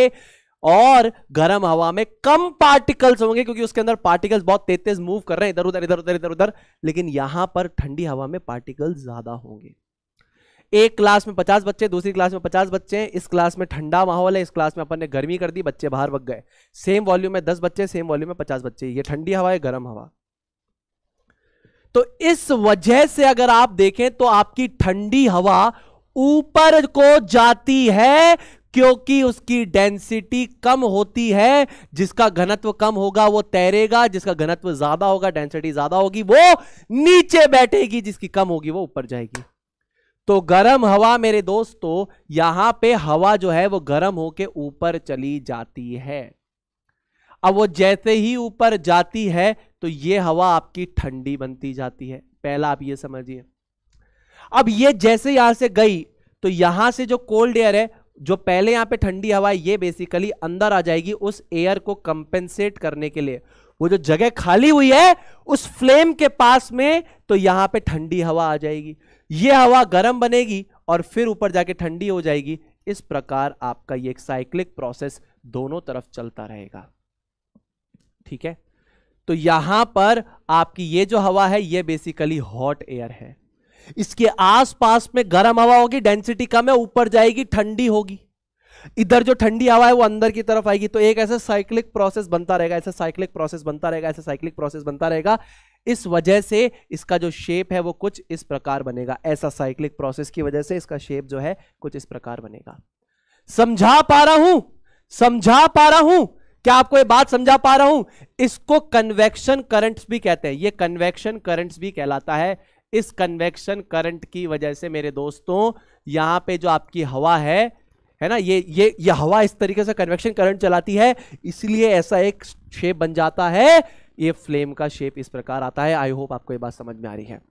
और गर्म हवा में कम पार्टिकल्स होंगे क्योंकि उसके अंदर पार्टिकल्स बहुत तेज तेज मूव कर रहे हैं इधर उधर इधर उधर इधर उधर लेकिन यहां पर ठंडी हवा में पार्टिकल ज्यादा होंगे एक क्लास में पचास बच्चे दूसरी क्लास में पचास बच्चे इस क्लास में ठंडा माहौल है इस क्लास में अपन ने गर्मी कर दी बच्चे बाहर बग गए सेम वॉल्यूम में दस बच्चे सेम वॉल्यूम में पचास बच्चे ये ठंडी हवा है गर्म हवा तो इस वजह से अगर आप देखें तो आपकी ठंडी हवा ऊपर को जाती है क्योंकि उसकी डेंसिटी कम होती है जिसका घनत्व कम होगा वो तैरेगा जिसका घनत्व ज्यादा होगा डेंसिटी ज्यादा होगी वो नीचे बैठेगी जिसकी कम होगी वो ऊपर जाएगी तो गर्म हवा मेरे दोस्तों यहां पे हवा जो है वो गर्म होके ऊपर चली जाती है अब वो जैसे ही ऊपर जाती है तो ये हवा आपकी ठंडी बनती जाती है पहला आप ये समझिए अब ये जैसे यहां से गई तो यहां से जो कोल्ड एयर है जो पहले यहाँ पे ठंडी हवा ये बेसिकली अंदर आ जाएगी उस एयर को कंपेंसेट करने के लिए वो जो जगह खाली हुई है उस फ्लेम के पास में तो यहाँ पे ठंडी हवा आ जाएगी ये हवा गर्म बनेगी और फिर ऊपर जाके ठंडी हो जाएगी इस प्रकार आपका ये एक साइक्लिक प्रोसेस दोनों तरफ चलता रहेगा ठीक है तो यहां पर आपकी ये जो हवा है ये बेसिकली हॉट एयर है इसके आसपास में गर्म हवा होगी डेंसिटी कम है ऊपर जाएगी ठंडी होगी इधर जो ठंडी हवा है वो अंदर की तरफ आएगी तो एक ऐसा साइक्लिक प्रोसेस बनता रहेगा ऐसा साइक्लिक प्रोसेस बनता रहेगा ऐसा साइक्लिक प्रोसेस बनता रहेगा इस वजह से इसका जो शेप है वो कुछ इस प्रकार बनेगा ऐसा साइक्लिक प्रोसेस की वजह से इसका शेप जो है कुछ इस प्रकार बनेगा समझा पा रहा हूं समझा पा रहा हूं क्या आपको ये बात समझा पा रहा हूं इसको कन्वेक्शन करंट्स भी कहते हैं ये कन्वेक्शन करंट्स भी कहलाता है इस कन्वेक्शन करंट की वजह से मेरे दोस्तों यहां पे जो आपकी हवा है है ना ये ये ये हवा इस तरीके से कन्वेक्शन करंट चलाती है इसलिए ऐसा एक शेप बन जाता है ये फ्लेम का शेप इस प्रकार आता है आई होप आपको ये बात समझ में आ रही है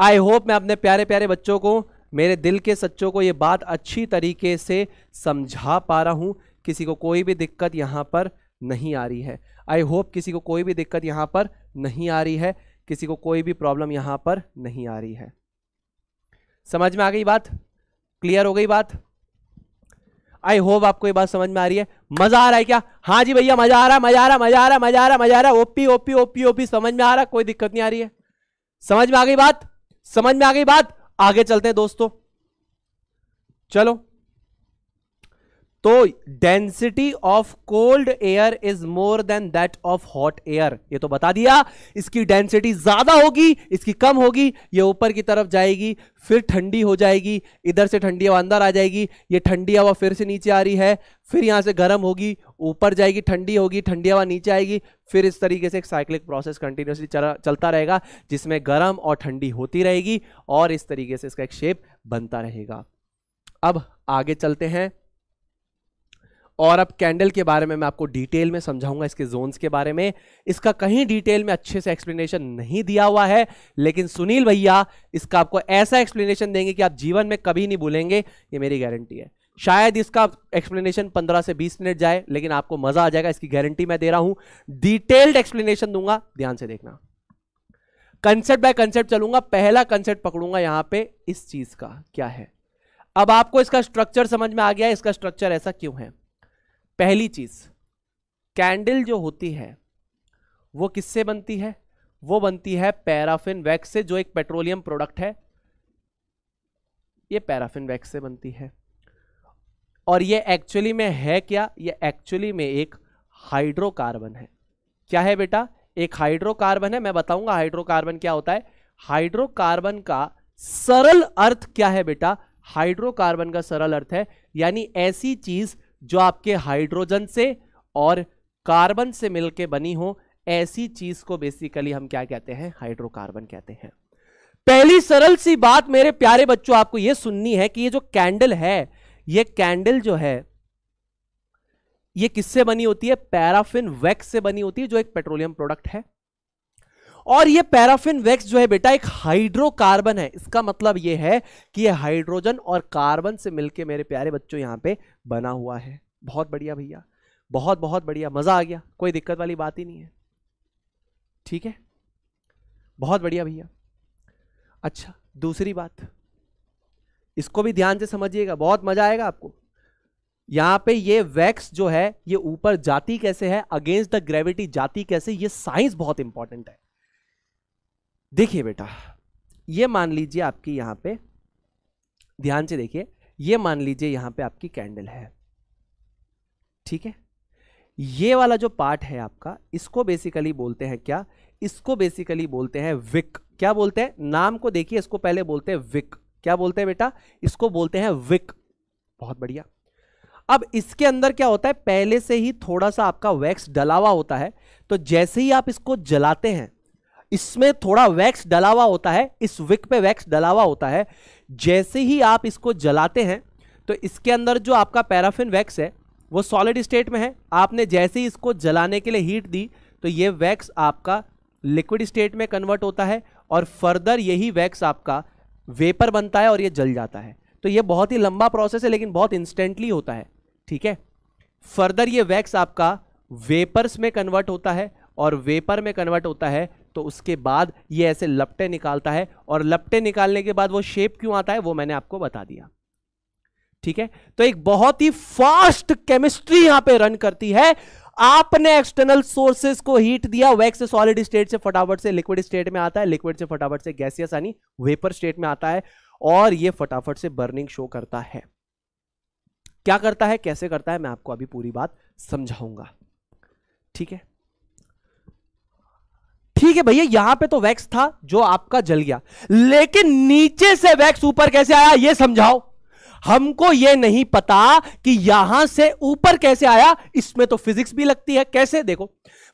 आई होप मैं अपने प्यारे प्यारे बच्चों को मेरे दिल के सच्चों को ये बात अच्छी तरीके से समझा पा रहा हूं किसी को कोई भी दिक्कत यहां पर नहीं आ रही है आई होप किसी को कोई भी दिक्कत यहां पर नहीं आ रही है किसी को कोई भी प्रॉब्लम यहां पर नहीं आ रही है समझ में आ गई बात क्लियर हो गई बात आई होप आपको ये बात समझ में आ रही है मजा आ रहा है क्या हाँ जी भैया मजा आ रहा है मजा आ रहा मजा आ रहा मजा आ रहा मजा आ रहा ओपी ओपी ओपी ओपी समझ में आ रहा कोई दिक्कत नहीं आ रही है समझ में आ गई बात समझ में आ गई बात आगे चलते हैं दोस्तों चलो तो density of cold air is more than that of hot air ये तो बता दिया इसकी डेंसिटी ज्यादा होगी इसकी कम होगी ये ऊपर की तरफ जाएगी फिर ठंडी हो जाएगी इधर से ठंडी हवा अंदर आ जाएगी ये ठंडी हवा फिर से नीचे आ रही है फिर यहाँ से गर्म होगी ऊपर जाएगी ठंडी होगी ठंडी हवा नीचे आएगी फिर इस तरीके से एक साइक्लिक प्रोसेस कंटिन्यूसली चलता रहेगा जिसमें गर्म और ठंडी होती रहेगी और इस तरीके से इसका एक शेप बनता रहेगा अब आगे चलते हैं और अब कैंडल के बारे में मैं आपको डिटेल में समझाऊंगा इसके जोन्स के बारे में इसका कहीं डिटेल में अच्छे से एक्सप्लेनेशन नहीं दिया हुआ है लेकिन सुनील भैया इसका आपको ऐसा एक्सप्लेनेशन देंगे कि आप जीवन में कभी नहीं भूलेंगे ये मेरी गारंटी है शायद इसका एक्सप्लेनेशन 15 से 20 मिनट जाए लेकिन आपको मजा आ जाएगा इसकी गारंटी मैं दे रहा हूं डिटेल्ड एक्सप्लेनेशन दूंगा ध्यान से देखना कंसेप्ट बाय कंसेप्ट चलूंगा पहला कंसेप्ट पकड़ूंगा यहां पे इस चीज का क्या है अब आपको इसका स्ट्रक्चर समझ में आ गया इसका स्ट्रक्चर ऐसा क्यों है पहली चीज़ कैंडल जो होती है वो किससे बनती है वो बनती है पैराफिन वैक्स से जो एक पेट्रोलियम प्रोडक्ट है ये पैराफिन वैक्स से बनती है और ये एक्चुअली में है क्या ये एक्चुअली में एक हाइड्रोकार्बन है क्या है बेटा एक हाइड्रोकार्बन है मैं बताऊंगा हाइड्रोकार्बन क्या होता है हाइड्रोकार्बन का सरल अर्थ क्या है बेटा हाइड्रोकार्बन का सरल अर्थ है यानी ऐसी चीज जो आपके हाइड्रोजन से और कार्बन से मिलके बनी हो ऐसी चीज को बेसिकली हम क्या कहते हैं हाइड्रोकार्बन कहते हैं पहली सरल सी बात मेरे प्यारे बच्चों आपको यह सुननी है कि ये जो कैंडल है ये कैंडल जो है ये किससे बनी होती है पैराफिन वैक्स से बनी होती है जो एक पेट्रोलियम प्रोडक्ट है और ये पैराफिन वैक्स जो है बेटा एक हाइड्रोकार्बन है इसका मतलब ये है कि ये हाइड्रोजन और कार्बन से मिलके मेरे प्यारे बच्चों यहाँ पे बना हुआ है बहुत बढ़िया भैया बहुत बहुत बढ़िया मज़ा आ गया कोई दिक्कत वाली बात ही नहीं है ठीक है बहुत बढ़िया भैया अच्छा दूसरी बात इसको भी ध्यान से समझिएगा बहुत मजा आएगा आपको यहां पे ये वैक्स जो है ये ऊपर जाती कैसे है अगेंस्ट द ग्रेविटी जाती कैसे ये साइंस बहुत इंपॉर्टेंट है देखिए बेटा ये मान लीजिए आपकी यहाँ पे ध्यान से देखिए ये मान लीजिए यहाँ पे आपकी कैंडल है ठीक है ये वाला जो पार्ट है आपका इसको बेसिकली बोलते हैं क्या इसको बेसिकली बोलते हैं विक क्या बोलते हैं नाम को देखिए इसको पहले बोलते हैं विक क्या बोलते हैं बेटा इसको बोलते हैं विक बहुत बढ़िया अब इसके अंदर क्या होता है पहले से ही थोड़ा सा आपका वैक्स डला हुआ होता है तो जैसे ही आप इसको जलाते हैं इसमें थोड़ा वैक्स डला हुआ होता है इस विक पे वैक्स डला हुआ होता है जैसे ही आप इसको जलाते हैं तो इसके अंदर जो आपका पैराफिन वैक्स है वो सॉलिड स्टेट में है आपने जैसे ही इसको जलाने के लिए हीट दी तो ये वैक्स आपका लिक्विड स्टेट में कन्वर्ट होता है और फर्दर यही वैक्स आपका वेपर बनता है और ये जल जाता है तो ये बहुत ही लंबा प्रोसेस है लेकिन बहुत इंस्टेंटली होता है ठीक है फर्दर ये वैक्स आपका वेपर्स में कन्वर्ट होता है और वेपर में कन्वर्ट होता है तो उसके बाद ये ऐसे लपटे निकालता है और लपटे निकालने के बाद वो शेप क्यों आता है वो मैंने आपको बता दिया ठीक है तो एक बहुत ही फास्ट केमिस्ट्री यहां पे रन करती है आपने एक्सटर्नल सोर्सेस को हीट दिया वैक्स सॉलिड स्टेट से फटाफट से लिक्विड स्टेट में आता है लिक्विड से फटाफट से गैसियस यानी वेपर स्टेट में आता है और ये फटाफट से बर्निंग शो करता है क्या करता है कैसे करता है मैं आपको अभी पूरी बात समझाऊंगा ठीक है ठीक है भैया यहां पे तो वैक्स था जो आपका जल गया लेकिन नीचे से वैक्स ऊपर कैसे आया ये समझाओ हमको यह नहीं पता कि यहां से ऊपर कैसे आया इसमें तो फिजिक्स भी लगती है कैसे देखो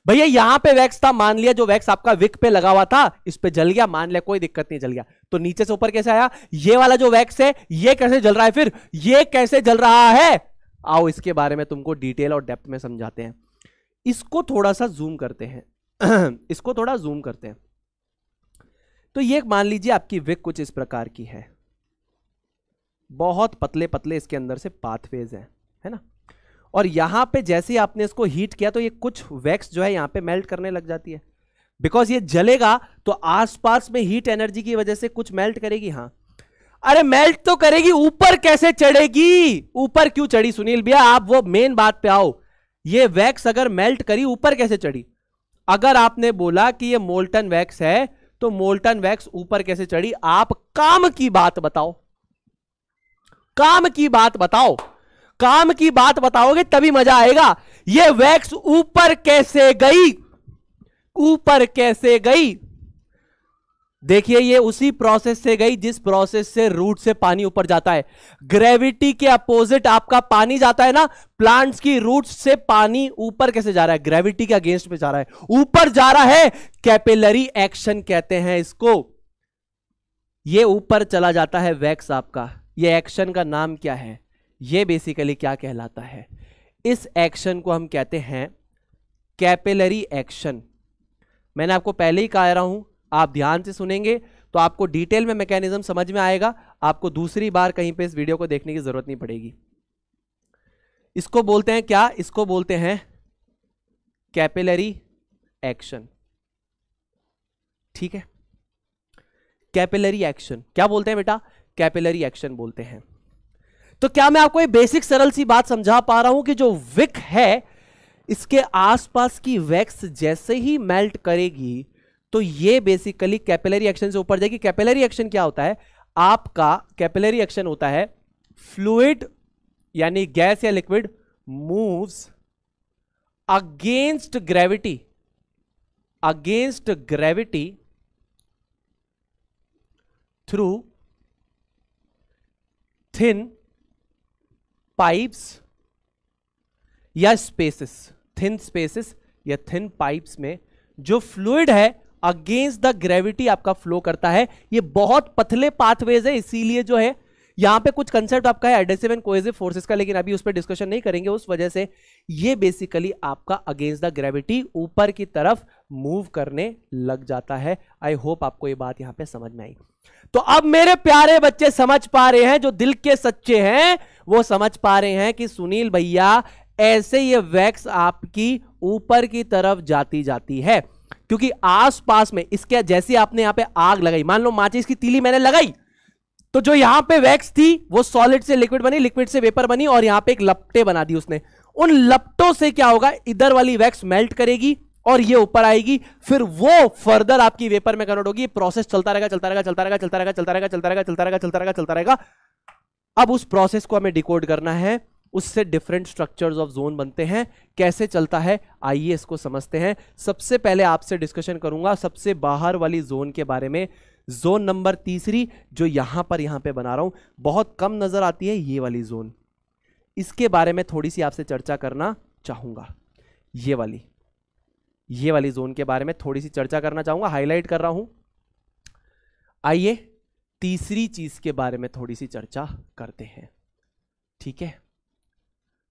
भैया यहां पे वैक्स था मान लिया जो वैक्स आपका विक पे लगा हुआ था इस पे जल गया मान लिया कोई दिक्कत नहीं जल गया तो नीचे से ऊपर कैसे आया ये वाला जो वैक्स है ये कैसे जल रहा है फिर ये कैसे जल रहा है आओ इसके बारे में तुमको डिटेल और डेप्थ में समझाते हैं इसको थोड़ा सा जूम करते हैं इसको थोड़ा जूम करते हैं तो ये मान लीजिए आपकी विक कुछ इस प्रकार की है बहुत पतले पतले इसके अंदर से पाथवेज हैं है ना और यहां पे जैसे ही आपने इसको हीट किया तो ये कुछ वैक्स जो है यहां पे मेल्ट करने लग जाती है बिकॉज ये जलेगा तो आसपास में हीट एनर्जी की वजह से कुछ मेल्ट करेगी हाँ अरे मेल्ट तो करेगी ऊपर कैसे चढ़ेगी ऊपर क्यों चढ़ी सुनील भैया आप वो मेन बात पे आओ ये वैक्स अगर मेल्ट करी ऊपर कैसे चढ़ी अगर आपने बोला कि ये मोल्टन वैक्स है तो मोल्टन वैक्स ऊपर कैसे चढ़ी आप काम की बात बताओ काम की बात बताओ काम की बात बताओगे तभी मजा आएगा ये वैक्स ऊपर कैसे गई ऊपर कैसे गई देखिए ये उसी प्रोसेस से गई जिस प्रोसेस से रूट से पानी ऊपर जाता है ग्रेविटी के अपोजिट आपका पानी जाता है ना प्लांट्स की रूट से पानी ऊपर कैसे जा रहा है ग्रेविटी के अगेंस्ट में जा रहा है ऊपर जा रहा है कैपिलरी एक्शन कहते हैं इसको ये ऊपर चला जाता है वैक्स आपका ये एक्शन का नाम क्या है ये बेसिकली क्या कहलाता है इस एक्शन को हम कहते हैं कैपेलरी एक्शन मैंने आपको पहले ही कह रहा हूं आप ध्यान से सुनेंगे तो आपको डिटेल में मैकेनिज्म समझ में आएगा आपको दूसरी बार कहीं पे इस वीडियो को देखने की जरूरत नहीं पड़ेगी इसको बोलते हैं क्या इसको बोलते हैं कैपिलरी एक्शन ठीक है कैपिलरी एक्शन क्या बोलते हैं बेटा कैपिलरी एक्शन बोलते हैं तो क्या मैं आपको एक बेसिक सरल सी बात समझा पा रहा हूं कि जो विक है इसके आसपास की वैक्स जैसे ही मेल्ट करेगी तो ये बेसिकली कैपेलरी एक्शन से ऊपर जाएगी कैपेलरी एक्शन क्या होता है आपका कैपेलरी एक्शन होता है फ्लूड यानी गैस या liquid moves against gravity against gravity through thin pipes या स्पेसिस थिन स्पेसिस या थिन पाइप्स में जो फ्लूड है अगेंस्ट द ग्रेविटी आपका फ्लो करता है ये बहुत पतले पाथवेज है इसीलिए जो है यहां पे कुछ कंसेप्ट आपका है एडेसिव एंड कोहेसिव फोर्सेस का लेकिन अभी उस पर डिस्कशन नहीं करेंगे उस वजह से ये बेसिकली आपका अगेंस्ट द ग्रेविटी ऊपर की तरफ मूव करने लग जाता है आई होप आपको ये बात यहां पे समझ में आई तो अब मेरे प्यारे बच्चे समझ पा रहे हैं जो दिल के सच्चे हैं वो समझ पा रहे हैं कि सुनील भैया ऐसे ये वैक्स आपकी ऊपर की तरफ जाती जाती है क्योंकि आसपास में इसके जैसे आपने यहां पे आग लगाई मान लो माचिस की तीली मैंने लगाई तो जो यहां पे वैक्स थी वो सॉलिड से लिक्विड बनी लिक्विड से वेपर बनी और यहां पे एक लपटे बना दी उसने उन लपटों से क्या होगा इधर वाली वैक्स मेल्ट करेगी और ये ऊपर आएगी फिर वो फर्दर आपकी वेपर में कन्वर्ट होगी प्रोसेस चलता रहेगा चलता रहेगा चलता रहेगा चलता रहेगा चलता रहेगा चलता रहेगा चलता रहेगा चलता रहेगा चलता रहेगा अब उस प्रोसेस को हमें डिकोड करना है उससे डिफरेंट स्ट्रक्चर्स ऑफ जोन बनते हैं कैसे चलता है आइए इसको समझते हैं सबसे पहले आपसे डिस्कशन करूंगा सबसे बाहर वाली जोन के बारे में जोन नंबर तीसरी जो यहां पर यहां पे बना रहा हूं बहुत कम नज़र आती है ये वाली जोन इसके बारे में थोड़ी सी आपसे चर्चा करना चाहूँगा ये वाली ये वाली जोन के बारे में थोड़ी सी चर्चा करना चाहूंगा हाईलाइट कर रहा हूं आइए तीसरी चीज़ के बारे में थोड़ी सी चर्चा करते हैं ठीक है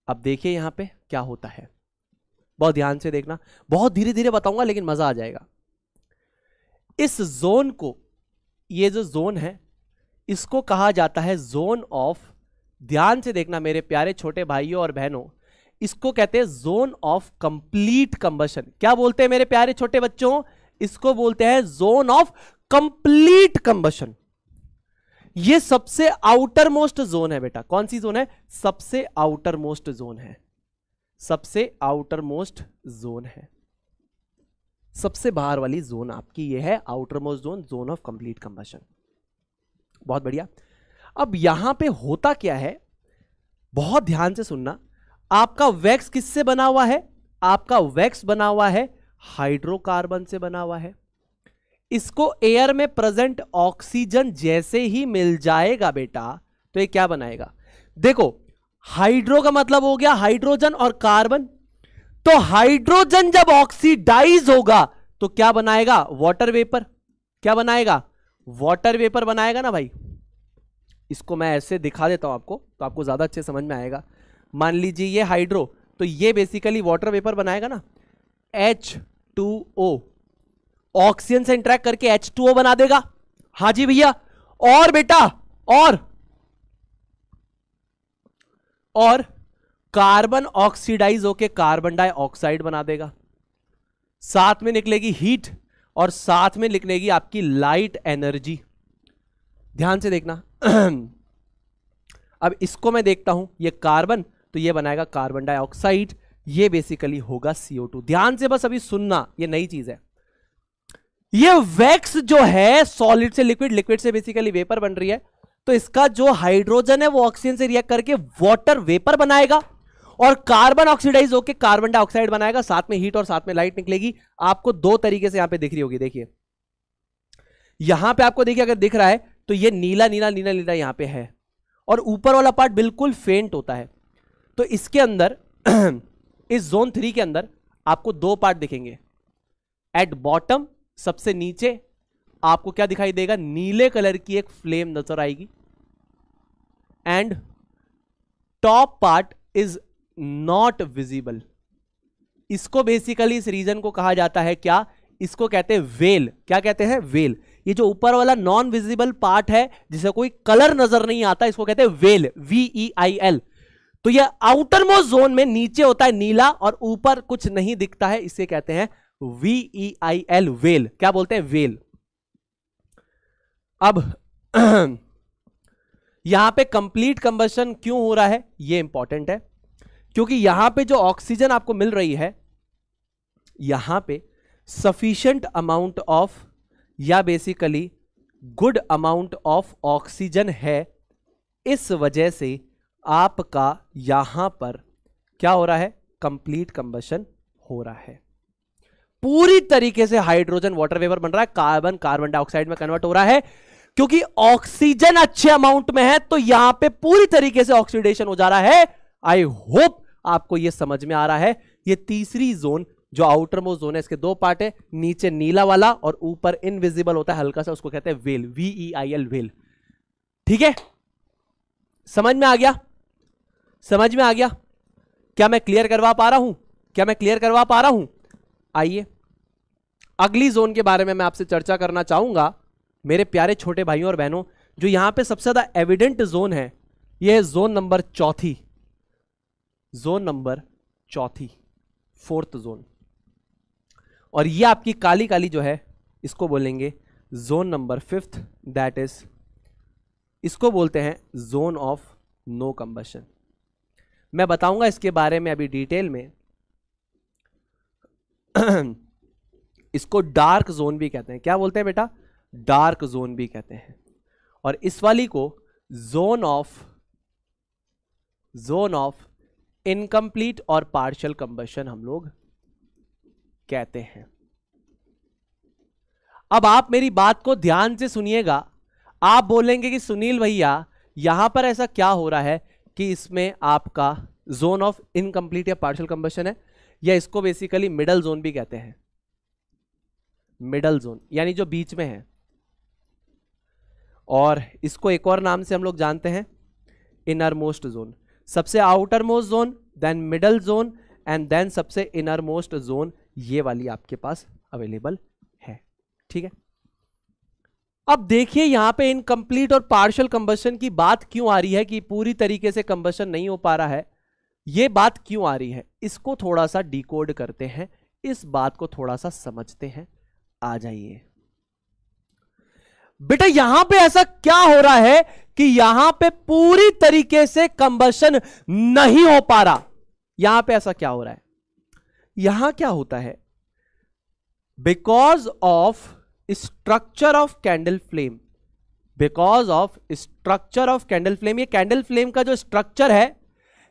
अब देखिए यहां पे क्या होता है बहुत ध्यान से देखना बहुत धीरे धीरे बताऊंगा लेकिन मजा आ जाएगा इस जोन को ये जो जोन है इसको कहा जाता है जोन ऑफ ध्यान से देखना मेरे प्यारे छोटे भाइयों और बहनों इसको कहते हैं जोन ऑफ कंप्लीट कंबशन क्या बोलते हैं मेरे प्यारे छोटे बच्चों इसको बोलते हैं जोन ऑफ कंप्लीट कंबशन ये सबसे आउटर मोस्ट जोन है बेटा कौन सी जोन है सबसे आउटर मोस्ट जोन है सबसे आउटर मोस्ट जोन है सबसे बाहर वाली जोन आपकी ये है outermost zone zone of complete combustion बहुत बढ़िया अब यहां पे होता क्या है बहुत ध्यान से सुनना आपका वैक्स किससे बना हुआ है आपका वैक्स बना हुआ है हाइड्रोकार्बन से बना हुआ है इसको एयर में प्रेजेंट ऑक्सीजन जैसे ही मिल जाएगा बेटा तो ये क्या बनाएगा देखो हाइड्रो का मतलब हो गया हाइड्रोजन और कार्बन तो हाइड्रोजन जब ऑक्सीडाइज होगा तो क्या बनाएगा वाटर वेपर क्या बनाएगा वाटर वेपर बनाएगा ना भाई इसको मैं ऐसे दिखा देता हूं आपको तो आपको ज़्यादा अच्छे समझ में आएगा मान लीजिए ये हाइड्रो तो ये बेसिकली वाटर वेपर बनाएगा ना एच टू ओ ऑक्सीजन से इंट्रैक्ट करके एच टू ओ बना देगा हा जी भैया और बेटा और और कार्बन ऑक्सीडाइज होके कार्बन डाइऑक्साइड बना देगा साथ में निकलेगी हीट और साथ में निकलेगी आपकी लाइट एनर्जी ध्यान से देखना अब इसको मैं देखता हूं ये कार्बन तो ये बनाएगा कार्बन डाइऑक्साइड ये बेसिकली होगा CO2 ध्यान से बस अभी सुनना ये नई चीज है ये वैक्स जो है सॉलिड से लिक्विड लिक्विड से बेसिकली वेपर बन रही है तो इसका जो हाइड्रोजन है वो ऑक्सीजन से रिएक्ट करके वाटर वेपर बनाएगा और कार्बन ऑक्सीडाइज होकर कार्बन डाइऑक्साइड बनाएगा साथ में हीट और साथ में लाइट निकलेगी आपको दो तरीके से यहां पे दिख रही होगी देखिए यहां पे आपको देखिए अगर दिख रहा है तो ये नीला नीला नीला नीला यहां पे है और ऊपर वाला पार्ट बिल्कुल फेंट होता है तो इसके अंदर इस जोन थ्री के अंदर आपको दो पार्ट दिखेंगे एट बॉटम सबसे नीचे आपको क्या दिखाई देगा नीले कलर की एक फ्लेम नजर आएगी and top part is not visible इसको बेसिकली इस रीजन को कहा जाता है क्या इसको कहते हैं वेल क्या कहते हैं वेल ये जो ऊपर वाला नॉन विजिबल पार्ट है जिसे कोई कलर नजर नहीं आता इसको कहते हैं veil V E I L तो ये आउटर मोस्ट जोन में नीचे होता है नीला और ऊपर कुछ नहीं दिखता है इसे कहते हैं V E I L veil क्या बोलते हैं वेल अब यहां पे कंप्लीट कंबशन क्यों हो रहा है ये इंपॉर्टेंट है क्योंकि यहां पे जो ऑक्सीजन आपको मिल रही है यहां पे सफिशियंट अमाउंट ऑफ या basically good amount of oxygen है इस वजह से आपका यहां पर क्या हो रहा है कंप्लीट कंबशन हो रहा है पूरी तरीके से हाइड्रोजन वाटर वेपर बन रहा है कार्बन कार्बन डाइऑक्साइड में कन्वर्ट हो रहा है क्योंकि ऑक्सीजन अच्छे अमाउंट में है तो यहां पे पूरी तरीके से ऑक्सीडेशन हो जा रहा है आई होप आपको यह समझ में आ रहा है यह तीसरी जोन जो आउटर मोस्ट जोन है इसके दो पार्ट है नीचे नीला वाला और ऊपर इनविजिबल होता है हल्का सा उसको कहते हैं veil V I L veil ठीक है समझ में आ गया समझ में आ गया क्या मैं क्लियर करवा पा रहा हूं क्या मैं क्लियर करवा पा रहा हूं आइए अगली जोन के बारे में मैं आपसे चर्चा करना चाहूंगा मेरे प्यारे छोटे भाइयों और बहनों जो यहां पे सबसे ज़्यादा एविडेंट जोन है यह है जोन नंबर चौथी जोन नंबर चौथी फोर्थ जोन और यह आपकी काली काली जो है इसको बोलेंगे zone number fifth that is इसको बोलते हैं जोन ऑफ नो कंबशन मैं बताऊंगा इसके बारे में अभी डिटेल में इसको डार्क जोन भी कहते हैं क्या बोलते हैं बेटा डार्क जोन भी कहते हैं और इस वाली को zone of zone of incomplete और पार्शियल कंबेशन हम लोग कहते हैं अब आप मेरी बात को ध्यान से सुनिएगा आप बोलेंगे कि सुनील भैया यहां पर ऐसा क्या हो रहा है कि इसमें आपका जोन ऑफ इनकम्प्लीट या पार्शियल कंबेशन है या इसको बेसिकली मिडल जोन भी कहते हैं मिडल जोन यानी जो बीच में है और इसको एक और नाम से हम लोग जानते हैं इनर मोस्ट जोन सबसे outermost zone then middle zone and then सबसे इनर मोस्ट जोन ये वाली आपके पास अवेलेबल है ठीक है अब देखिए यहां पे इनकम्प्लीट और पार्शियल कंबशन की बात क्यों आ रही है कि पूरी तरीके से कंबशन नहीं हो पा रहा है ये बात क्यों आ रही है इसको थोड़ा सा डिकोड करते हैं इस बात को थोड़ा सा समझते हैं आ जाइए बेटा यहां पे ऐसा क्या हो रहा है कि यहां पे पूरी तरीके से कंबशन नहीं हो पा रहा यहां पे ऐसा क्या हो रहा है यहां क्या होता है because of structure of candle flame because of structure of candle flame ये कैंडल फ्लेम का जो स्ट्रक्चर है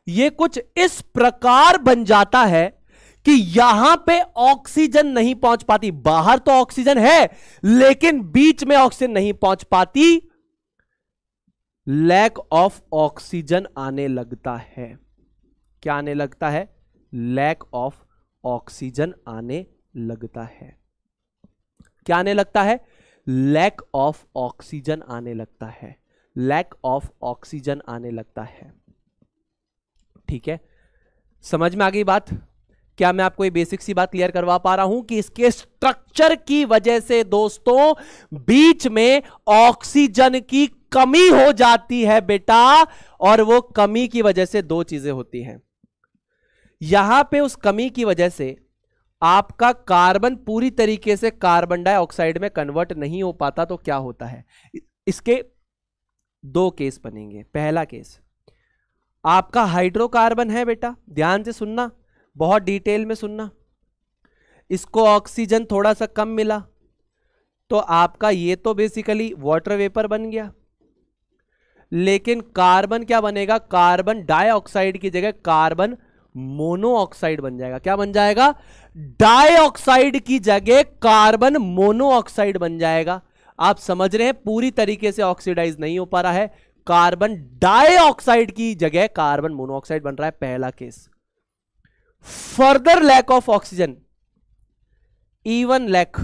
ये कुछ इस प्रकार बन जाता है कि यहां पे ऑक्सीजन नहीं पहुंच पाती बाहर तो ऑक्सीजन है लेकिन बीच में ऑक्सीजन नहीं पहुंच पाती लैक ऑफ ऑक्सीजन आने लगता है क्या आने लगता है लैक ऑफ ऑक्सीजन आने लगता है क्या आने लगता है लैक ऑफ ऑक्सीजन आने लगता है लैक ऑफ ऑक्सीजन आने लगता है ठीक है समझ में आ गई बात क्या मैं आपको ये बेसिक सी बात क्लियर करवा पा रहा हूं कि इसके स्ट्रक्चर की वजह से दोस्तों बीच में ऑक्सीजन की कमी हो जाती है बेटा और वो कमी की वजह से दो चीजें होती हैं यहां पे उस कमी की वजह से आपका कार्बन पूरी तरीके से कार्बन डाइऑक्साइड में कन्वर्ट नहीं हो पाता तो क्या होता है इसके दो केस बनेंगे पहला केस आपका हाइड्रोकार्बन है बेटा ध्यान से सुनना बहुत डिटेल में सुनना इसको ऑक्सीजन थोड़ा सा कम मिला तो आपका ये तो बेसिकली वाटर वेपर बन गया लेकिन कार्बन क्या बनेगा कार्बन डाइऑक्साइड की जगह कार्बन मोनोऑक्साइड बन जाएगा क्या बन जाएगा डाइऑक्साइड की जगह कार्बन मोनोऑक्साइड बन जाएगा आप समझ रहे हैं पूरी तरीके से ऑक्सीडाइज नहीं हो पा रहा है कार्बन डाइऑक्साइड की जगह कार्बन मोनोऑक्साइड बन रहा है पहला case further lack of oxygen even lack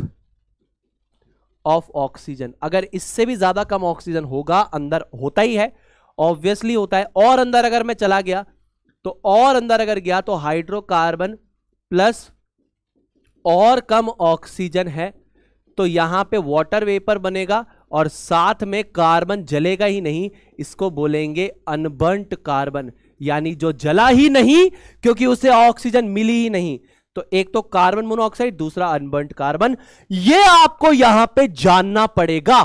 of oxygen अगर इससे भी ज्यादा कम ऑक्सीजन होगा अंदर होता ही है ऑब्वियसली होता है और अंदर अगर मैं चला गया तो और अंदर अगर गया तो हाइड्रोकार्बन प्लस और कम ऑक्सीजन है तो यहां पे वाटर वेपर बनेगा और साथ में कार्बन जलेगा ही नहीं इसको बोलेंगे अनबर्नट कार्बन यानी जो जला ही नहीं क्योंकि उसे ऑक्सीजन मिली ही नहीं तो एक तो कार्बन मोनोऑक्साइड दूसरा अनबर्नट कार्बन ये आपको यहां पे जानना पड़ेगा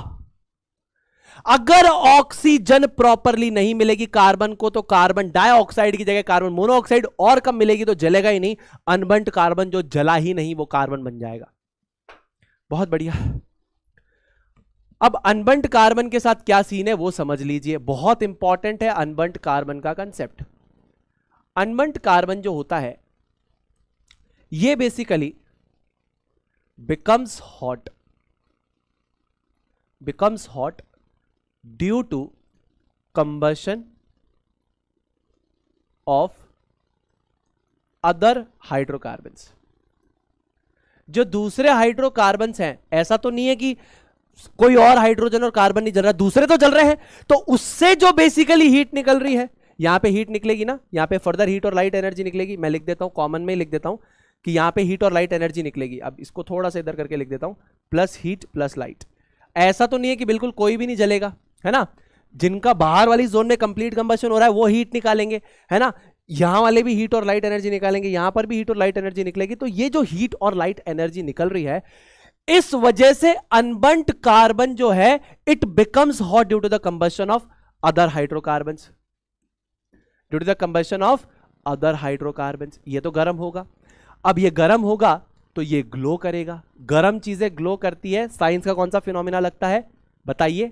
अगर ऑक्सीजन प्रॉपरली नहीं मिलेगी कार्बन को तो कार्बन डाइऑक्साइड की जगह कार्बन मोनोऑक्साइड और कम मिलेगी तो जलेगा ही नहीं अनबंट कार्बन जो जला ही नहीं वो कार्बन बन जाएगा बहुत बढ़िया अब अनबंट कार्बन के साथ क्या सीन है वो समझ लीजिए बहुत इंपॉर्टेंट है अनबंट कार्बन का कंसेप्ट अनबंट कार्बन जो होता है ये basically becomes hot becomes hot due to combustion of other hydrocarbons जो दूसरे हाइड्रोकार्बन्स हैं ऐसा तो नहीं है कि कोई और हाइड्रोजन और कार्बन नहीं जल रहा दूसरे तो जल रहे हैं तो उससे जो बेसिकली हीट निकल रही है यहां पे हीट निकलेगी ना यहां पे फर्दर हीट और लाइट एनर्जी निकलेगी मैं लिख देता हूं कॉमन में ही लिख देता हूं कि यहां पे हीट और लाइट एनर्जी निकलेगी अब इसको थोड़ा सा इधर करके लिख देता हूं प्लस हीट प्लस लाइट ऐसा तो नहीं है कि बिल्कुल कोई भी नहीं जलेगा है ना जिनका बाहर वाली जोन में कंप्लीट कंबेशन हो रहा है वो हीट निकालेंगे है ना यहां वाले भी हीट और लाइट एनर्जी निकालेंगे यहां पर भी हीट और लाइट एनर्जी निकलेगी तो ये जो हीट और लाइट एनर्जी निकल रही है इस वजह से अनबंट कार्बन जो है it becomes hot due to the combustion of other hydrocarbon due to the combustion of other hydrocarbon ये तो गर्म होगा अब ये गर्म होगा तो ये ग्लो करेगा गर्म चीजें ग्लो करती है साइंस का कौन सा फिनोमिना लगता है बताइए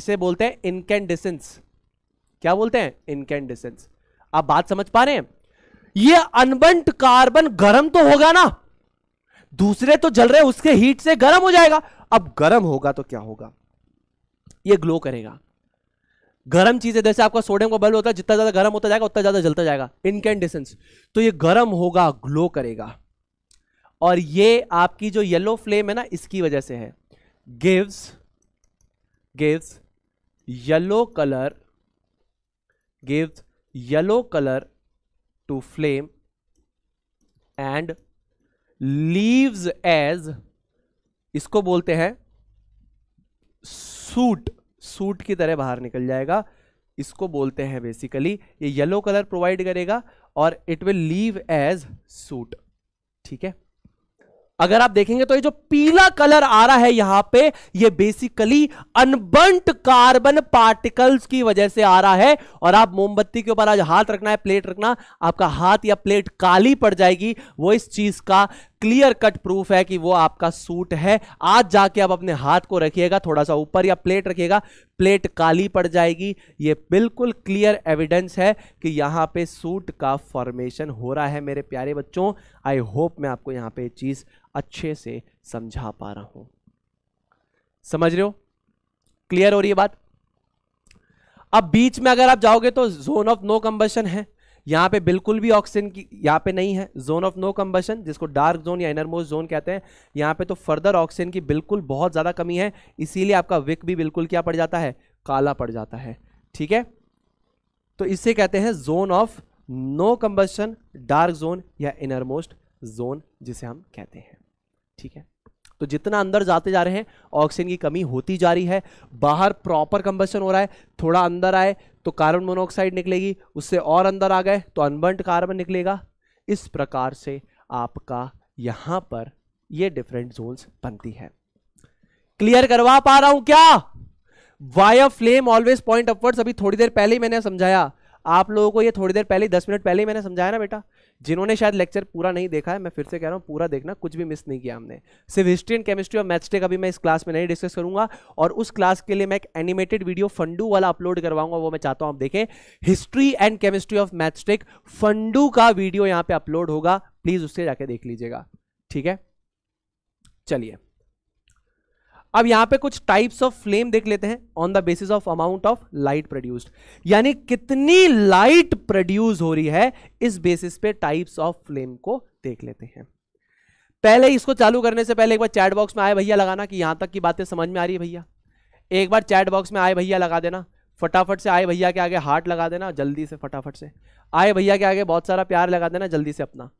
इसे बोलते हैं इनकेंडिसेंस क्या बोलते हैं इनकेंडिसेंस आप बात समझ पा रहे हैं ये अनबंट कार्बन गर्म तो होगा ना दूसरे तो जल रहे उसके हीट से गर्म हो जाएगा अब गर्म होगा तो क्या होगा ये ग्लो करेगा गर्म चीजें जैसे आपका सोडियम का बल्ब होता है जितना ज्यादा गर्म होता जाएगा उतना ज्यादा जलता जाएगा इनकेंडिसेंस तो ये गर्म होगा ग्लो करेगा और ये आपकी जो येलो फ्लेम है ना इसकी वजह से है gives gives yellow colour gives yellow colour to flame and leaves as इसको बोलते हैं सूट सूट की तरह बाहर निकल जाएगा इसको बोलते हैं बेसिकली ये येलो कलर प्रोवाइड करेगा और it will leave as soot ठीक है अगर आप देखेंगे तो ये जो पीला कलर आ रहा है यहां पे ये बेसिकली अनबंट कार्बन पार्टिकल्स की वजह से आ रहा है और आप मोमबत्ती के ऊपर आज हाथ रखना है प्लेट रखना आपका हाथ या प्लेट काली पड़ जाएगी वो इस चीज का क्लियर कट प्रूफ है कि वो आपका सूट है आज जाके आप अपने हाथ को रखिएगा थोड़ा सा ऊपर या प्लेट रखिएगा प्लेट काली पड़ जाएगी ये बिल्कुल क्लियर एविडेंस है कि यहाँ पे सूट का फॉर्मेशन हो रहा है मेरे प्यारे बच्चों आई होप मैं आपको यहाँ पे चीज़ अच्छे से समझा पा रहा हूँ समझ रहे हो क्लियर हो रही है बात अब बीच में अगर आप जाओगे तो जोन ऑफ नो कंबशन है यहाँ पे बिल्कुल भी ऑक्सीजन की यहाँ पे नहीं है जोन ऑफ नो कम्बशन जिसको डार्क जोन या इनरमोस्ट जोन कहते हैं यहाँ पे तो फर्दर ऑक्सीजन की बिल्कुल बहुत ज़्यादा कमी है इसीलिए आपका विक भी बिल्कुल क्या पड़ जाता है काला पड़ जाता है ठीक है तो इससे कहते हैं zone of no combustion dark zone या इनरमोस्ट जोन जिसे हम कहते हैं ठीक है तो जितना अंदर जाते जा रहे हैं ऑक्सीजन की कमी होती जा रही है बाहर प्रॉपर कंबेशन हो रहा है थोड़ा अंदर आए तो कार्बन मोनोऑक्साइड निकलेगी उससे और अंदर आ गए तो अनबर्ट कार्बन निकलेगा इस प्रकार से आपका यहां पर ये डिफरेंट जोन्स बनती है क्लियर करवा पा रहा हूं क्या why a flame always point upwards अभी थोड़ी देर पहले ही मैंने समझाया आप लोगों को ये थोड़ी देर पहले दस मिनट पहले ही मैंने समझाया ना बेटा जिन्होंने शायद लेक्चर पूरा नहीं देखा है मैं फिर से कह रहा हूँ पूरा देखना कुछ भी मिस नहीं किया हमने सिर्फ हिस्ट्री एंड केमिस्ट्री और मैथ्स टेक अभी मैं इस क्लास में नहीं डिस्कस करूंगा और उस क्लास के लिए मैं एक एनिमेटेड वीडियो फंडू वाला अपलोड करवाऊंगा वो मैं चाहता हूँ आप देखें history and chemistry of maths tech फंडू का वीडियो यहाँ पे अपलोड होगा प्लीज़ उससे जाके देख लीजिएगा ठीक है चलिए अब यहां पे कुछ टाइप्स ऑफ फ्लेम देख लेते हैं on the basis of amount of light produced यानी कितनी लाइट प्रोड्यूस हो रही है इस बेसिस पे टाइप्स ऑफ फ्लेम को देख लेते हैं पहले इसको चालू करने से पहले एक बार चैट बॉक्स में आए भैया लगाना कि यहां तक की बातें समझ में आ रही है भैया एक बार चैट बॉक्स में आए भैया लगा देना फटाफट से आए भैया के आगे हार्ट लगा देना जल्दी से फटाफट से आए भैया के आगे बहुत सारा प्यार लगा देना जल्दी से अपना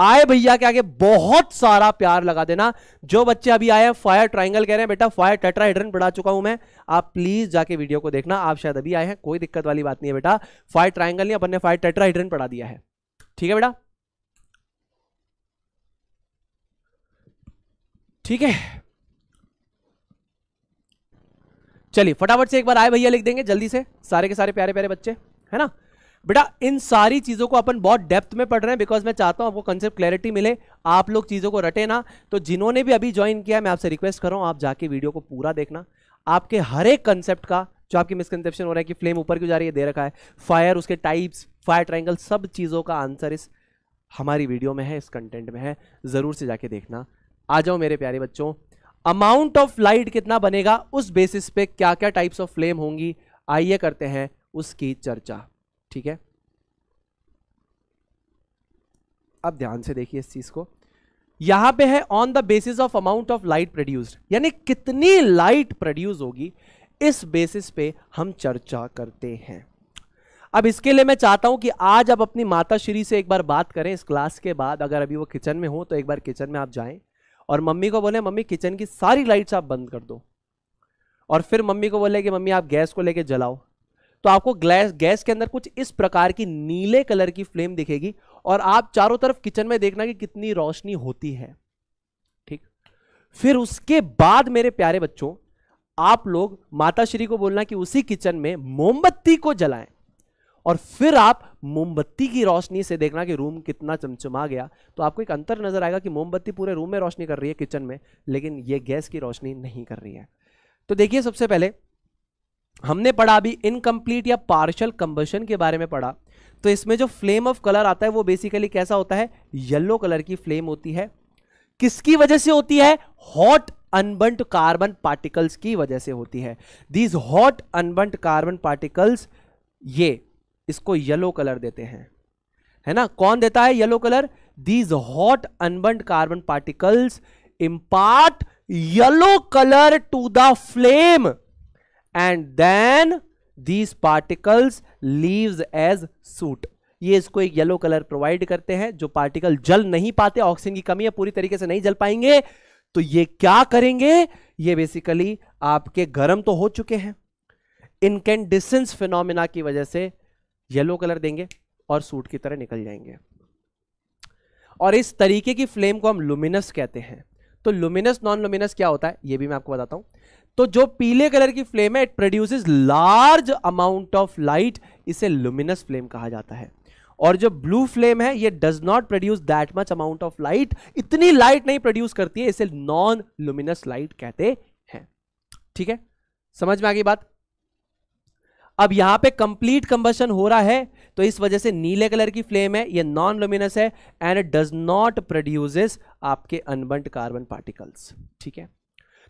आए भैया के आगे बहुत सारा प्यार लगा देना जो बच्चे अभी आए हैं फायर ट्राइंगल कह रहे हैं बेटा फायर टेट्राहेड्रन पढ़ा चुका हूं मैं आप प्लीज जाके वीडियो को देखना आप शायद अभी आए हैं कोई दिक्कत वाली बात नहीं है बेटा फायर ट्राइंगल नहीं अपन ने फायर टेट्राहेड्रन पढ़ा दिया है ठीक है बेटा ठीक है चलिए फटाफट से एक बार आए भैया लिख देंगे जल्दी से सारे के सारे प्यारे प्यारे बच्चे है ना बेटा इन सारी चीज़ों को अपन बहुत डेप्थ में पढ़ रहे हैं बिकॉज मैं चाहता हूँ आपको कंसेप्ट क्लैरिटी मिले आप लोग चीज़ों को रटे ना तो जिन्होंने भी अभी ज्वाइन किया मैं आपसे रिक्वेस्ट कर रहा हूं आप जाके वीडियो को पूरा देखना आपके हर एक कंसेप्ट का जो आपकी मिसकनसेप्शन हो रहा है कि फ्लेम ऊपर क्यों जा रही है दे रखा है फायर उसके टाइप्स फायर ट्राइंगल सब चीज़ों का आंसर इस हमारी वीडियो में है इस कंटेंट में है ज़रूर से जाके देखना आ जाओ मेरे प्यारे बच्चों अमाउंट ऑफ लाइट कितना बनेगा उस बेसिस पे क्या क्या टाइप्स ऑफ फ्लेम होंगी आइए करते हैं उसकी चर्चा ठीक है अब ध्यान से देखिए इस चीज़ को यहां पे है on the basis of amount of light produced यानी कितनी लाइट प्रोड्यूस होगी इस बेसिस पे हम चर्चा करते हैं अब इसके लिए मैं चाहता हूं कि आज आप अपनी माता श्री से एक बार बात करें इस क्लास के बाद अगर अभी वो किचन में हो तो एक बार किचन में आप जाएं और मम्मी को बोले मम्मी किचन की सारी लाइट्स आप बंद कर दो और फिर मम्मी को बोले कि मम्मी आप गैस को लेके जलाओ तो आपको ग्लैस गैस के अंदर कुछ इस प्रकार की नीले कलर की फ्लेम दिखेगी और आप चारों तरफ किचन में देखना कि कितनी रोशनी होती है ठीक फिर उसके बाद मेरे प्यारे बच्चों आप लोग माता श्री को बोलना कि उसी किचन में मोमबत्ती को जलाएं और फिर आप मोमबत्ती की रोशनी से देखना कि रूम कितना चमचमा गया तो आपको एक अंतर नजर आएगा कि मोमबत्ती पूरे रूम में रोशनी कर रही है किचन में लेकिन ये गैस की रोशनी नहीं कर रही है तो देखिए सबसे पहले हमने पढ़ा अभी इनकम्प्लीट या पार्शल कंबशन के बारे में पढ़ा तो इसमें जो फ्लेम ऑफ कलर आता है वो बेसिकली कैसा होता है येलो कलर की फ्लेम होती है किसकी वजह से होती है हॉट अनबंट कार्बन पार्टिकल्स की वजह से होती है these hot unburnt carbon particles ये इसको येलो कलर देते हैं है ना कौन देता है yellow colour these hot unburnt carbon particles impart yellow colour to the flame and then these particles leave as soot ये इसको एक येलो कलर प्रोवाइड करते हैं जो पार्टिकल जल नहीं पाते ऑक्सीजन की कमी है पूरी तरीके से नहीं जल पाएंगे तो ये क्या करेंगे ये बेसिकली आपके गर्म तो हो चुके हैं इनकेंडिसेंस फिनोमिना की वजह से येलो कलर देंगे और सूट की तरह निकल जाएंगे और इस तरीके की फ्लेम को हम लुमिनस कहते हैं तो लुमिनस नॉन लुमिनस क्या होता है ये भी मैं आपको बताता हूं तो जो पीले कलर की फ्लेम है it produce large amount of light इसे लुमिनस फ्लेम कहा जाता है और जो ब्लू फ्लेम है ये does not produce that much amount of light इतनी लाइट नहीं प्रोड्यूस करती है इसे नॉन लुमिनस लाइट कहते हैं ठीक है समझ में आ गई बात अब यहां पे कंप्लीट कंबशन हो रहा है तो इस वजह से नीले कलर की फ्लेम है ये नॉन लुमिनस है एंड डज नॉट प्रोड्यूस आपके अनबंट कार्बन पार्टिकल्स ठीक है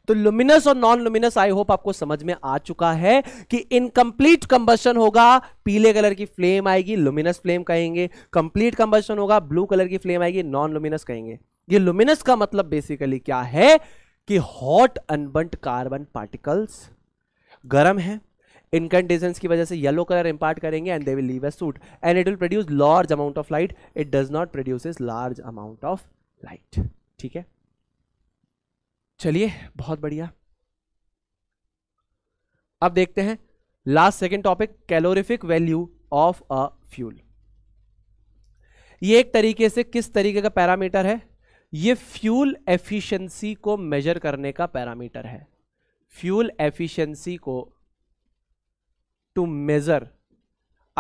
तो लुमिनस और नॉन लुमिनस आई होप आपको समझ में आ चुका है कि इनकम्प्लीट कंबशन होगा पीले कलर की फ्लेम आएगी लुमिनस फ्लेम कहेंगे कंप्लीट कंबशन होगा ब्लू कलर की फ्लेम आएगी नॉन लुमिनस कहेंगे ये लुमिनस का मतलब बेसिकली क्या है कि हॉट अनबंट कार्बन पार्टिकल्स गर्म है इनकंडीजेंस की वजह से येलो कलर इम्पार्ट करेंगे and they will leave a soot and it will produce large amount of light it does not produce large amount of light ठीक है चलिए बहुत बढ़िया अब देखते हैं last second topic calorific value of a fuel ये एक तरीके से किस तरीके का पैरामीटर है ये फ्यूल एफिशिएंसी को मेजर करने का पैरामीटर है फ्यूल एफिशिएंसी को टू मेजर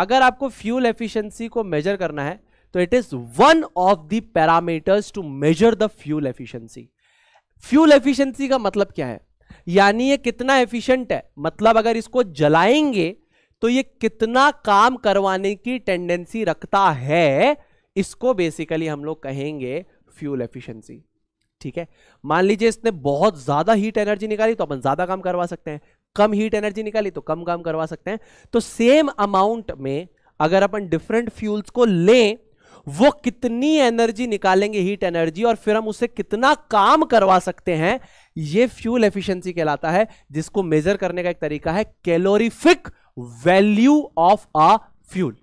अगर आपको फ्यूल एफिशिएंसी को मेजर करना है तो it is one of the parameters to measure the fuel efficiency fuel efficiency का मतलब क्या है यानी ये कितना एफिशिएंट है मतलब अगर इसको जलाएंगे तो ये कितना काम करवाने की टेंडेंसी रखता है इसको बेसिकली हम लोग कहेंगे फ्यूल एफिशिएंसी ठीक है मान लीजिए इसने बहुत ज़्यादा हीट एनर्जी निकाली तो अपन ज़्यादा काम करवा सकते हैं कम हीट एनर्जी निकाली तो कम काम करवा सकते हैं तो सेम अमाउंट में अगर अपन डिफरेंट फ्यूल्स को लें वो कितनी एनर्जी निकालेंगे हीट एनर्जी और फिर हम उसे कितना काम करवा सकते हैं ये फ्यूल एफिशिएंसी कहलाता है जिसको मेजर करने का एक तरीका है calorific value of a fuel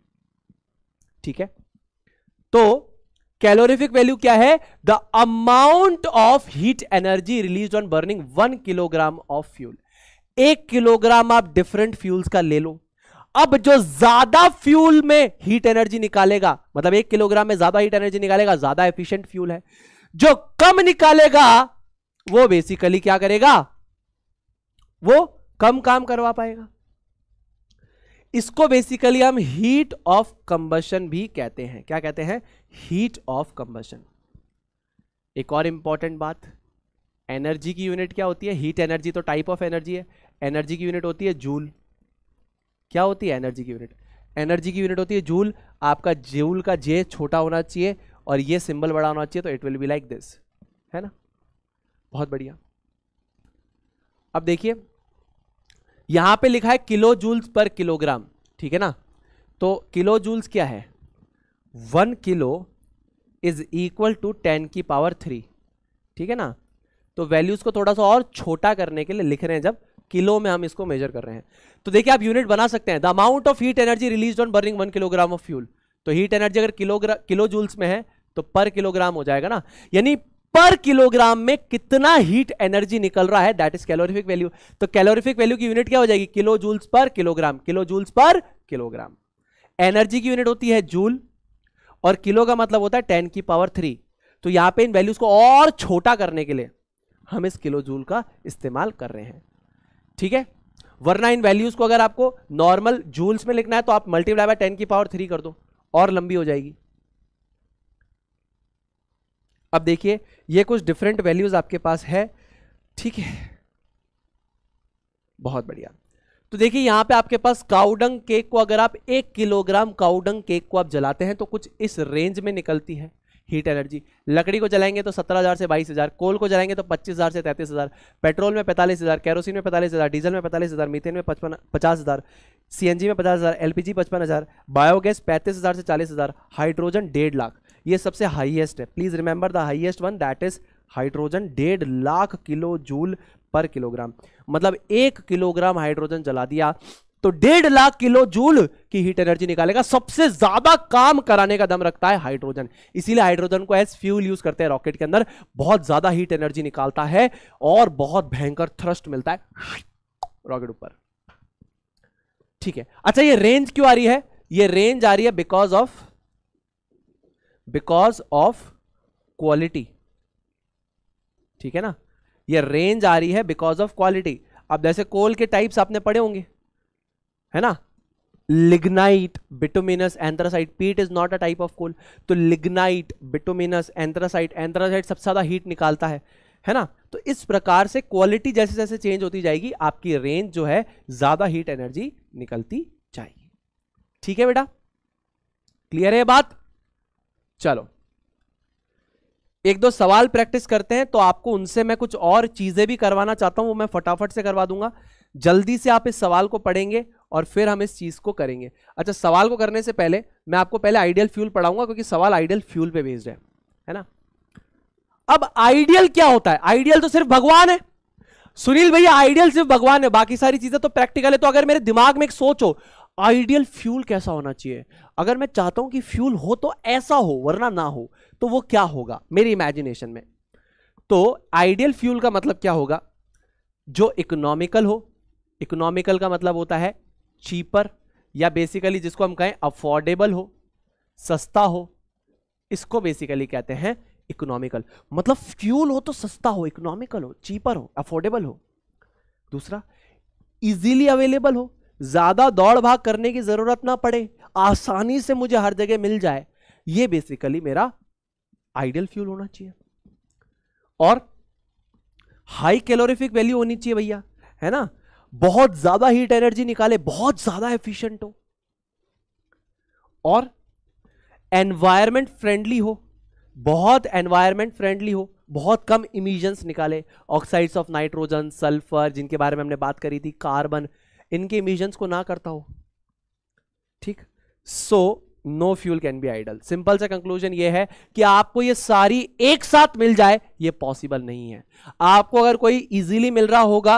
ठीक है तो कैलोरीफिक वैल्यू क्या है the amount of heat energy release on burning one kilogram of fuel एक किलोग्राम आप डिफरेंट फ्यूल्स का ले लो अब जो ज्यादा फ्यूल में हीट एनर्जी निकालेगा मतलब एक किलोग्राम में ज्यादा हीट एनर्जी निकालेगा ज्यादा एफिशिएंट फ्यूल है जो कम निकालेगा वो बेसिकली क्या करेगा वो कम काम करवा पाएगा इसको बेसिकली हम हीट ऑफ कंबशन भी कहते हैं क्या कहते हैं हीट ऑफ कंबशन एक और इंपॉर्टेंट बात एनर्जी की यूनिट क्या होती है हीट एनर्जी तो टाइप ऑफ एनर्जी है एनर्जी की यूनिट होती है जूल क्या होती है एनर्जी की यूनिट एनर्जी की यूनिट होती है जूल आपका जूल का जे छोटा होना चाहिए और ये सिंबल बड़ा होना चाहिए तो it will be like this है ना बहुत बढ़िया अब देखिए यहां पे लिखा है किलो जूल्स पर किलोग्राम ठीक है ना तो किलो जूल्स क्या है one kilo is equal to ten की पावर थ्री ठीक है ना तो वैल्यूज़ को थोड़ा सा और छोटा करने के लिए लिख रहे हैं जब किलो में हम इसको मेजर कर रहे हैं तो देखिए आप यूनिट बना सकते हैं the amount of heat energy release on burning one kilogram of fuel तो हीट एनर्जी अगर किलोग्राम किलो जूल्स में है तो पर किलोग्राम हो जाएगा ना यानी पर किलोग्राम में कितना हीट एनर्जी निकल रहा है दैट इज कैलोरिफिक वैल्यू तो कैलोरिफिक वैल्यू की यूनिट क्या हो जाएगी kilojoules per kilogram kilojoules per kilogram energy की यूनिट होती है जूल और किलो का मतलब होता है टेन की पावर थ्री तो यहां पे इन वैल्यूज को और छोटा करने के लिए हम इस किलो जूल का इस्तेमाल कर रहे हैं ठीक है वरना इन वैल्यूज को अगर आपको नॉर्मल जूल्स में लिखना है तो आप मल्टीप्लाई बाय टेन की पावर थ्री कर दो और लंबी हो जाएगी अब देखिए ये कुछ डिफरेंट वैल्यूज आपके पास है ठीक है बहुत बढ़िया तो देखिए यहां पे आपके पास काउडंग केक को अगर आप एक किलोग्राम काउडंग केक को आप जलाते हैं तो कुछ इस रेंज में निकलती है हीट एनर्जी लकड़ी को जलाएंगे तो सत्रह हज़ार से बाईस हज़ार कोल को जलाएंगे तो पच्चीस हज़ार से तैतीस हज़ार पेट्रोल में पैंतालीस हज़ार कैरोसिन में पैंतालीस हज़ार डीजल में पैंतालीस हज़ार मीथेन में पचपन पचास हज़ार सीएनजी में पचास हज़ार एलपीजी पचपन हज़ार बायोगैस पैंतीस हज़ार से चालीस हज़ार हाइड्रोजन डेढ़ लाख ये सबसे हाईएस्ट है please remember the highest one that is hydrogen डेढ़ lakh kilojoule per kilogram मतलब एक किलोग्राम हाइड्रोजन जला दिया तो डेढ़ लाख किलो जूल की हीट एनर्जी निकालेगा सबसे ज्यादा काम कराने का दम रखता है हाइड्रोजन इसीलिए हाइड्रोजन को एज फ्यूल यूज करते हैं रॉकेट के अंदर बहुत ज्यादा हीट एनर्जी निकालता है और बहुत भयंकर थ्रस्ट मिलता है रॉकेट ऊपर ठीक है अच्छा ये रेंज क्यों आ रही है ये रेंज आ रही है because of because of quality ठीक है ना ये रेंज आ रही है बिकॉज ऑफ क्वालिटी अब जैसे कोल के टाइप्स आपने पढ़े होंगे है ना lignite bituminous anthracite peat is not a type of coal तो लिग्नाइट बिटोमिनस एंथ्रासाइट एंथ्रासाइट सबसे ज़्यादा हीट निकालता है है ना तो इस प्रकार से क्वालिटी जैसे जैसे चेंज होती जाएगी आपकी रेंज जो है ज़्यादा हीट एनर्जी निकलती जाएगी ठीक है बेटा क्लियर है बात चलो एक दो सवाल प्रैक्टिस करते हैं तो आपको उनसे मैं कुछ और चीज़ें भी करवाना चाहता हूं वो मैं फटाफट से करवा दूंगा जल्दी से आप इस सवाल को पढ़ेंगे और फिर हम इस चीज़ को करेंगे अच्छा सवाल को करने से पहले मैं आपको पहले आइडियल फ्यूल पढ़ाऊंगा क्योंकि सवाल आइडियल फ्यूल पे बेस्ड है है ना अब आइडियल क्या होता है आइडियल तो सिर्फ भगवान है सुनील भैया आइडियल सिर्फ भगवान है बाकी सारी चीजें तो प्रैक्टिकल है तो अगर मेरे दिमाग में एक सोच हो आइडियल फ्यूल कैसा होना चाहिए अगर मैं चाहता हूं कि फ्यूल हो तो ऐसा हो वरना ना हो तो वो क्या होगा मेरी इमेजिनेशन में तो आइडियल फ्यूल का मतलब क्या होगा जो इकोनॉमिकल हो इकोनॉमिकल का मतलब होता है चीपर या बेसिकली जिसको हम कहें अफोर्डेबल हो सस्ता हो इसको बेसिकली कहते हैं इकोनॉमिकल मतलब फ्यूल हो तो सस्ता हो इकोनॉमिकल हो चीपर हो अफोर्डेबल हो दूसरा इजीली अवेलेबल हो ज़्यादा दौड़ भाग करने की ज़रूरत ना पड़े आसानी से मुझे हर जगह मिल जाए ये बेसिकली मेरा आइडियल फ्यूल होना चाहिए और हाई कैलोरीफिक वैल्यू होनी चाहिए भैया है ना बहुत ज्यादा हीट एनर्जी निकाले बहुत ज्यादा एफिशिएंट हो और एनवायरमेंट फ्रेंडली हो बहुत एनवायरमेंट फ्रेंडली हो बहुत कम इमीजन्स निकाले ऑक्साइड्स ऑफ नाइट्रोजन सल्फर जिनके बारे में हमने बात करी थी कार्बन इनके इमीजन्स को ना करता हो ठीक so no fuel can be ideal simple सा कंक्लूजन ये है कि आपको ये सारी एक साथ मिल जाए ये पॉसिबल नहीं है आपको अगर कोई इजीली मिल रहा होगा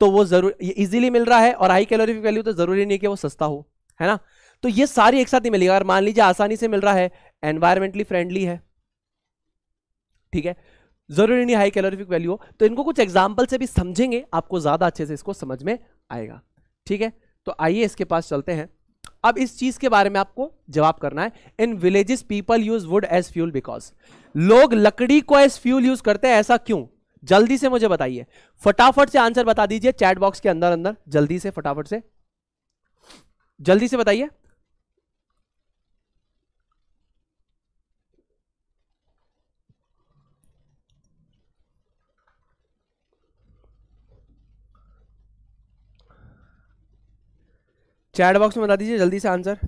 तो वो जरूर इजीली मिल रहा है और हाई कैलोरी वैल्यू तो जरूरी नहीं कि वो सस्ता हो है ना तो ये सारी एक साथ ही मिलेगा अगर मान लीजिए आसानी से मिल रहा है एनवायरमेंटली फ्रेंडली है ठीक है जरूरी नहीं हाई कैलोरीफिक वैल्यू हो तो इनको कुछ एग्जाम्पल से भी समझेंगे आपको ज़्यादा अच्छे से इसको समझ में आएगा ठीक है तो आइए इसके पास चलते हैं अब इस चीज़ के बारे में आपको जवाब करना है in villages people use wood as fuel because लोग लकड़ी को एज फ्यूल यूज करते हैं ऐसा क्यों जल्दी से मुझे बताइए फटाफट से आंसर बता दीजिए चैट बॉक्स के अंदर अंदर जल्दी से फटाफट से जल्दी से बताइए चैट बॉक्स में बता दीजिए जल्दी से answer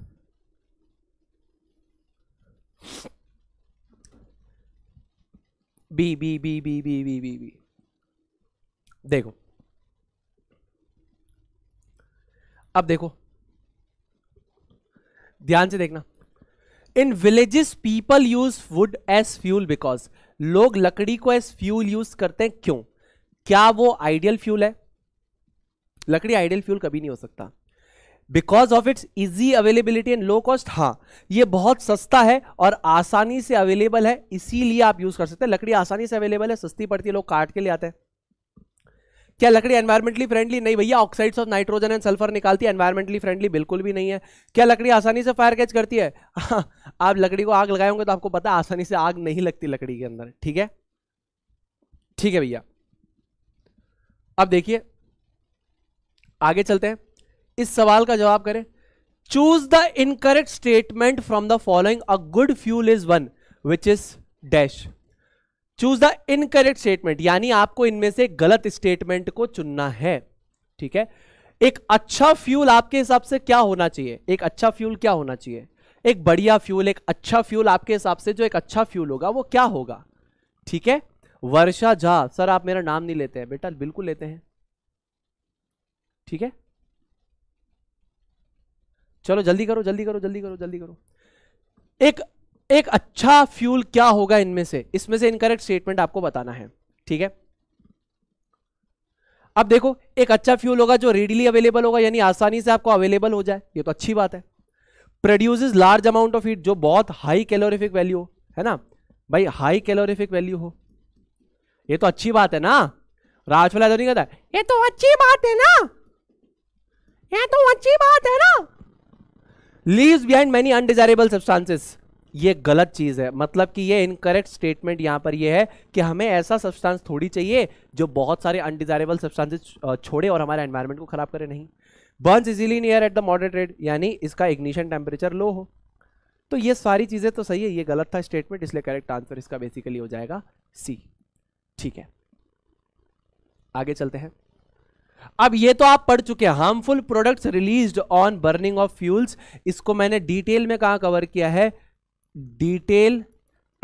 B B B B B B B B देखो अब देखो ध्यान से देखना in villages people use wood as fuel because लोग लकड़ी को एज फ्यूल यूज करते हैं क्यों क्या वो आइडियल फ्यूल है लकड़ी आइडियल फ्यूल कभी नहीं हो सकता because of its easy availability and low cost हाँ ये बहुत सस्ता है और आसानी से अवेलेबल है इसीलिए आप यूज कर सकते हैं लकड़ी आसानी से अवेलेबल है सस्ती पड़ती है लोग काट के ले आते हैं क्या लकड़ी एनवायरमेंटली फ्रेंडली नहीं भैया oxides of nitrogen and sulphur निकालती है एनवायरमेंटली फ्रेंडली बिल्कुल भी नहीं है क्या लकड़ी आसानी से फायर कैच करती है हाँ, आप लकड़ी को आग लगाए होंगे तो आपको पता आसानी से आग नहीं लगती लकड़ी के अंदर ठीक है ठीक है भैया अब देखिए आगे चलते हैं इस सवाल का जवाब करें choose the incorrect statement from the following a good fuel is one which is dash choose the incorrect statement यानी आपको इनमें से गलत स्टेटमेंट को चुनना है ठीक है एक अच्छा फ्यूल आपके हिसाब से क्या होना चाहिए एक अच्छा फ्यूल क्या होना चाहिए एक बढ़िया फ्यूल एक अच्छा फ्यूल आपके हिसाब से जो एक अच्छा फ्यूल होगा वो क्या होगा ठीक है वर्षा झा सर आप मेरा नाम नहीं लेते हैं बेटा बिल्कुल लेते हैं ठीक है चलो जल्दी करो जल्दी करो जल्दी करो जल्दी करो एक एक अच्छा फ्यूल क्या होगा इनमें से इसमें से इनकरेक्ट स्टेटमेंट आपको बताना है ठीक है अब देखो एक अच्छा फ्यूल होगा जो रेडिली अवेलेबल होगा यानी आसानी से आपको अवेलेबल हो जाए ये तो अच्छी बात है produce large amount of heat जो बहुत हाई कैलोरिफिक वैल्यू हो है ना भाई हाई कैलोरिफिक वैल्यू हो ये तो अच्छी बात है ना राजफला तो नहीं कहता ये तो अच्छी बात है ना ये तो अच्छी बात है ना leave behind many undesirable substances ये गलत चीज़ है मतलब कि ये इनकरेक्ट स्टेटमेंट यहां पर ये है कि हमें ऐसा सब्सटेंस थोड़ी चाहिए जो बहुत सारे अनडिजायरेबल सब्सटेंसेस छोड़े और हमारे एनवायरनमेंट को ख़राब करे नहीं burn easily near at the moderate rate यानी इसका इग्निशन टेम्परेचर लो हो तो ये सारी चीज़ें तो सही है ये गलत था स्टेटमेंट इसलिए करेक्ट आंसर इसका बेसिकली हो जाएगा सी ठीक है आगे चलते हैं अब ये तो आप पढ़ चुके हैं harmful products released on burning of fuels इसको मैंने डिटेल में कहा कवर किया है डिटेल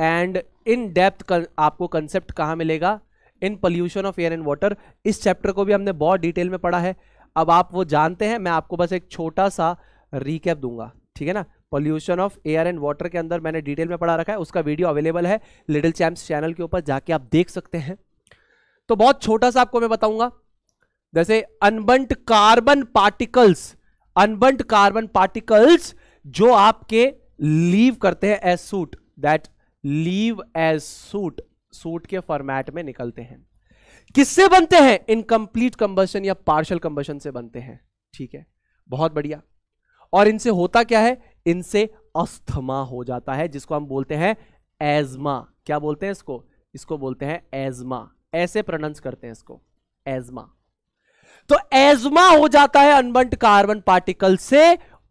एंड इन डेप्थ आपको कंसेप्ट कहाँ मिलेगा in pollution of air and water इस चैप्टर को भी हमने बहुत डिटेल में पढ़ा है अब आप वो जानते हैं मैं आपको बस एक छोटा सा रिकैप दूंगा ठीक है ना pollution of air and water के अंदर मैंने डिटेल में पढ़ा रखा है उसका वीडियो अवेलेबल है लिटिल चैम्प चैनल के ऊपर जाके आप देख सकते हैं तो बहुत छोटा सा आपको मैं बताऊंगा जैसे unburnt carbon particles unburnt carbon particles जो आपके लीव करते हैं as soot that leave as soot soot के फॉर्मेट में निकलते हैं किससे बनते हैं इनकम्प्लीट कंबशन या पार्शल कंबशन से बनते हैं ठीक है बहुत बढ़िया और इनसे होता क्या है इनसे अस्थमा हो जाता है जिसको हम बोलते हैं एजमा क्या बोलते हैं इसको इसको बोलते हैं एजमा ऐसे प्रोनाउंस करते हैं इसको एजमा तो एजमा हो जाता है अनबंट कार्बन पार्टिकल से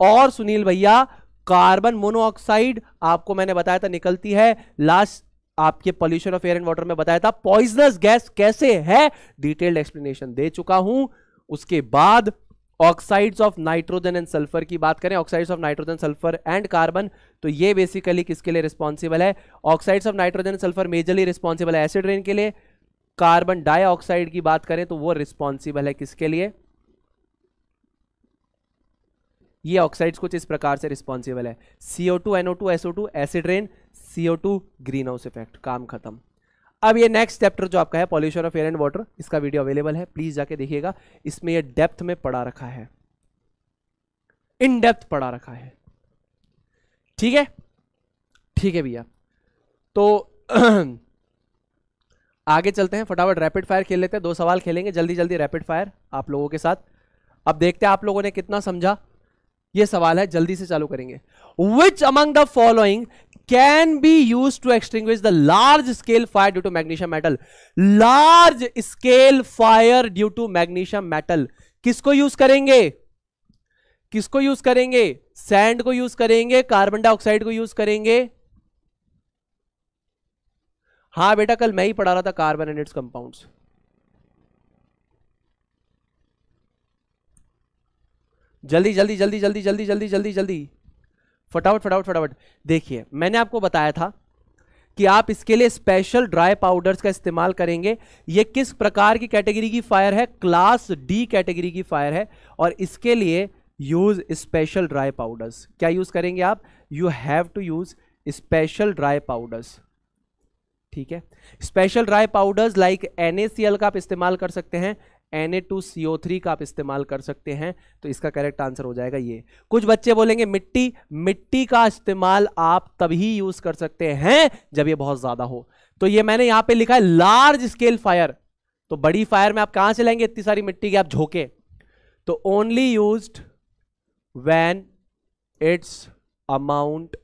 और सुनील भैया कार्बन मोनोऑक्साइड आपको मैंने बताया था निकलती है लास्ट आपके pollution of air and water में बताया था पॉइजनस गैस कैसे है डिटेल्ड एक्सप्लेनेशन दे चुका हूं उसके बाद oxides of nitrogen and sulphur की बात करें oxides of nitrogen sulphur and carbon तो ये बेसिकली किसके लिए रिस्पॉन्सिबल है oxides of nitrogen sulphur majorly responsible है एसिड रेन के लिए कार्बन डाइऑक्साइड की बात करें तो वो रिस्पॉन्सिबल है किसके लिए ये ऑक्साइड्स कुछ इस प्रकार से रिस्पॉन्सिबल है CO two NO two SO two acid rain CO two greenhouse effect काम खत्म अब ये नेक्स्ट चैप्टर जो आपका है pollution of air and water इसका वीडियो अवेलेबल है प्लीज जाके देखिएगा इसमें यह डेप्थ में पढ़ा रखा है इन डेप्थ पढ़ा रखा है ठीक है ठीक है भैया तो आगे चलते हैं फटाफट रैपिड फायर खेल लेते हैं दो सवाल खेलेंगे जल्दी जल्दी रैपिड फायर आप लोगों के साथ अब देखते हैं आप लोगों ने कितना समझा ये सवाल है जल्दी से चालू करेंगे which among the following can be use to extinguish the large scale fire due to magnesium metal large scale fire due to magnesium metal किसको यूज करेंगे किसको यूज करेंगे सैंड को यूज करेंगे कार्बन डाइऑक्साइड को यूज करेंगे हाँ बेटा कल मैं ही पढ़ा रहा था कार्बन एंड इट्स कंपाउंड्स जल्दी जल्दी जल्दी जल्दी जल्दी जल्दी जल्दी जल्दी फटाफट फटाफट फटाफट देखिए मैंने आपको बताया था कि आप इसके लिए स्पेशल ड्राई पाउडर्स का इस्तेमाल करेंगे ये किस प्रकार की कैटेगरी की फायर है क्लास डी कैटेगरी की फायर है और इसके लिए यूज़ स्पेशल ड्राई पाउडर्स क्या यूज़ करेंगे आप you have to use special dry powders ठीक है special dry powders like an का आप इस्तेमाल कर सकते हैं एन का आप इस्तेमाल कर सकते हैं तो इसका करेक्ट आंसर हो जाएगा ये कुछ बच्चे बोलेंगे मिट्टी मिट्टी का इस्तेमाल आप तभी यूज कर सकते हैं जब ये बहुत ज्यादा हो तो ये मैंने यहां पे लिखा है लार्ज स्केल फायर तो बड़ी फायर में आप कहां से लेंगे इतनी सारी मिट्टी के आप झोंके तो only use when its amount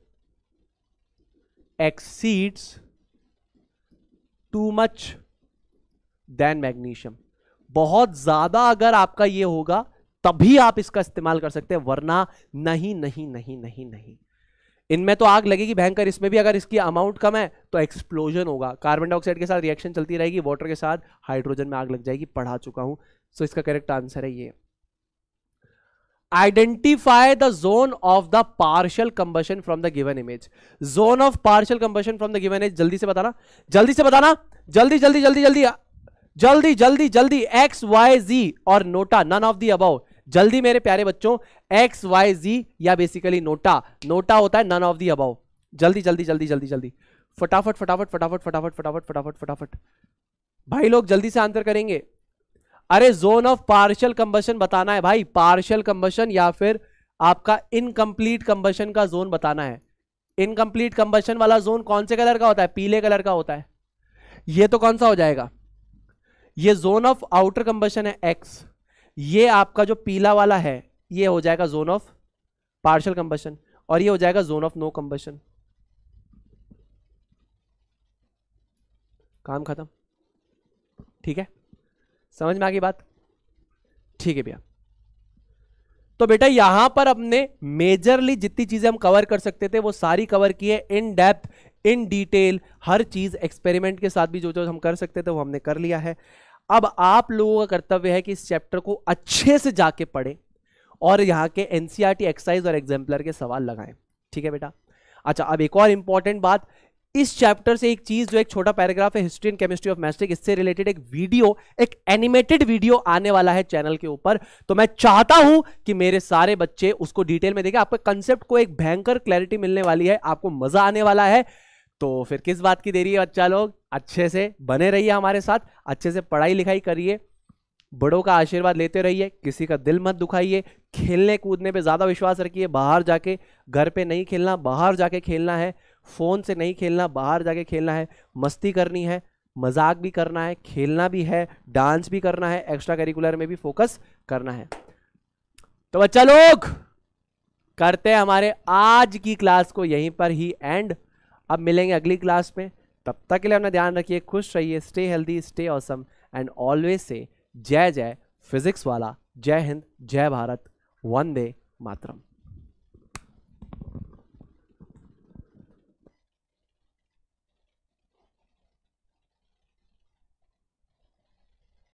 exceeds too much then magnesium बहुत ज्यादा अगर आपका ये होगा तभी आप इसका इस्तेमाल कर सकते हैं वरना नहीं नहीं नहीं नहीं नहीं इनमें तो आग लगेगी भयंकर इसमें भी अगर इसकी अमाउंट कम है तो एक्सप्लोजन होगा कार्बन डाइऑक्साइड के साथ रिएक्शन चलती रहेगी वाटर के साथ हाइड्रोजन में आग लग जाएगी पढ़ा चुका हूं सो so इसका करेक्ट आंसर है ये identify the zone of the partial combustion from the given image zone of partial combustion from the given image जल्दी से बताना जल्दी से बताना जल्दी जल्दी जल्दी जल्दी जल्दी जल्दी जल्दी एक्स वाई जी और NOTA none of the above जल्दी मेरे प्यारे बच्चों एक्स वाई जी या बेसिकली नोटा नोटा होता है नन ऑफ दी अबाउ जल्दी जल्दी जल्दी जल्दी जल्दी फटाफट फटाफट फटाफट फटाफट फटाफट फटाफट फटाफट भाई लोग जल्दी से आंसर करेंगे अरे जोन ऑफ पार्शियल कंबशन बताना है भाई पार्शियल कंबशन या फिर आपका इनकम्प्लीट कंबशन का जोन बताना है इनकम्प्लीट कंबशन वाला जोन कौन से कलर का होता है पीले कलर का होता है ये तो कौन सा हो जाएगा ये जोन ऑफ आउटर कंबशन है एक्स ये आपका जो पीला वाला है ये हो जाएगा जोन ऑफ पार्शल कंबशन और ये हो जाएगा जोन ऑफ नो कंबशन काम खत्म ठीक है समझ में आ गई बात ठीक है भैया तो बेटा यहां पर अपने मेजरली जितनी चीजें हम कवर कर सकते थे वो सारी कवर की है इन डेप्थ इन डिटेल हर चीज एक्सपेरिमेंट के साथ भी जो जो हम कर सकते थे वो हमने कर लिया है अब आप लोगों का कर्तव्य है कि इस चैप्टर को अच्छे से जाके पढ़ें और यहां के एनसीआरटी एक्सरसाइज e और एग्जाम्पलर के सवाल लगाएं ठीक है बेटा अच्छा अब एक और इंपॉर्टेंट बात इस चैप्टर से एक चीज जो एक छोटा पैराग्राफ है history and chemistry of mastic इससे रिलेटेड एक वीडियो एक एनिमेटेड वीडियो आने वाला है चैनल के ऊपर तो मैं चाहता हूं कि मेरे सारे बच्चे उसको डिटेल में देखें आपके कंसेप्ट को एक भयंकर क्लैरिटी मिलने वाली है आपको मजा आने वाला है तो फिर किस बात की देरी है बच्चा लोग अच्छे से बने रहिए हमारे साथ अच्छे से पढ़ाई लिखाई करिए बड़ों का आशीर्वाद लेते रहिए किसी का दिल मत दुखाइए खेलने कूदने पे ज़्यादा विश्वास रखिए बाहर जाके घर पे नहीं खेलना बाहर जाके खेलना है फ़ोन से नहीं खेलना बाहर जाके खेलना है मस्ती करनी है मजाक भी करना है खेलना भी है डांस भी करना है एक्स्ट्रा करिकुलर में भी फोकस करना है तो बच्चा लोग करते हैं हमारे आज की क्लास को यहीं पर ही एंड अब मिलेंगे अगली क्लास में तब तक के लिए अपना ध्यान रखिए खुश रहिए stay healthy stay awesome and always से जय जय फिजिक्स वाला जय हिंद जय भारत वंदे मातरम